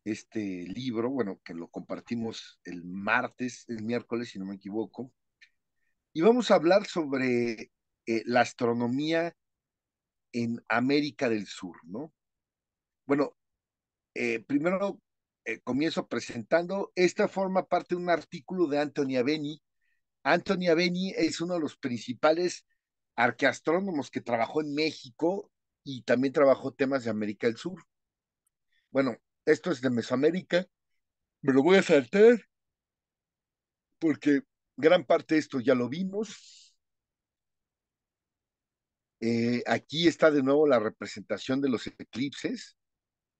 este libro, bueno, que lo compartimos el martes, el miércoles, si no me equivoco, y vamos a hablar sobre eh, la astronomía en América del Sur, ¿no? Bueno, eh, primero eh, comienzo presentando, esta forma parte de un artículo de Antonia Beni. Antonia Beni es uno de los principales arqueastrónomos que trabajó en México y también trabajó temas de América del Sur. Bueno, esto es de Mesoamérica, me lo voy a saltar porque gran parte de esto ya lo vimos eh, aquí está de nuevo la representación de los eclipses,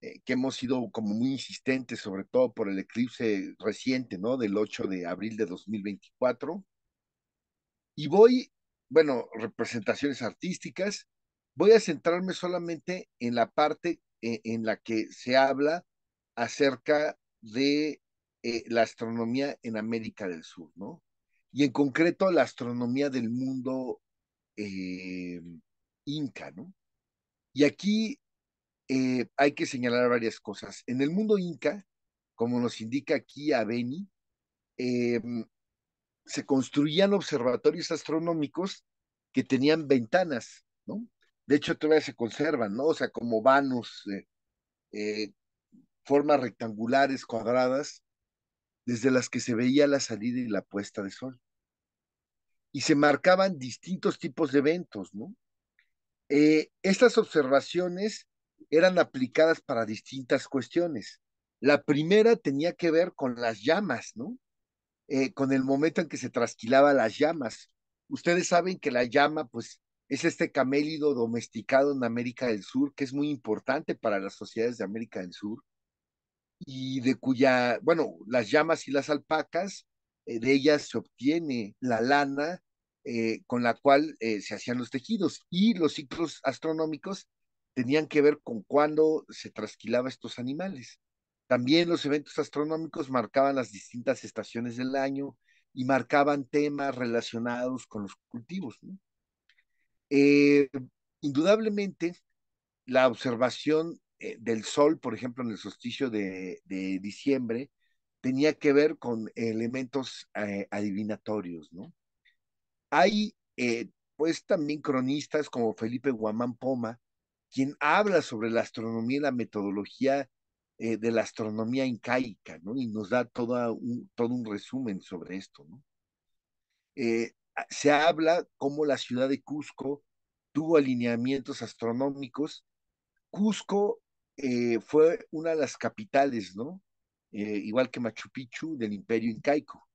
eh, que hemos sido como muy insistentes, sobre todo por el eclipse reciente, ¿no? Del 8 de abril de 2024. Y voy, bueno, representaciones artísticas, voy a centrarme solamente en la parte eh, en la que se habla acerca de la astronomía en América del Sur, ¿no? Y en concreto la astronomía del mundo inca, ¿no? Y aquí eh, hay que señalar varias cosas. En el mundo inca, como nos indica aquí Aveni, em, se construían observatorios astronómicos que tenían ventanas, ¿no? De hecho, todavía se conservan, ¿no? O sea, como vanos, eh, eh, formas rectangulares, cuadradas, desde las que se veía la salida y la puesta de sol. Y se marcaban distintos tipos de eventos, ¿no? Eh, estas observaciones eran aplicadas para distintas cuestiones. La primera tenía que ver con las llamas, ¿no? Eh, con el momento en que se trasquilaba las llamas. Ustedes saben que la llama, pues, es este camélido domesticado en América del Sur, que es muy importante para las sociedades de América del Sur, y de cuya, bueno, las llamas y las alpacas, eh, de ellas se obtiene la lana eh, con la cual eh, se hacían los tejidos y los ciclos astronómicos tenían que ver con cuándo se trasquilaba estos animales. También los eventos astronómicos marcaban las distintas estaciones del año y marcaban temas relacionados con los cultivos. ¿no? Eh, indudablemente, la observación del sol, por ejemplo, en el solsticio de, diciembre, tenía que ver con elementos adivinatorios, ¿no? Hay eh, pues también cronistas como Felipe Guamán Poma, quien habla sobre la astronomía y la metodología eh, de la astronomía incaica, ¿no? Y nos da toda un, todo un resumen sobre esto, ¿no? Eh, ah, se habla cómo la ciudad de Cusco tuvo alineamientos astronómicos. Cusco fue una de las capitales, ¿no? igual que Machu Picchu del imperio incaico.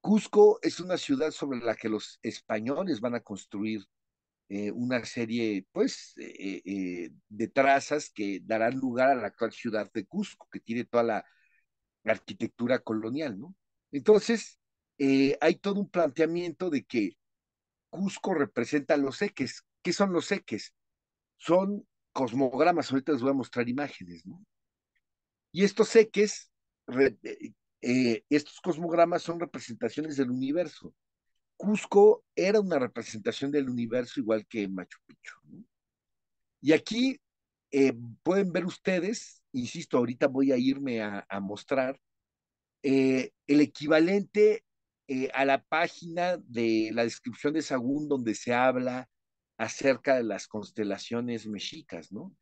Cusco es una ciudad sobre la que los españoles van a construir eh, una serie, pues, eh, eh, de trazas que darán lugar a la actual ciudad de Cusco, que tiene toda la, arquitectura colonial, ¿no? Entonces, hay todo un planteamiento de que Cusco representa los seques. ¿Qué son los seques? Son cosmogramas, ahorita les voy a mostrar imágenes, ¿no? Y estos seques... Eh, estos cosmogramas son representaciones del universo. Cusco era una representación del universo igual que Machu Picchu. Y aquí eh, pueden ver ustedes, insisto, ahorita voy a irme a, mostrar eh, el equivalente a la página de la descripción de Sagún donde se habla acerca de las constelaciones mexicas, ¿no?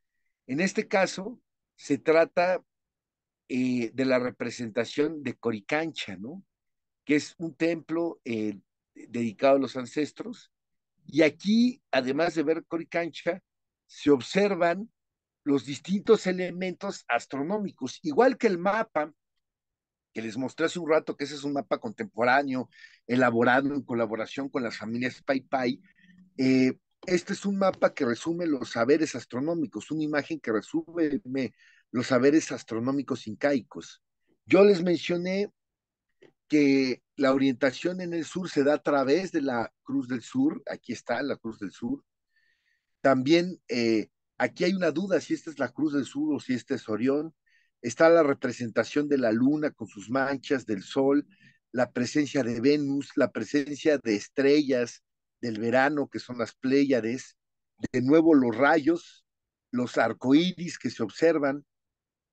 En este caso, se trata eh, de la representación de Coricancha, ¿no? Que es un templo eh, dedicado a los ancestros. Y aquí, además de ver Coricancha, se observan los distintos elementos astronómicos, igual que el mapa que les mostré hace un rato, que ese es un mapa contemporáneo, elaborado en colaboración con las familias Pai Pai. Eh, este es un mapa que resume los saberes astronómicos, una imagen que resume los saberes astronómicos incaicos. Yo les mencioné que la orientación en el sur se da a través de la Cruz del Sur, aquí está la Cruz del Sur. También eh, aquí hay una duda si esta es la Cruz del Sur o si este es Orión. Está la representación de la luna con sus manchas, del sol, la presencia de Venus, la presencia de estrellas del verano, que son las Pléyades, de nuevo los rayos, los arcoíris que se observan,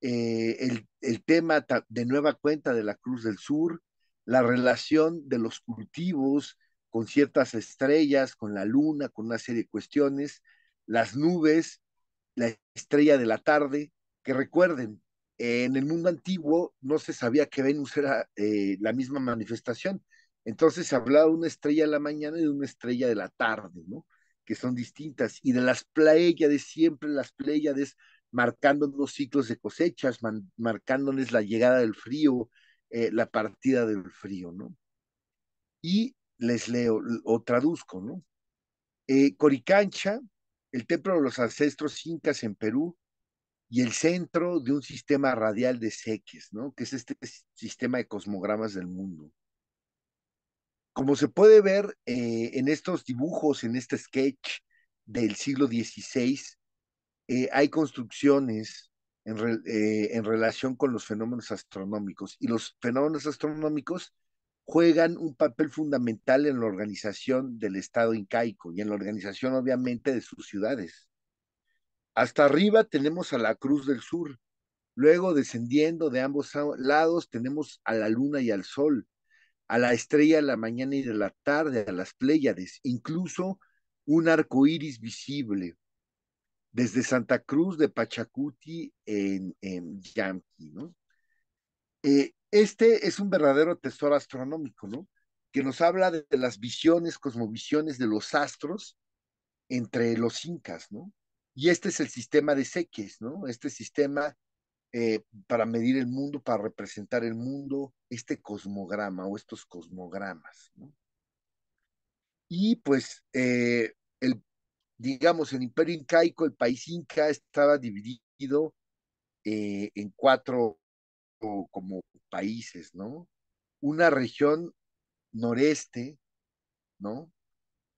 eh, el, tema de nueva cuenta de la Cruz del Sur, la relación de los cultivos con ciertas estrellas, con la luna, con una serie de cuestiones, las nubes, la estrella de la tarde, que recuerden, en el mundo antiguo no se sabía que Venus era eh, la misma manifestación. Entonces se hablaba de una estrella de la mañana y de una estrella de la tarde, ¿no? Que son distintas. Y de las pléyades, siempre las pléyades marcándonos ciclos de cosechas, marcándoles la llegada del frío, eh, la partida del frío, ¿no? Y les leo o traduzco, ¿no? Eh, Coricancha, el templo de los ancestros incas en Perú y el centro de un sistema radial de seques, ¿no? Que es este sistema de cosmogramas del mundo. Como se puede ver eh, en estos dibujos, en este sketch del siglo XVI, eh, hay construcciones eh, en, relación con los fenómenos astronómicos y los fenómenos astronómicos juegan un papel fundamental en la organización del Estado incaico y en la organización obviamente de sus ciudades. Hasta arriba tenemos a la Cruz del Sur, luego descendiendo de ambos lados tenemos a la Luna y al Sol, a la estrella de la mañana y de la tarde, a las Pléyades, incluso un arco iris visible, desde Santa Cruz de Pachacuti en, en Yamqui, ¿no? Eh, este es un verdadero tesoro astronómico, ¿no? Que nos habla de, las visiones, cosmovisiones de los astros entre los incas, ¿no? Y este es el sistema de Seques, ¿no? Este sistema eh, para medir el mundo, para representar el mundo, este cosmograma o estos cosmogramas, ¿no? Y pues eh, digamos, el imperio incaico, el país inca estaba dividido eh, en cuatro como países, ¿no? Una región noreste, ¿no?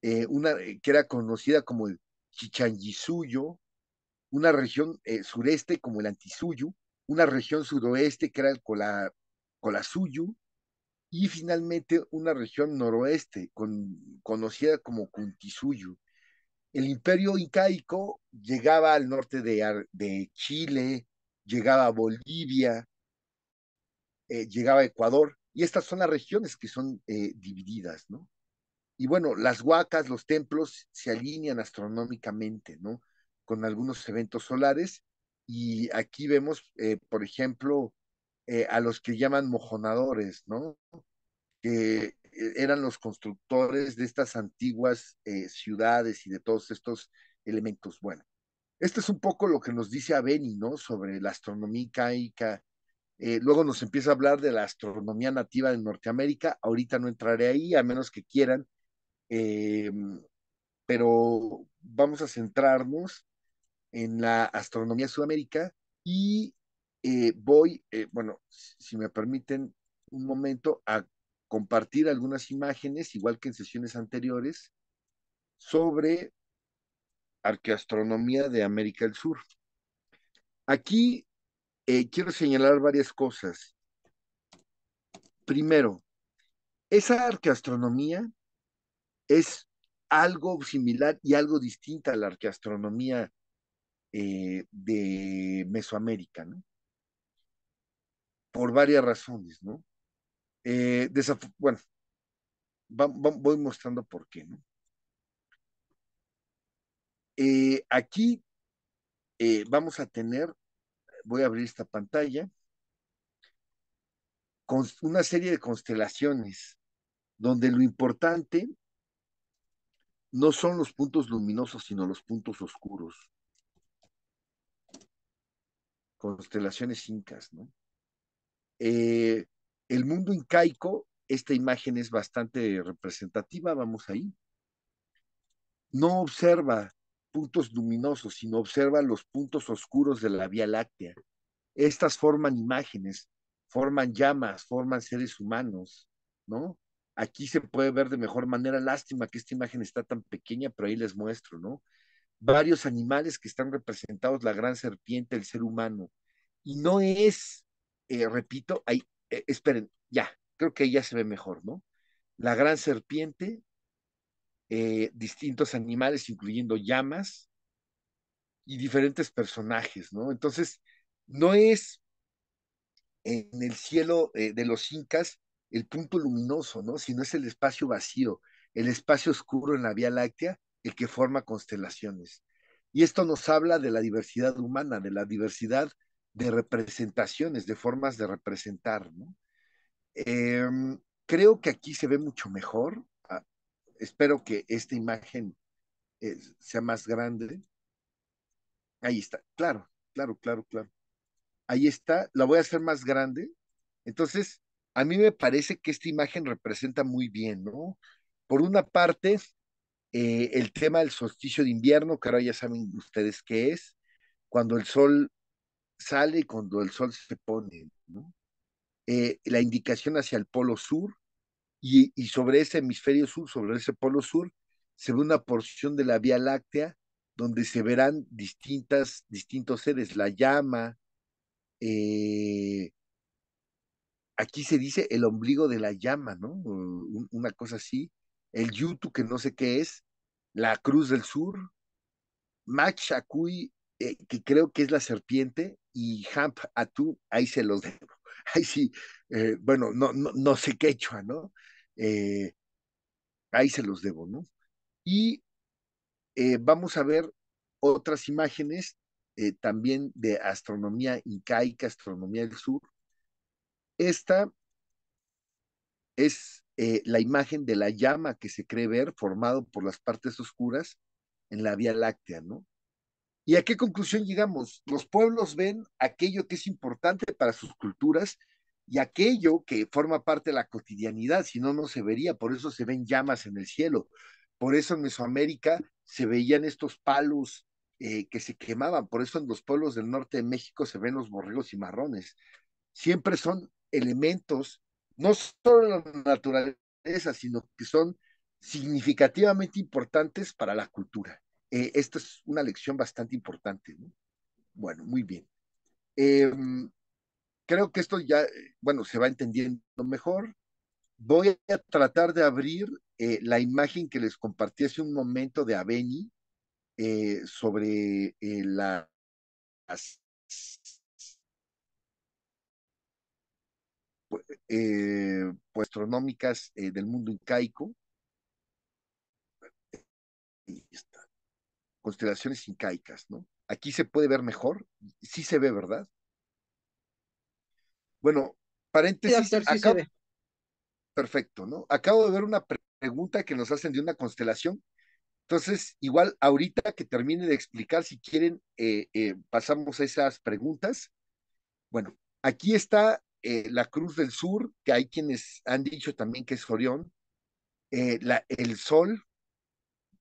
Eh, una eh, que era conocida como el Chichangisuyo, una región sureste como el Antisuyo, una región suroeste que era el Cola, y finalmente una región noroeste conocida como Cuntisuyo el imperio incaico llegaba al norte de, Chile, llegaba a Bolivia, eh, llegaba a Ecuador, y estas son las regiones que son eh, divididas, ¿no? Y bueno, las huacas, los templos se alinean astronómicamente, ¿no? Con algunos eventos solares, y aquí vemos, eh, por ejemplo, a los que llaman mojonadores, ¿no? Que eh, eran los constructores de estas antiguas eh, ciudades y de todos estos elementos. Bueno, esto es un poco lo que nos dice Aveni, ¿no? Sobre la astronomía caica. Eh, luego nos empieza a hablar de la astronomía nativa de Norteamérica. Ahorita no entraré ahí, a menos que quieran. pero vamos a centrarnos en la astronomía sudamérica y voy, bueno, si me permiten un momento, a compartir algunas imágenes, igual que en sesiones anteriores, sobre arqueastronomía de América del Sur. Aquí eh, quiero señalar varias cosas. Primero, esa arqueastronomía es algo similar y algo distinta a la arqueastronomía eh, de Mesoamérica, ¿no? Por varias razones, ¿no? Eh, bueno, voy mostrando por qué, eh, aquí eh, vamos a tener, voy a abrir esta pantalla, con una serie de constelaciones, donde lo importante no son los puntos luminosos, sino los puntos oscuros. Constelaciones incas, ¿no? el mundo incaico, esta imagen es bastante representativa, vamos ahí. No observa puntos luminosos, sino observa los puntos oscuros de la Vía Láctea. Estas forman imágenes, forman llamas, forman seres humanos, ¿no? Aquí se puede ver de mejor manera, lástima que esta imagen está tan pequeña, pero ahí les muestro, ¿no? Varios animales que están representados, la gran serpiente, el ser humano. Y no es, eh, repito, hay eh, esperen, ya, creo que ya se ve mejor, ¿no? La gran serpiente, eh, distintos animales, incluyendo llamas y diferentes personajes, ¿no? Entonces, no es en el cielo eh, de los incas el punto luminoso, ¿no? Sino es el espacio vacío, el espacio oscuro en la Vía Láctea, el que forma constelaciones. Y esto nos habla de la diversidad humana, de la diversidad de representaciones, de formas de representar, ¿no? Em, creo que aquí se ve mucho mejor. Ah, espero que esta imagen eh, sea más grande. Ahí está, claro, claro, claro, claro. Ahí está, la voy a hacer más grande. Entonces, a mí me parece que esta imagen representa muy bien, ¿no? Por una parte, eh, el tema del solsticio de invierno, que ahora ya saben ustedes qué es, cuando el sol sale cuando el sol se pone, eh, la indicación hacia el polo sur y, sobre ese hemisferio sur, sobre ese polo sur, se ve una porción de la Vía Láctea donde se verán distintas, distintos seres, la llama, eh, aquí se dice el ombligo de la llama, ¿no? Una cosa así, el yutu que no sé qué es, la cruz del sur, Machacuy eh, que creo que es la serpiente, y Hamp tú, ahí se los debo. <laughs> Ahí sí, eh, bueno, no, no, no sé quechua, ¿no? Eh, ahí se los debo, ¿no? Y vamos a ver otras imágenes también de astronomía incaica, astronomía del sur. Esta es la imagen de la llama que se cree ver formado por las partes oscuras en la Vía Láctea, ¿no? ¿Y a qué conclusión llegamos? Los pueblos ven aquello que es importante para sus culturas y aquello que forma parte de la cotidianidad, si no, no se vería, por eso se ven llamas en el cielo, por eso en Mesoamérica se veían estos palos eh, que se quemaban, por eso en los pueblos del norte de México se ven los borregos y marrones. Siempre son elementos, no solo de la naturaleza, sino que son significativamente importantes para la cultura. Eh, esta es una lección bastante importante. Bueno, muy bien. Em, creo que esto ya, bueno, se va entendiendo mejor. Voy a tratar de abrir eh, la imagen que les compartí hace un momento de Aveni eh, sobre las pues, astronómicas del mundo incaico. está constelaciones incaicas, ¿no? Aquí se puede ver mejor, sí se ve, ¿verdad? Bueno, paréntesis. Perfecto, ¿no? Acabo de ver una pregunta que nos hacen de una constelación. Entonces, igual ahorita que termine de explicar, si quieren, eh, eh, pasamos a esas preguntas. Bueno, aquí está eh, la Cruz del Sur, que hay quienes han dicho también que es Orión, el Sol,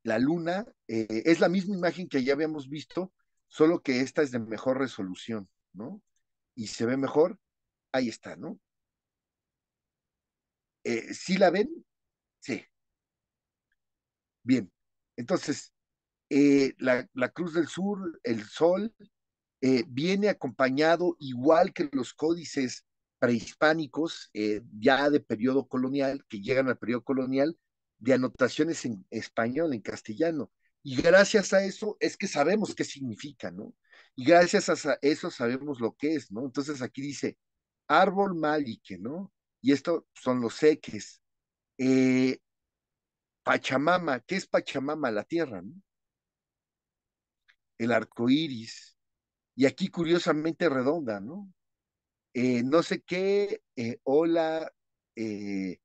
la luna eh, es la misma imagen que ya habíamos visto, solo que esta es de mejor resolución, ¿no? Y se ve mejor, ahí está, ¿no? Eh, ¿Sí la ven? Sí. Bien, entonces, eh, la, la, Cruz del Sur, el Sol, viene acompañado igual que los códices prehispánicos, ya de periodo colonial, que llegan al periodo colonial, de anotaciones en español, en castellano. Y gracias a eso es que sabemos qué significa, ¿no? Y gracias a eso sabemos lo que es, ¿no? Entonces aquí dice árbol malique, ¿no? Y esto son los seques. Eh, Pachamama, ¿qué es Pachamama? La tierra, ¿no? El arco iris. Y aquí curiosamente redonda, ¿no? Eh, no sé qué, eh, hola, eh,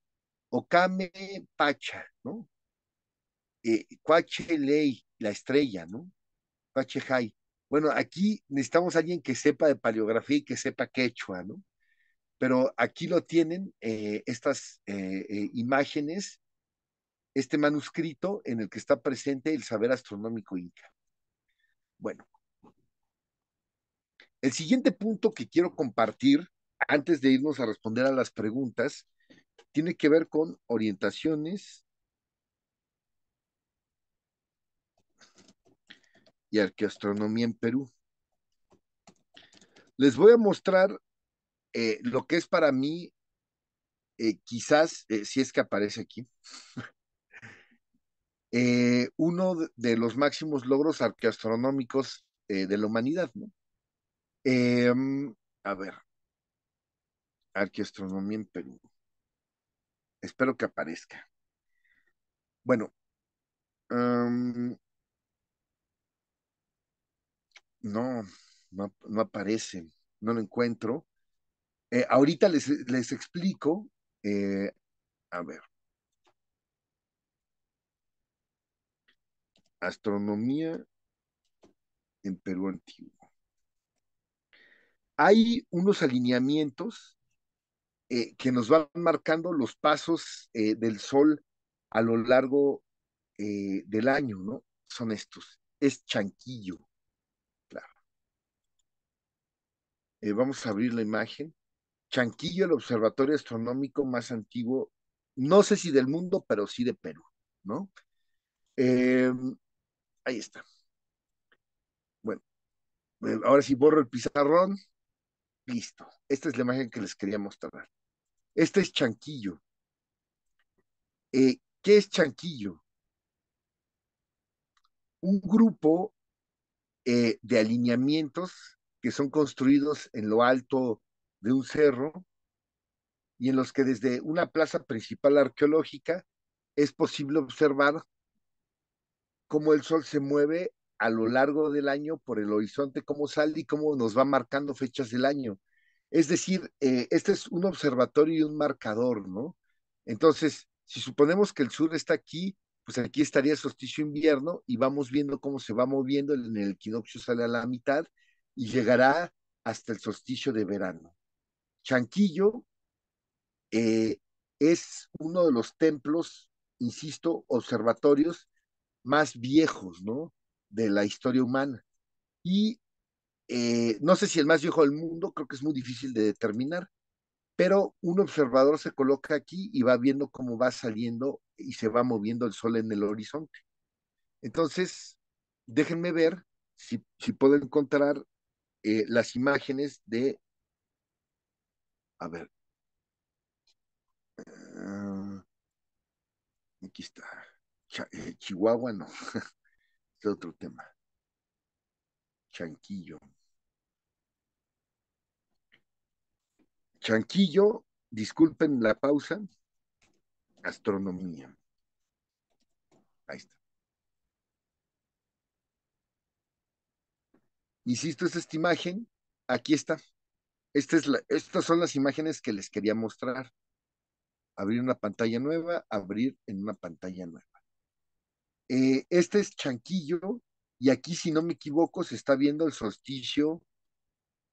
Okame Pacha, ¿no? Eh, Ley, la estrella, ¿no? Cuachejai. Bueno, aquí necesitamos a alguien que sepa de paleografía y que sepa quechua, ¿no? Pero aquí lo tienen eh, estas eh, eh, imágenes, este manuscrito en el que está presente el saber astronómico inca. Bueno, el siguiente punto que quiero compartir antes de irnos a responder a las preguntas tiene que ver con orientaciones y arqueastronomía en Perú. Les voy a mostrar eh, lo que es para mí, eh, quizás, eh, si es que aparece aquí, <laughs> uno de los máximos logros arqueastronómicos de la humanidad. ¿no? Em, a ver, arqueoastronomía en Perú. Espero que aparezca. Bueno, em, no, no, aparece, no lo encuentro. Eh, ahorita les, les explico. Eh, a ver. Astronomía en Perú antiguo. Hay unos alineamientos eh, que nos van marcando los pasos del sol a lo largo del año, ¿no? Son estos. Es Chanquillo, Eh, vamos a abrir la imagen. Chanquillo, el observatorio astronómico más antiguo, no sé si del mundo, pero sí de Perú, ¿no? Em, ahí está. Bueno, eh, ahora sí borro el pizarrón. Listo. Esta es la imagen que les quería mostrar. Este es Chanquillo. Eh, ¿Qué es Chanquillo? Un grupo de alineamientos que son construidos en lo alto de un cerro y en los que desde una plaza principal arqueológica es posible observar cómo el sol se mueve a lo largo del año por el horizonte, cómo sale y cómo nos va marcando fechas del año. Es decir, eh, este es un observatorio y un marcador, ¿no? Entonces, si suponemos que el sur está aquí, pues aquí estaría solsticio invierno y vamos viendo cómo se va moviendo, en el equinoccio sale a la mitad y llegará hasta el solsticio de verano. Chanquillo eh, es uno de los templos, insisto, observatorios más viejos, ¿no? De la historia humana. Y eh, no sé si el más viejo del mundo, creo que es muy difícil de determinar, pero un observador se coloca aquí y va viendo cómo va saliendo y se va moviendo el sol en el horizonte. Entonces, déjenme ver si, si puedo encontrar eh, las imágenes de, a ver, ah, aquí está, eh, Chihuahua no, <laughs> es otro tema, Chanquillo. Chanquillo, disculpen la pausa, astronomía. Ahí está. Insisto, es esta imagen, aquí está. Esta es la, estas son las imágenes que les quería mostrar. Abrir una pantalla nueva, abrir en una pantalla nueva. Eh, este es Chanquillo y aquí, si no me equivoco, se está viendo el solsticio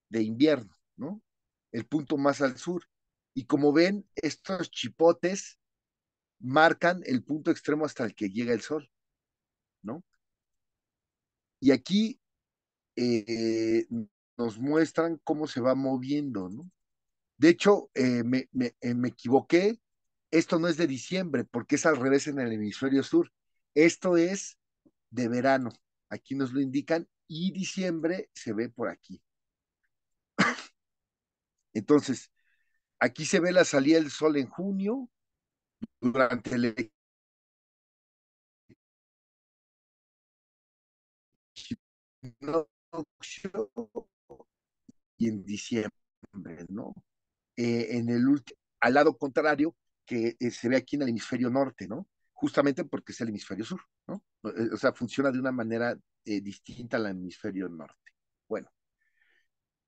de invierno, ¿no? El punto más al sur. Y como ven, estos chipotes marcan el punto extremo hasta el que llega el sol, ¿no? Y aquí eh, nos muestran cómo se va moviendo, ¿no? De hecho, eh, me, me, eh, me, equivoqué, esto no es de diciembre, porque es al revés en el hemisferio sur, esto es de verano, aquí nos lo indican, y diciembre se ve por aquí. Entonces, aquí se ve la salida del sol en junio, durante el y en diciembre, ¿no? Eh, en el al lado contrario que eh, se ve aquí en el hemisferio norte, ¿no? Justamente porque es el hemisferio sur, ¿no? Eh, o sea, funciona de una manera distinta al hemisferio norte. Bueno,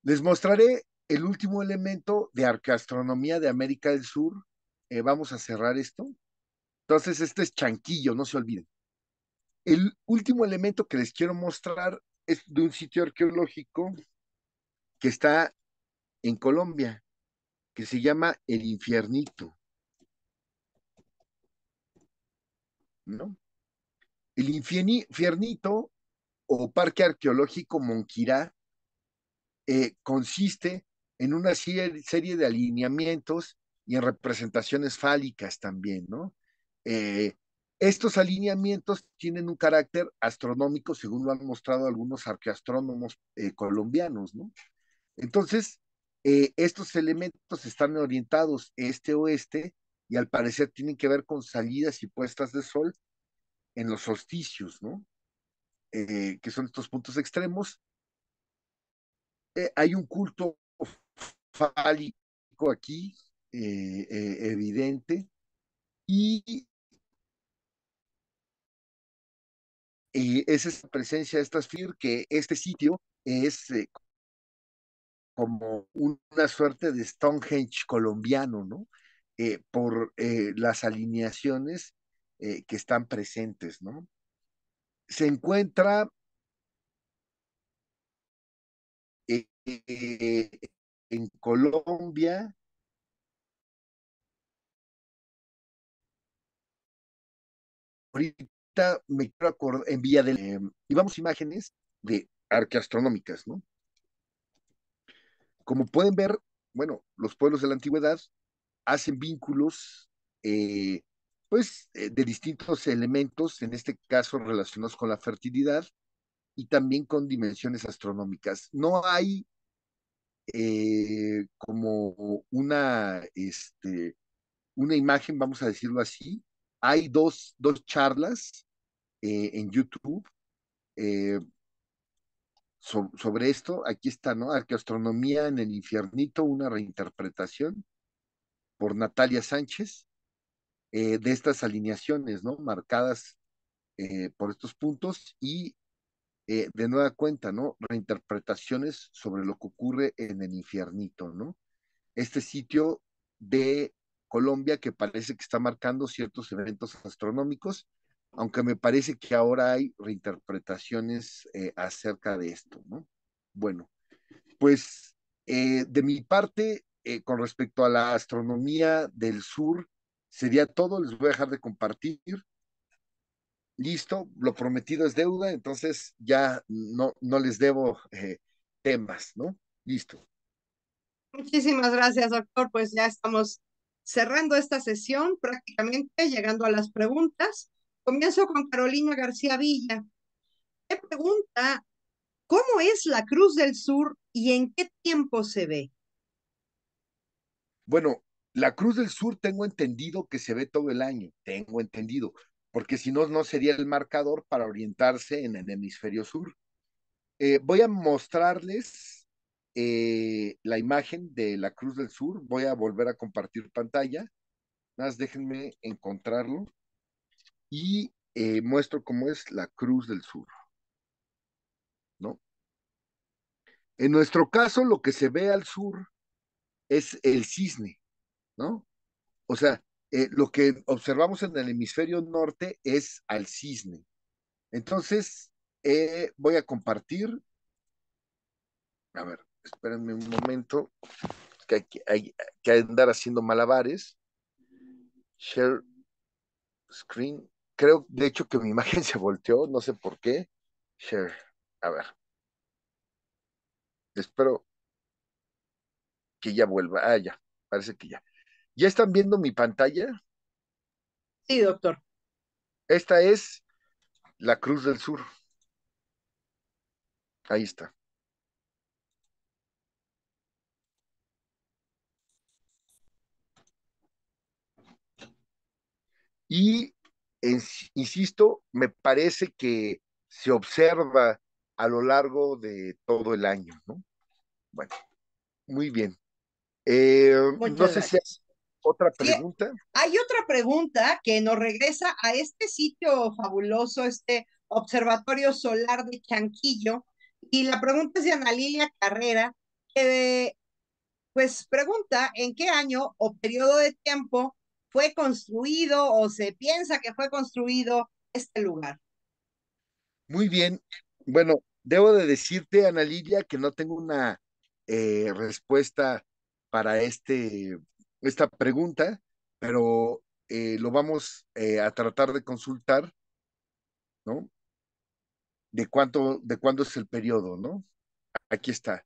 les mostraré el último elemento de arqueastronomía de América del Sur. vamos a cerrar esto. Entonces, este es chanquillo, no se olviden. El último elemento que les quiero mostrar es de un sitio arqueológico que está en Colombia, que se llama El Infiernito. ¿No? El Infiernito o Parque Arqueológico Monquirá eh, consiste en una serie de alineamientos y en representaciones fálicas también, ¿no? Eh, estos alineamientos tienen un carácter astronómico, según lo han mostrado algunos arqueastrónomos eh, colombianos, ¿no? Entonces, eh, estos elementos están orientados este-oeste y al parecer tienen que ver con salidas y puestas de sol en los solsticios, ¿no? Eh, que son estos puntos extremos. hay un culto fálico aquí, evidente, y y es esa presencia de estas FIR que este sitio es eh, como una suerte de Stonehenge colombiano, ¿no? Eh, por eh, las alineaciones que están presentes, ¿no? Se encuentra en Colombia, me quiero en vía de y eh, vamos imágenes de arqueastronómicas, ¿no? Como pueden ver, bueno, los pueblos de la antigüedad hacen vínculos, eh, pues, eh, de distintos elementos, en este caso relacionados con la fertilidad y también con dimensiones astronómicas. No hay como una, este, una imagen, vamos a decirlo así, hay dos, dos charlas eh, en YouTube eh, sobre esto. Aquí está, ¿no? astronomía en el infiernito, una reinterpretación por Natalia Sánchez eh, de estas alineaciones, ¿no? Marcadas por estos puntos y de nueva cuenta, ¿no? Reinterpretaciones sobre lo que ocurre en el infiernito, ¿no? Este sitio de Colombia, que parece que está marcando ciertos eventos astronómicos, aunque me parece que ahora hay reinterpretaciones eh, acerca de esto, ¿no? Bueno, pues eh, de mi parte, eh, con respecto a la astronomía del sur, sería todo, les voy a dejar de compartir. Listo, lo prometido es deuda, entonces ya no, no les debo temas, ¿no? Listo. Muchísimas gracias, doctor. Pues ya estamos cerrando esta sesión, prácticamente llegando a las preguntas. Comienzo con Carolina García Villa. Qué pregunta, ¿cómo es la Cruz del Sur y en qué tiempo se ve? Bueno, la Cruz del Sur tengo entendido que se ve todo el año, tengo entendido, porque si no, no sería el marcador para orientarse en el hemisferio sur. Eh, voy a mostrarles eh, la imagen de la Cruz del Sur. Voy a volver a compartir pantalla. Más déjenme encontrarlo. Y eh, muestro cómo es la Cruz del Sur. ¿No? En nuestro caso, lo que se ve al sur es el cisne, ¿no? O sea, eh, lo que observamos en el hemisferio norte es al cisne. Entonces, voy a compartir. A ver, espérenme un momento, que hay que, andar haciendo malabares. Share screen. Creo, de hecho, que mi <laughs> imagen se volteó, no sé por qué. Share. A ver. Espero que ya vuelva. Ah, ya. Parece que ya. ¿Ya están viendo mi pantalla? Sí, doctor. Esta es la Cruz del Sur. Ahí está. Y, insisto, me parece que se observa a lo largo de todo el año, ¿no? Bueno, muy bien. Eh, no sé si hay otra pregunta. hay otra pregunta que nos regresa a este sitio fabuloso, este Observatorio Solar de Chanquillo. Y la pregunta es de Ana Lilia Carrera, que pues pregunta en qué año o periodo de tiempo fue construido o se piensa que fue construido este lugar. Muy bien. Bueno, debo de decirte, Ana Lidia, que no tengo una eh, respuesta para este, esta pregunta, pero eh, lo vamos eh, a tratar de consultar, ¿no? De cuánto, de cuándo es el periodo, ¿no? Aquí está.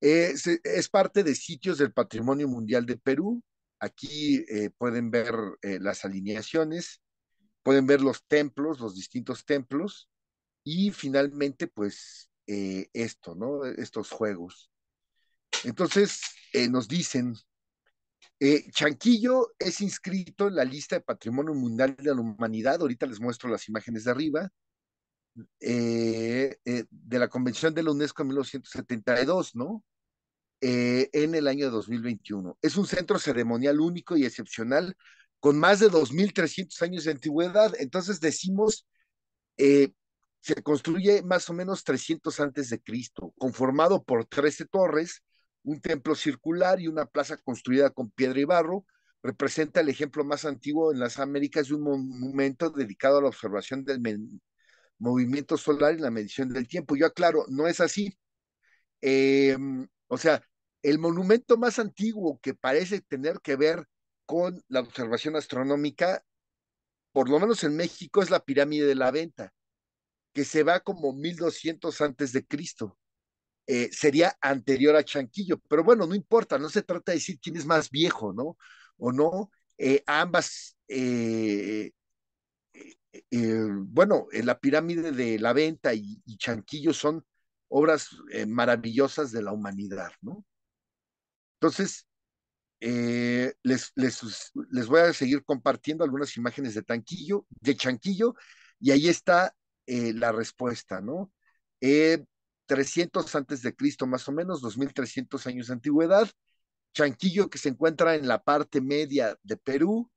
es parte de sitios del Patrimonio Mundial de Perú, Aquí eh, pueden ver eh, las alineaciones, pueden ver los templos, los distintos templos, y finalmente, pues, eh, esto, ¿no? Estos juegos. Entonces, nos dicen, Chanquillo es inscrito en la lista de Patrimonio Mundial de la Humanidad, ahorita les muestro las imágenes de arriba, de la Convención de la UNESCO en 1972, ¿no? Eh, en el año 2021. Es un centro ceremonial único y excepcional con más de 2.300 años de antigüedad. Entonces decimos, eh, se construye más o menos 300 antes de Cristo, conformado por 13 torres, un templo circular y una plaza construida con piedra y barro. Representa el ejemplo más antiguo en las Américas de un monumento dedicado a la observación del movimiento solar y la medición del tiempo. Yo aclaro, no es así. Em, o sea, el monumento más antiguo que parece tener que ver con la observación astronómica, por lo menos en México, es la pirámide de la venta, que se va como 1200 antes de Cristo. Eh, sería anterior a Chanquillo, pero bueno, no importa, no se trata de decir quién es más viejo, ¿no? O no, eh, ambas, eh, bueno, la pirámide de la venta y, y Chanquillo son obras eh, maravillosas de la humanidad, ¿no? Entonces, eh, les, voy a seguir compartiendo algunas imágenes de Tanquillo, de Chanquillo, y ahí está eh, la respuesta, ¿no? 300 antes de Cristo, más o menos, 2300 años de antigüedad, Chanquillo que se encuentra en la parte media de Perú,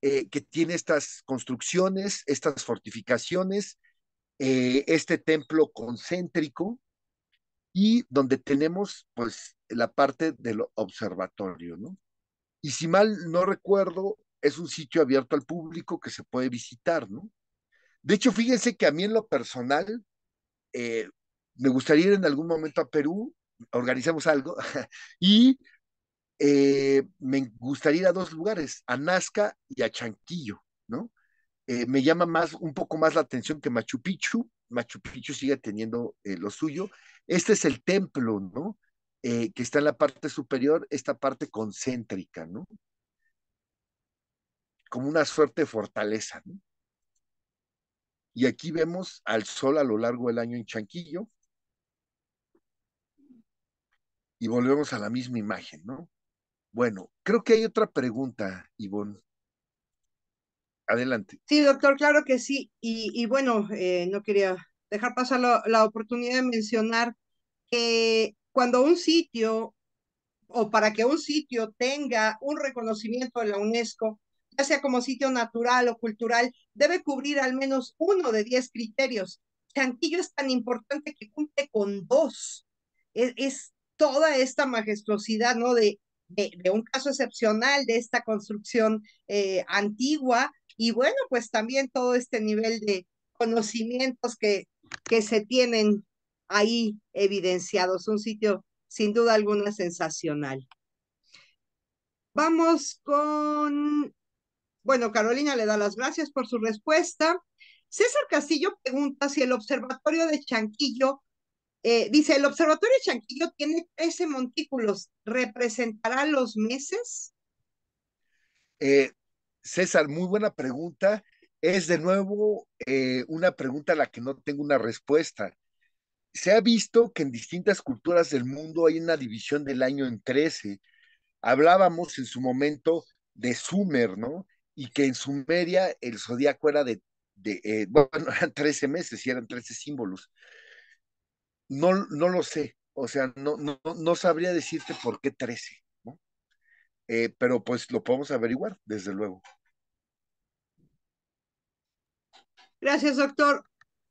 que tiene estas construcciones, estas fortificaciones, eh, este templo concéntrico y donde tenemos pues la parte del observatorio, ¿no? Y si mal no recuerdo, es un sitio abierto al público que se puede visitar, ¿no? De hecho, fíjense que a mí en lo personal, eh, me gustaría ir en algún momento a Perú, organizamos algo, <laughs> y eh, me gustaría ir a dos lugares, a Nazca y a Chanquillo, ¿no? Eh, me llama más, un poco más la atención que Machu Picchu. Machu Picchu sigue teniendo eh, lo suyo. Este es el templo, ¿no? Eh, que está en la parte superior, esta parte concéntrica, ¿no? Como una suerte de fortaleza, ¿no? Y aquí vemos al sol a lo largo del año en Chanquillo. Y volvemos a la misma imagen, ¿no? Bueno, creo que hay otra pregunta, Ivonne. Adelante. Sí, doctor, claro que sí. Y, bueno, eh, no quería dejar pasar la, oportunidad de mencionar que cuando un sitio o para que un sitio tenga un reconocimiento de la UNESCO, ya sea como sitio natural o cultural, debe cubrir al menos uno de diez criterios. Chanquillo es tan importante que cumple con dos. Es, toda esta majestuosidad, ¿no? De, de, un caso excepcional de esta construcción eh, antigua y bueno, pues también todo este nivel de conocimientos que, que se tienen ahí evidenciados. Un sitio sin duda alguna sensacional. Vamos con, bueno, Carolina le da las gracias por su respuesta. César Castillo pregunta si el observatorio de Chanquillo, eh, dice, el observatorio de Chanquillo tiene 13 montículos, ¿representará los meses? Eh, César, muy buena pregunta. Es de nuevo eh, una pregunta a la que no tengo una respuesta. Se ha visto que en distintas culturas del mundo hay una división del año en 13. Hablábamos en su momento de Sumer, ¿no? Y que en Sumeria el zodiaco era de, eh, <laughs> bueno, eran 13 meses y eran 13 símbolos. No, no lo sé, o sea, no, no, no sabría decirte por qué 13. Eh, pero pues lo podemos averiguar, desde luego. Gracias, doctor.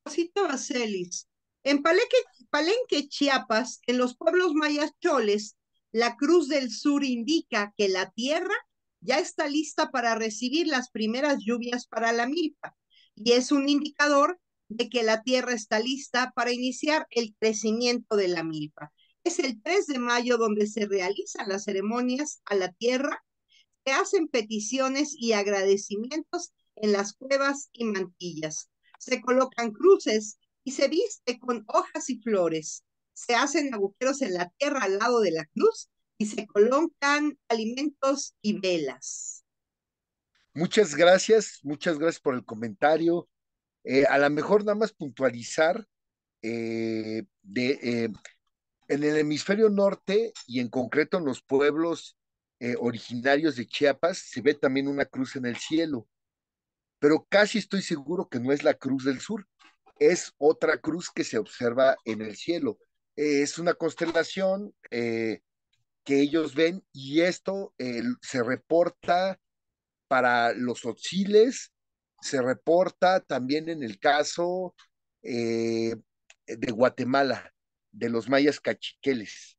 Rosita Baselis. En Palenque, Palenque, Chiapas, en los pueblos mayas choles, la Cruz del Sur indica que la tierra ya está lista para recibir las primeras lluvias para la milpa y es un indicador de que la tierra está lista para iniciar el crecimiento de la milpa. Es el 3 de mayo donde se realizan las ceremonias a la tierra, se hacen peticiones y agradecimientos en las cuevas y mantillas, se colocan cruces y se viste con hojas y flores, se hacen agujeros en la tierra al lado de la cruz y se colocan alimentos y velas. Muchas gracias, muchas gracias por el comentario. Eh, a lo mejor nada más puntualizar eh, de, eh, en el hemisferio norte y en concreto en los pueblos eh, originarios de Chiapas se ve también una cruz en el cielo, pero casi estoy seguro que no es la cruz del sur, es otra cruz que se observa en el cielo. es una constelación eh, que ellos ven y esto se reporta para los oxiles, se reporta también en el caso eh, de Guatemala de los mayas cachiqueles,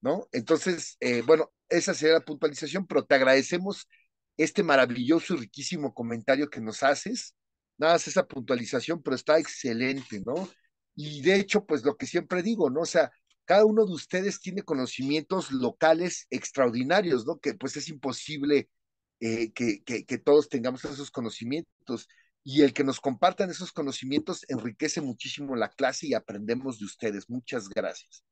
¿no? Entonces, eh, bueno, esa sería la puntualización, pero te agradecemos este maravilloso y riquísimo comentario que nos haces. Nada más esa puntualización, pero está excelente, ¿no? Y de hecho, pues lo que siempre digo, ¿no? O sea, cada uno de ustedes tiene conocimientos locales extraordinarios, ¿no? Que pues es imposible eh, que, que, todos tengamos esos conocimientos y el que nos compartan esos conocimientos enriquece muchísimo la clase y aprendemos de ustedes. Muchas gracias.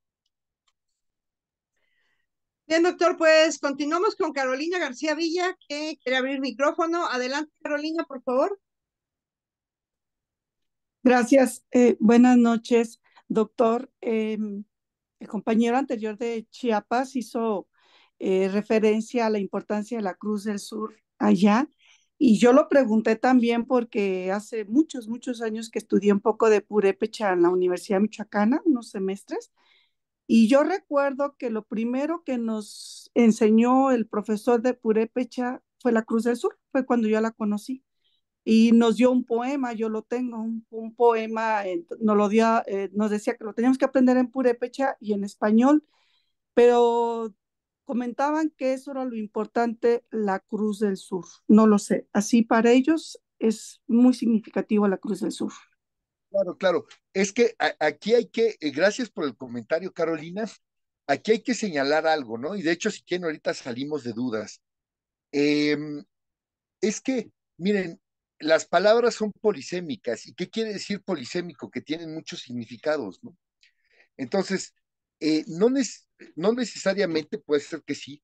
Bien, doctor, pues continuamos con Carolina García Villa, que quiere abrir micrófono. Adelante, Carolina, por favor. Gracias. Eh, buenas noches, doctor. Em, el compañero anterior de Chiapas hizo eh, referencia a la importancia de la Cruz del Sur allá y yo lo pregunté también porque hace muchos, muchos años que estudié un poco de purépecha en la Universidad Michoacana, unos semestres, y yo recuerdo que lo primero que nos enseñó el profesor de purépecha fue la Cruz del Sur, fue cuando yo la conocí. Y nos dio un poema, yo lo tengo, un, poema, eh, nos, lo dio, eh, nos decía que lo teníamos que aprender en purépecha y en español, pero comentaban que eso era lo importante, la Cruz del Sur. No lo sé. Así para ellos es muy significativo la Cruz del Sur. Claro, claro. Es que aquí hay que, eh, gracias por el comentario, Carolina. Aquí hay que señalar algo, ¿no? Y de hecho, si quieren, ahorita salimos de dudas. Em, es que, miren, las palabras son polisémicas. ¿Y qué quiere decir polisémico? Que tienen muchos significados, ¿no? Entonces, eh, no es no necesariamente puede ser que sí,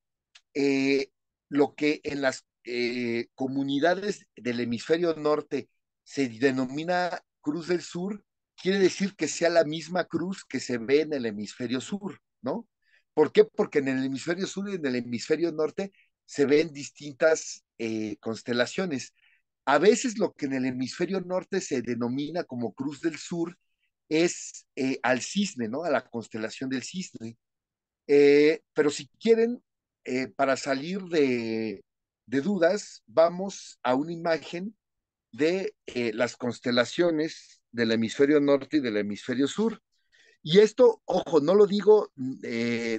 eh, lo que en las eh, comunidades del hemisferio norte se denomina Cruz del Sur, quiere decir que sea la misma cruz que se ve en el hemisferio sur, ¿no? ¿Por qué? Porque en el hemisferio sur y en el hemisferio norte se ven distintas eh, constelaciones. A veces lo que en el hemisferio norte se denomina como Cruz del Sur es al cisne, ¿no? A la constelación del cisne. Eh, pero si quieren, eh, para salir de, dudas, vamos a una imagen de eh, las constelaciones del hemisferio norte y del hemisferio sur. Y esto, ojo, no lo digo mm,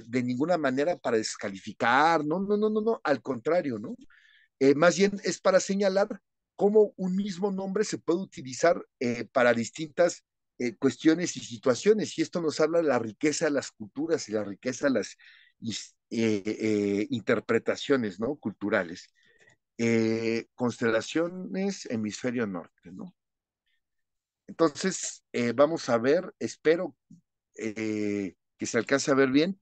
de ninguna manera para descalificar, no, no, no, no, no, al contrario, ¿no? más bien es para señalar cómo un mismo nombre se puede utilizar para distintas eh, cuestiones y situaciones. Y esto nos habla de la riqueza de las culturas y la riqueza de las eh, eh, interpretaciones ¿no? culturales. constelaciones, hemisferio norte, ¿no? Entonces, vamos a ver, espero que se alcance a ver bien.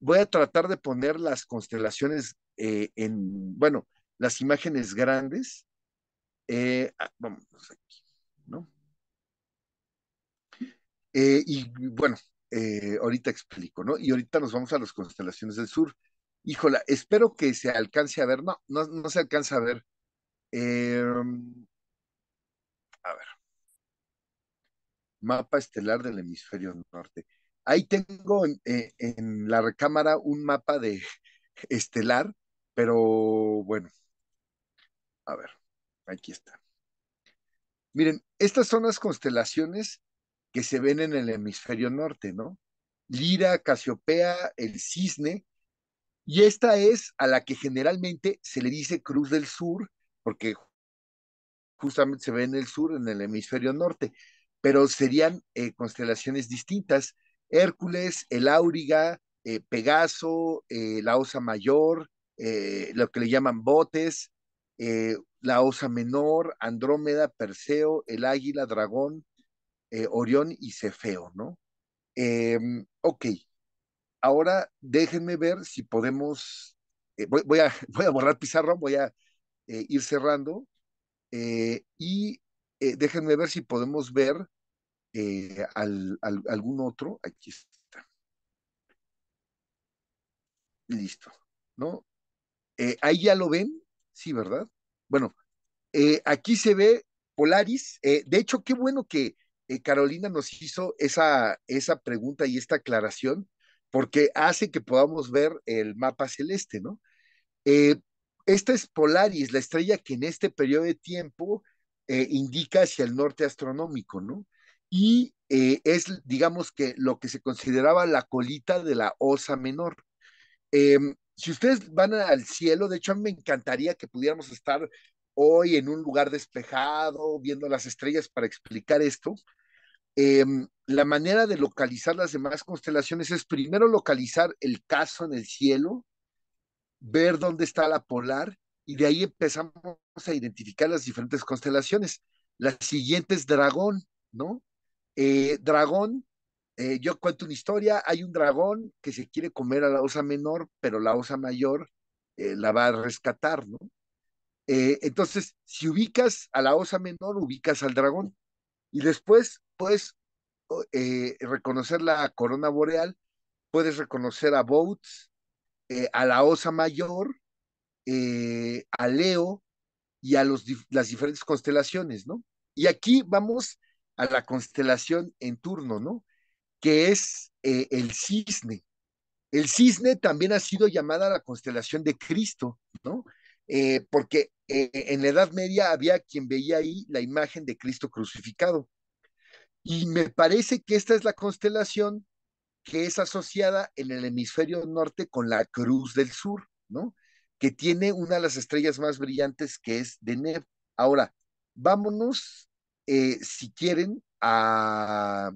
Voy a tratar de poner las constelaciones en, bueno, las imágenes grandes. Ah, vamos aquí, ¿no? Eh, y bueno, eh, ahorita explico, ¿no? Y ahorita nos vamos a las constelaciones del sur. Híjola, espero que se alcance a ver, no, no, se alcanza a ver. Em, a ver. Mapa estelar del hemisferio norte. Ahí tengo en, eh, en la recámara un mapa de estelar, pero bueno. A ver, aquí está. Miren, estas son las constelaciones que se ven en el hemisferio norte, ¿no? Lira, Casiopea, el cisne, y esta es a la que generalmente se le dice Cruz del Sur, porque justamente se ve en el sur, en el hemisferio norte, pero serían eh, constelaciones distintas. Hércules, el Áuriga, eh, Pegaso, eh, la Osa Mayor, lo que le llaman Botes, la Osa Menor, Andrómeda, Perseo, el Águila, Dragón, eh, Orión y Cefeo, ¿no? Em, ok, ahora déjenme ver si podemos, eh, voy, a, <laughs> voy a borrar pizarra, voy a eh, ir cerrando y déjenme ver si podemos ver al, al, algún otro, aquí está. Listo, ¿no? ahí ya lo ven, sí, ¿verdad? Bueno, aquí se ve Polaris. de hecho, qué bueno que eh, Carolina nos hizo esa, esa pregunta y esta aclaración porque hace que podamos ver el mapa celeste, ¿no? Eh, esta es Polaris, la estrella que en este periodo de tiempo eh, indica hacia el norte astronómico, ¿no? Y es, digamos que, lo que se consideraba la colita de la osa menor. Em, si ustedes van al cielo, de hecho, a mí me encantaría que pudiéramos estar hoy en un lugar despejado, viendo las estrellas para explicar esto, em, la manera de localizar las demás constelaciones es primero localizar el caso en el cielo, ver dónde está la polar y de ahí empezamos a identificar las diferentes constelaciones. La siguiente es dragón, ¿no? Eh, dragón, eh, yo cuento una historia, hay un dragón que se quiere comer a la osa menor, pero la osa mayor eh, la va a rescatar, ¿no? Eh, entonces, si ubicas a la osa menor, ubicas al dragón. Y después puedes eh, reconocer la corona boreal, puedes reconocer a Boats, eh, a la osa mayor, a Leo y a los, las diferentes constelaciones, ¿no? Y aquí vamos a la constelación en turno, ¿no? Que es el cisne. El cisne también ha sido llamada la constelación de Cristo, ¿no? Eh, porque eh, en la Edad Media había quien veía ahí la imagen de Cristo crucificado. Y me parece que esta es la constelación que es asociada en el hemisferio norte con la Cruz del Sur, ¿no? Que tiene una de las estrellas más brillantes que es Deneb. Ahora, vámonos, eh, si quieren, a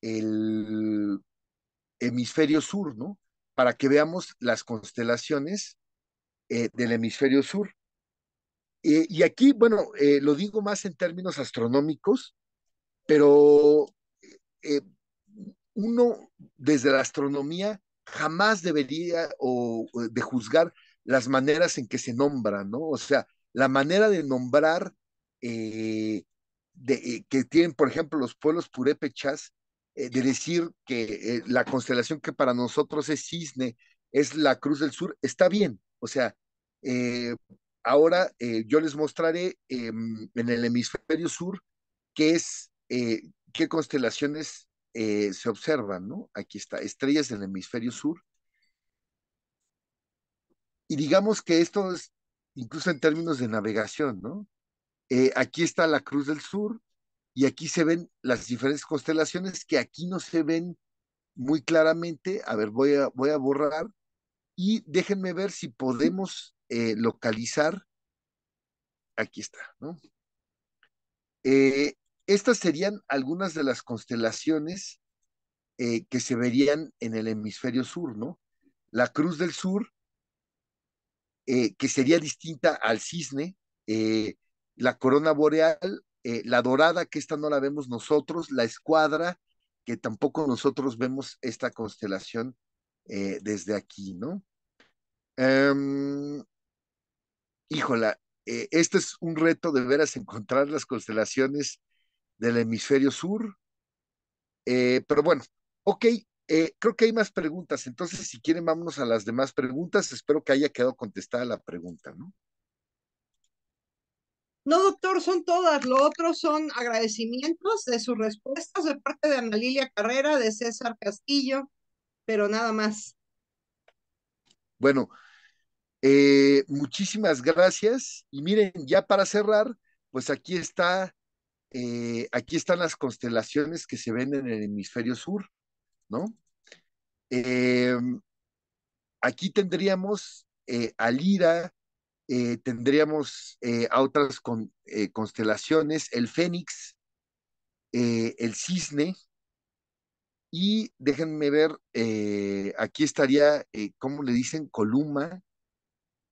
el hemisferio sur, ¿no? Para que veamos las constelaciones eh, del hemisferio sur. Eh, y aquí, bueno, eh, lo digo más en términos astronómicos, pero uno desde la astronomía jamás debería de juzgar las maneras en que se nombra, ¿no? O sea, la manera de nombrar que tienen, por ejemplo, los pueblos purépechas, de decir que la constelación que para nosotros es cisne es la Cruz del Sur, está bien, o sea, eh, ahora eh, yo les mostraré em, en el hemisferio sur qué es, eh, qué constelaciones se observan, ¿no? Aquí está, estrellas del hemisferio sur. Y digamos que esto es incluso en términos de navegación, ¿no? aquí está la Cruz del Sur y aquí se ven las diferentes constelaciones que aquí no se ven muy claramente. A ver, voy a, voy a borrar y déjenme ver si podemos eh, localizar. Aquí está, ¿no? Eh, estas serían algunas de las constelaciones eh, que se verían en el hemisferio sur, ¿no? La Cruz del Sur, que sería distinta al cisne, la corona boreal, la dorada, que esta no la vemos nosotros, la escuadra, que tampoco nosotros vemos esta constelación eh, desde aquí, ¿no? Em, híjola, eh, este es un reto de veras encontrar las constelaciones del hemisferio sur, eh, pero bueno, ok, creo que hay más preguntas, entonces si quieren vámonos a las demás preguntas, espero que haya quedado contestada la pregunta, ¿no? No, doctor, son todas. Lo otro son agradecimientos de sus respuestas de parte de Ana Lilia Carrera, de César Castillo, pero nada más. Bueno, eh, muchísimas gracias. Y miren, ya para cerrar, pues aquí está, eh, aquí están las constelaciones que se ven en el hemisferio sur, ¿no? Eh, aquí tendríamos a Lira, tendríamos a otras constelaciones, el Fénix, el Cisne, y déjenme ver, eh, aquí estaría, eh, ¿cómo le dicen? Columa.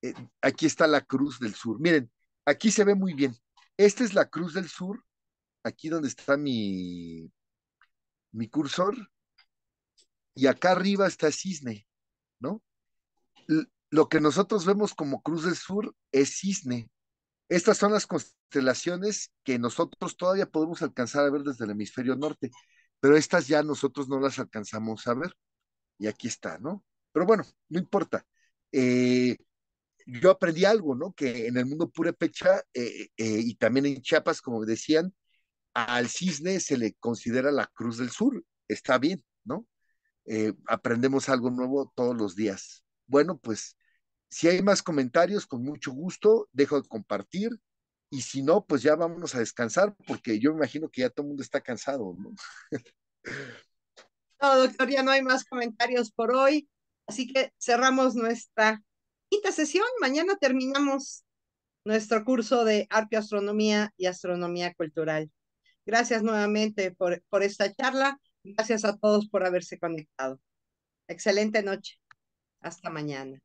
Eh, aquí está la Cruz del Sur. Miren, aquí se ve muy bien. Esta es la Cruz del Sur, aquí donde está mi, mi cursor. Y acá arriba está Cisne, ¿no? lo que nosotros vemos como Cruz del Sur es Cisne. Estas son las constelaciones que nosotros todavía podemos alcanzar a ver desde el hemisferio norte pero estas ya nosotros no las alcanzamos a ver. Y aquí está, ¿no? Pero bueno, no importa. Eh, yo aprendí algo, ¿no? Que en el mundo pura pecha, eh, eh, y también en Chiapas, como decían, al cisne se le considera la cruz del sur. Está bien, ¿no? aprendemos algo nuevo todos los días. Bueno, pues si hay más comentarios, con mucho gusto, dejo de compartir y si no, pues ya vámonos a descansar, porque yo me imagino que ya todo el mundo está cansado, ¿no? doctor, ya no hay más comentarios por hoy, así que cerramos nuestra quinta sesión. Mañana terminamos nuestro curso de arqueoastronomía y astronomía cultural. Gracias nuevamente por, por esta charla. Gracias a todos por haberse conectado. Excelente noche. Hasta mañana.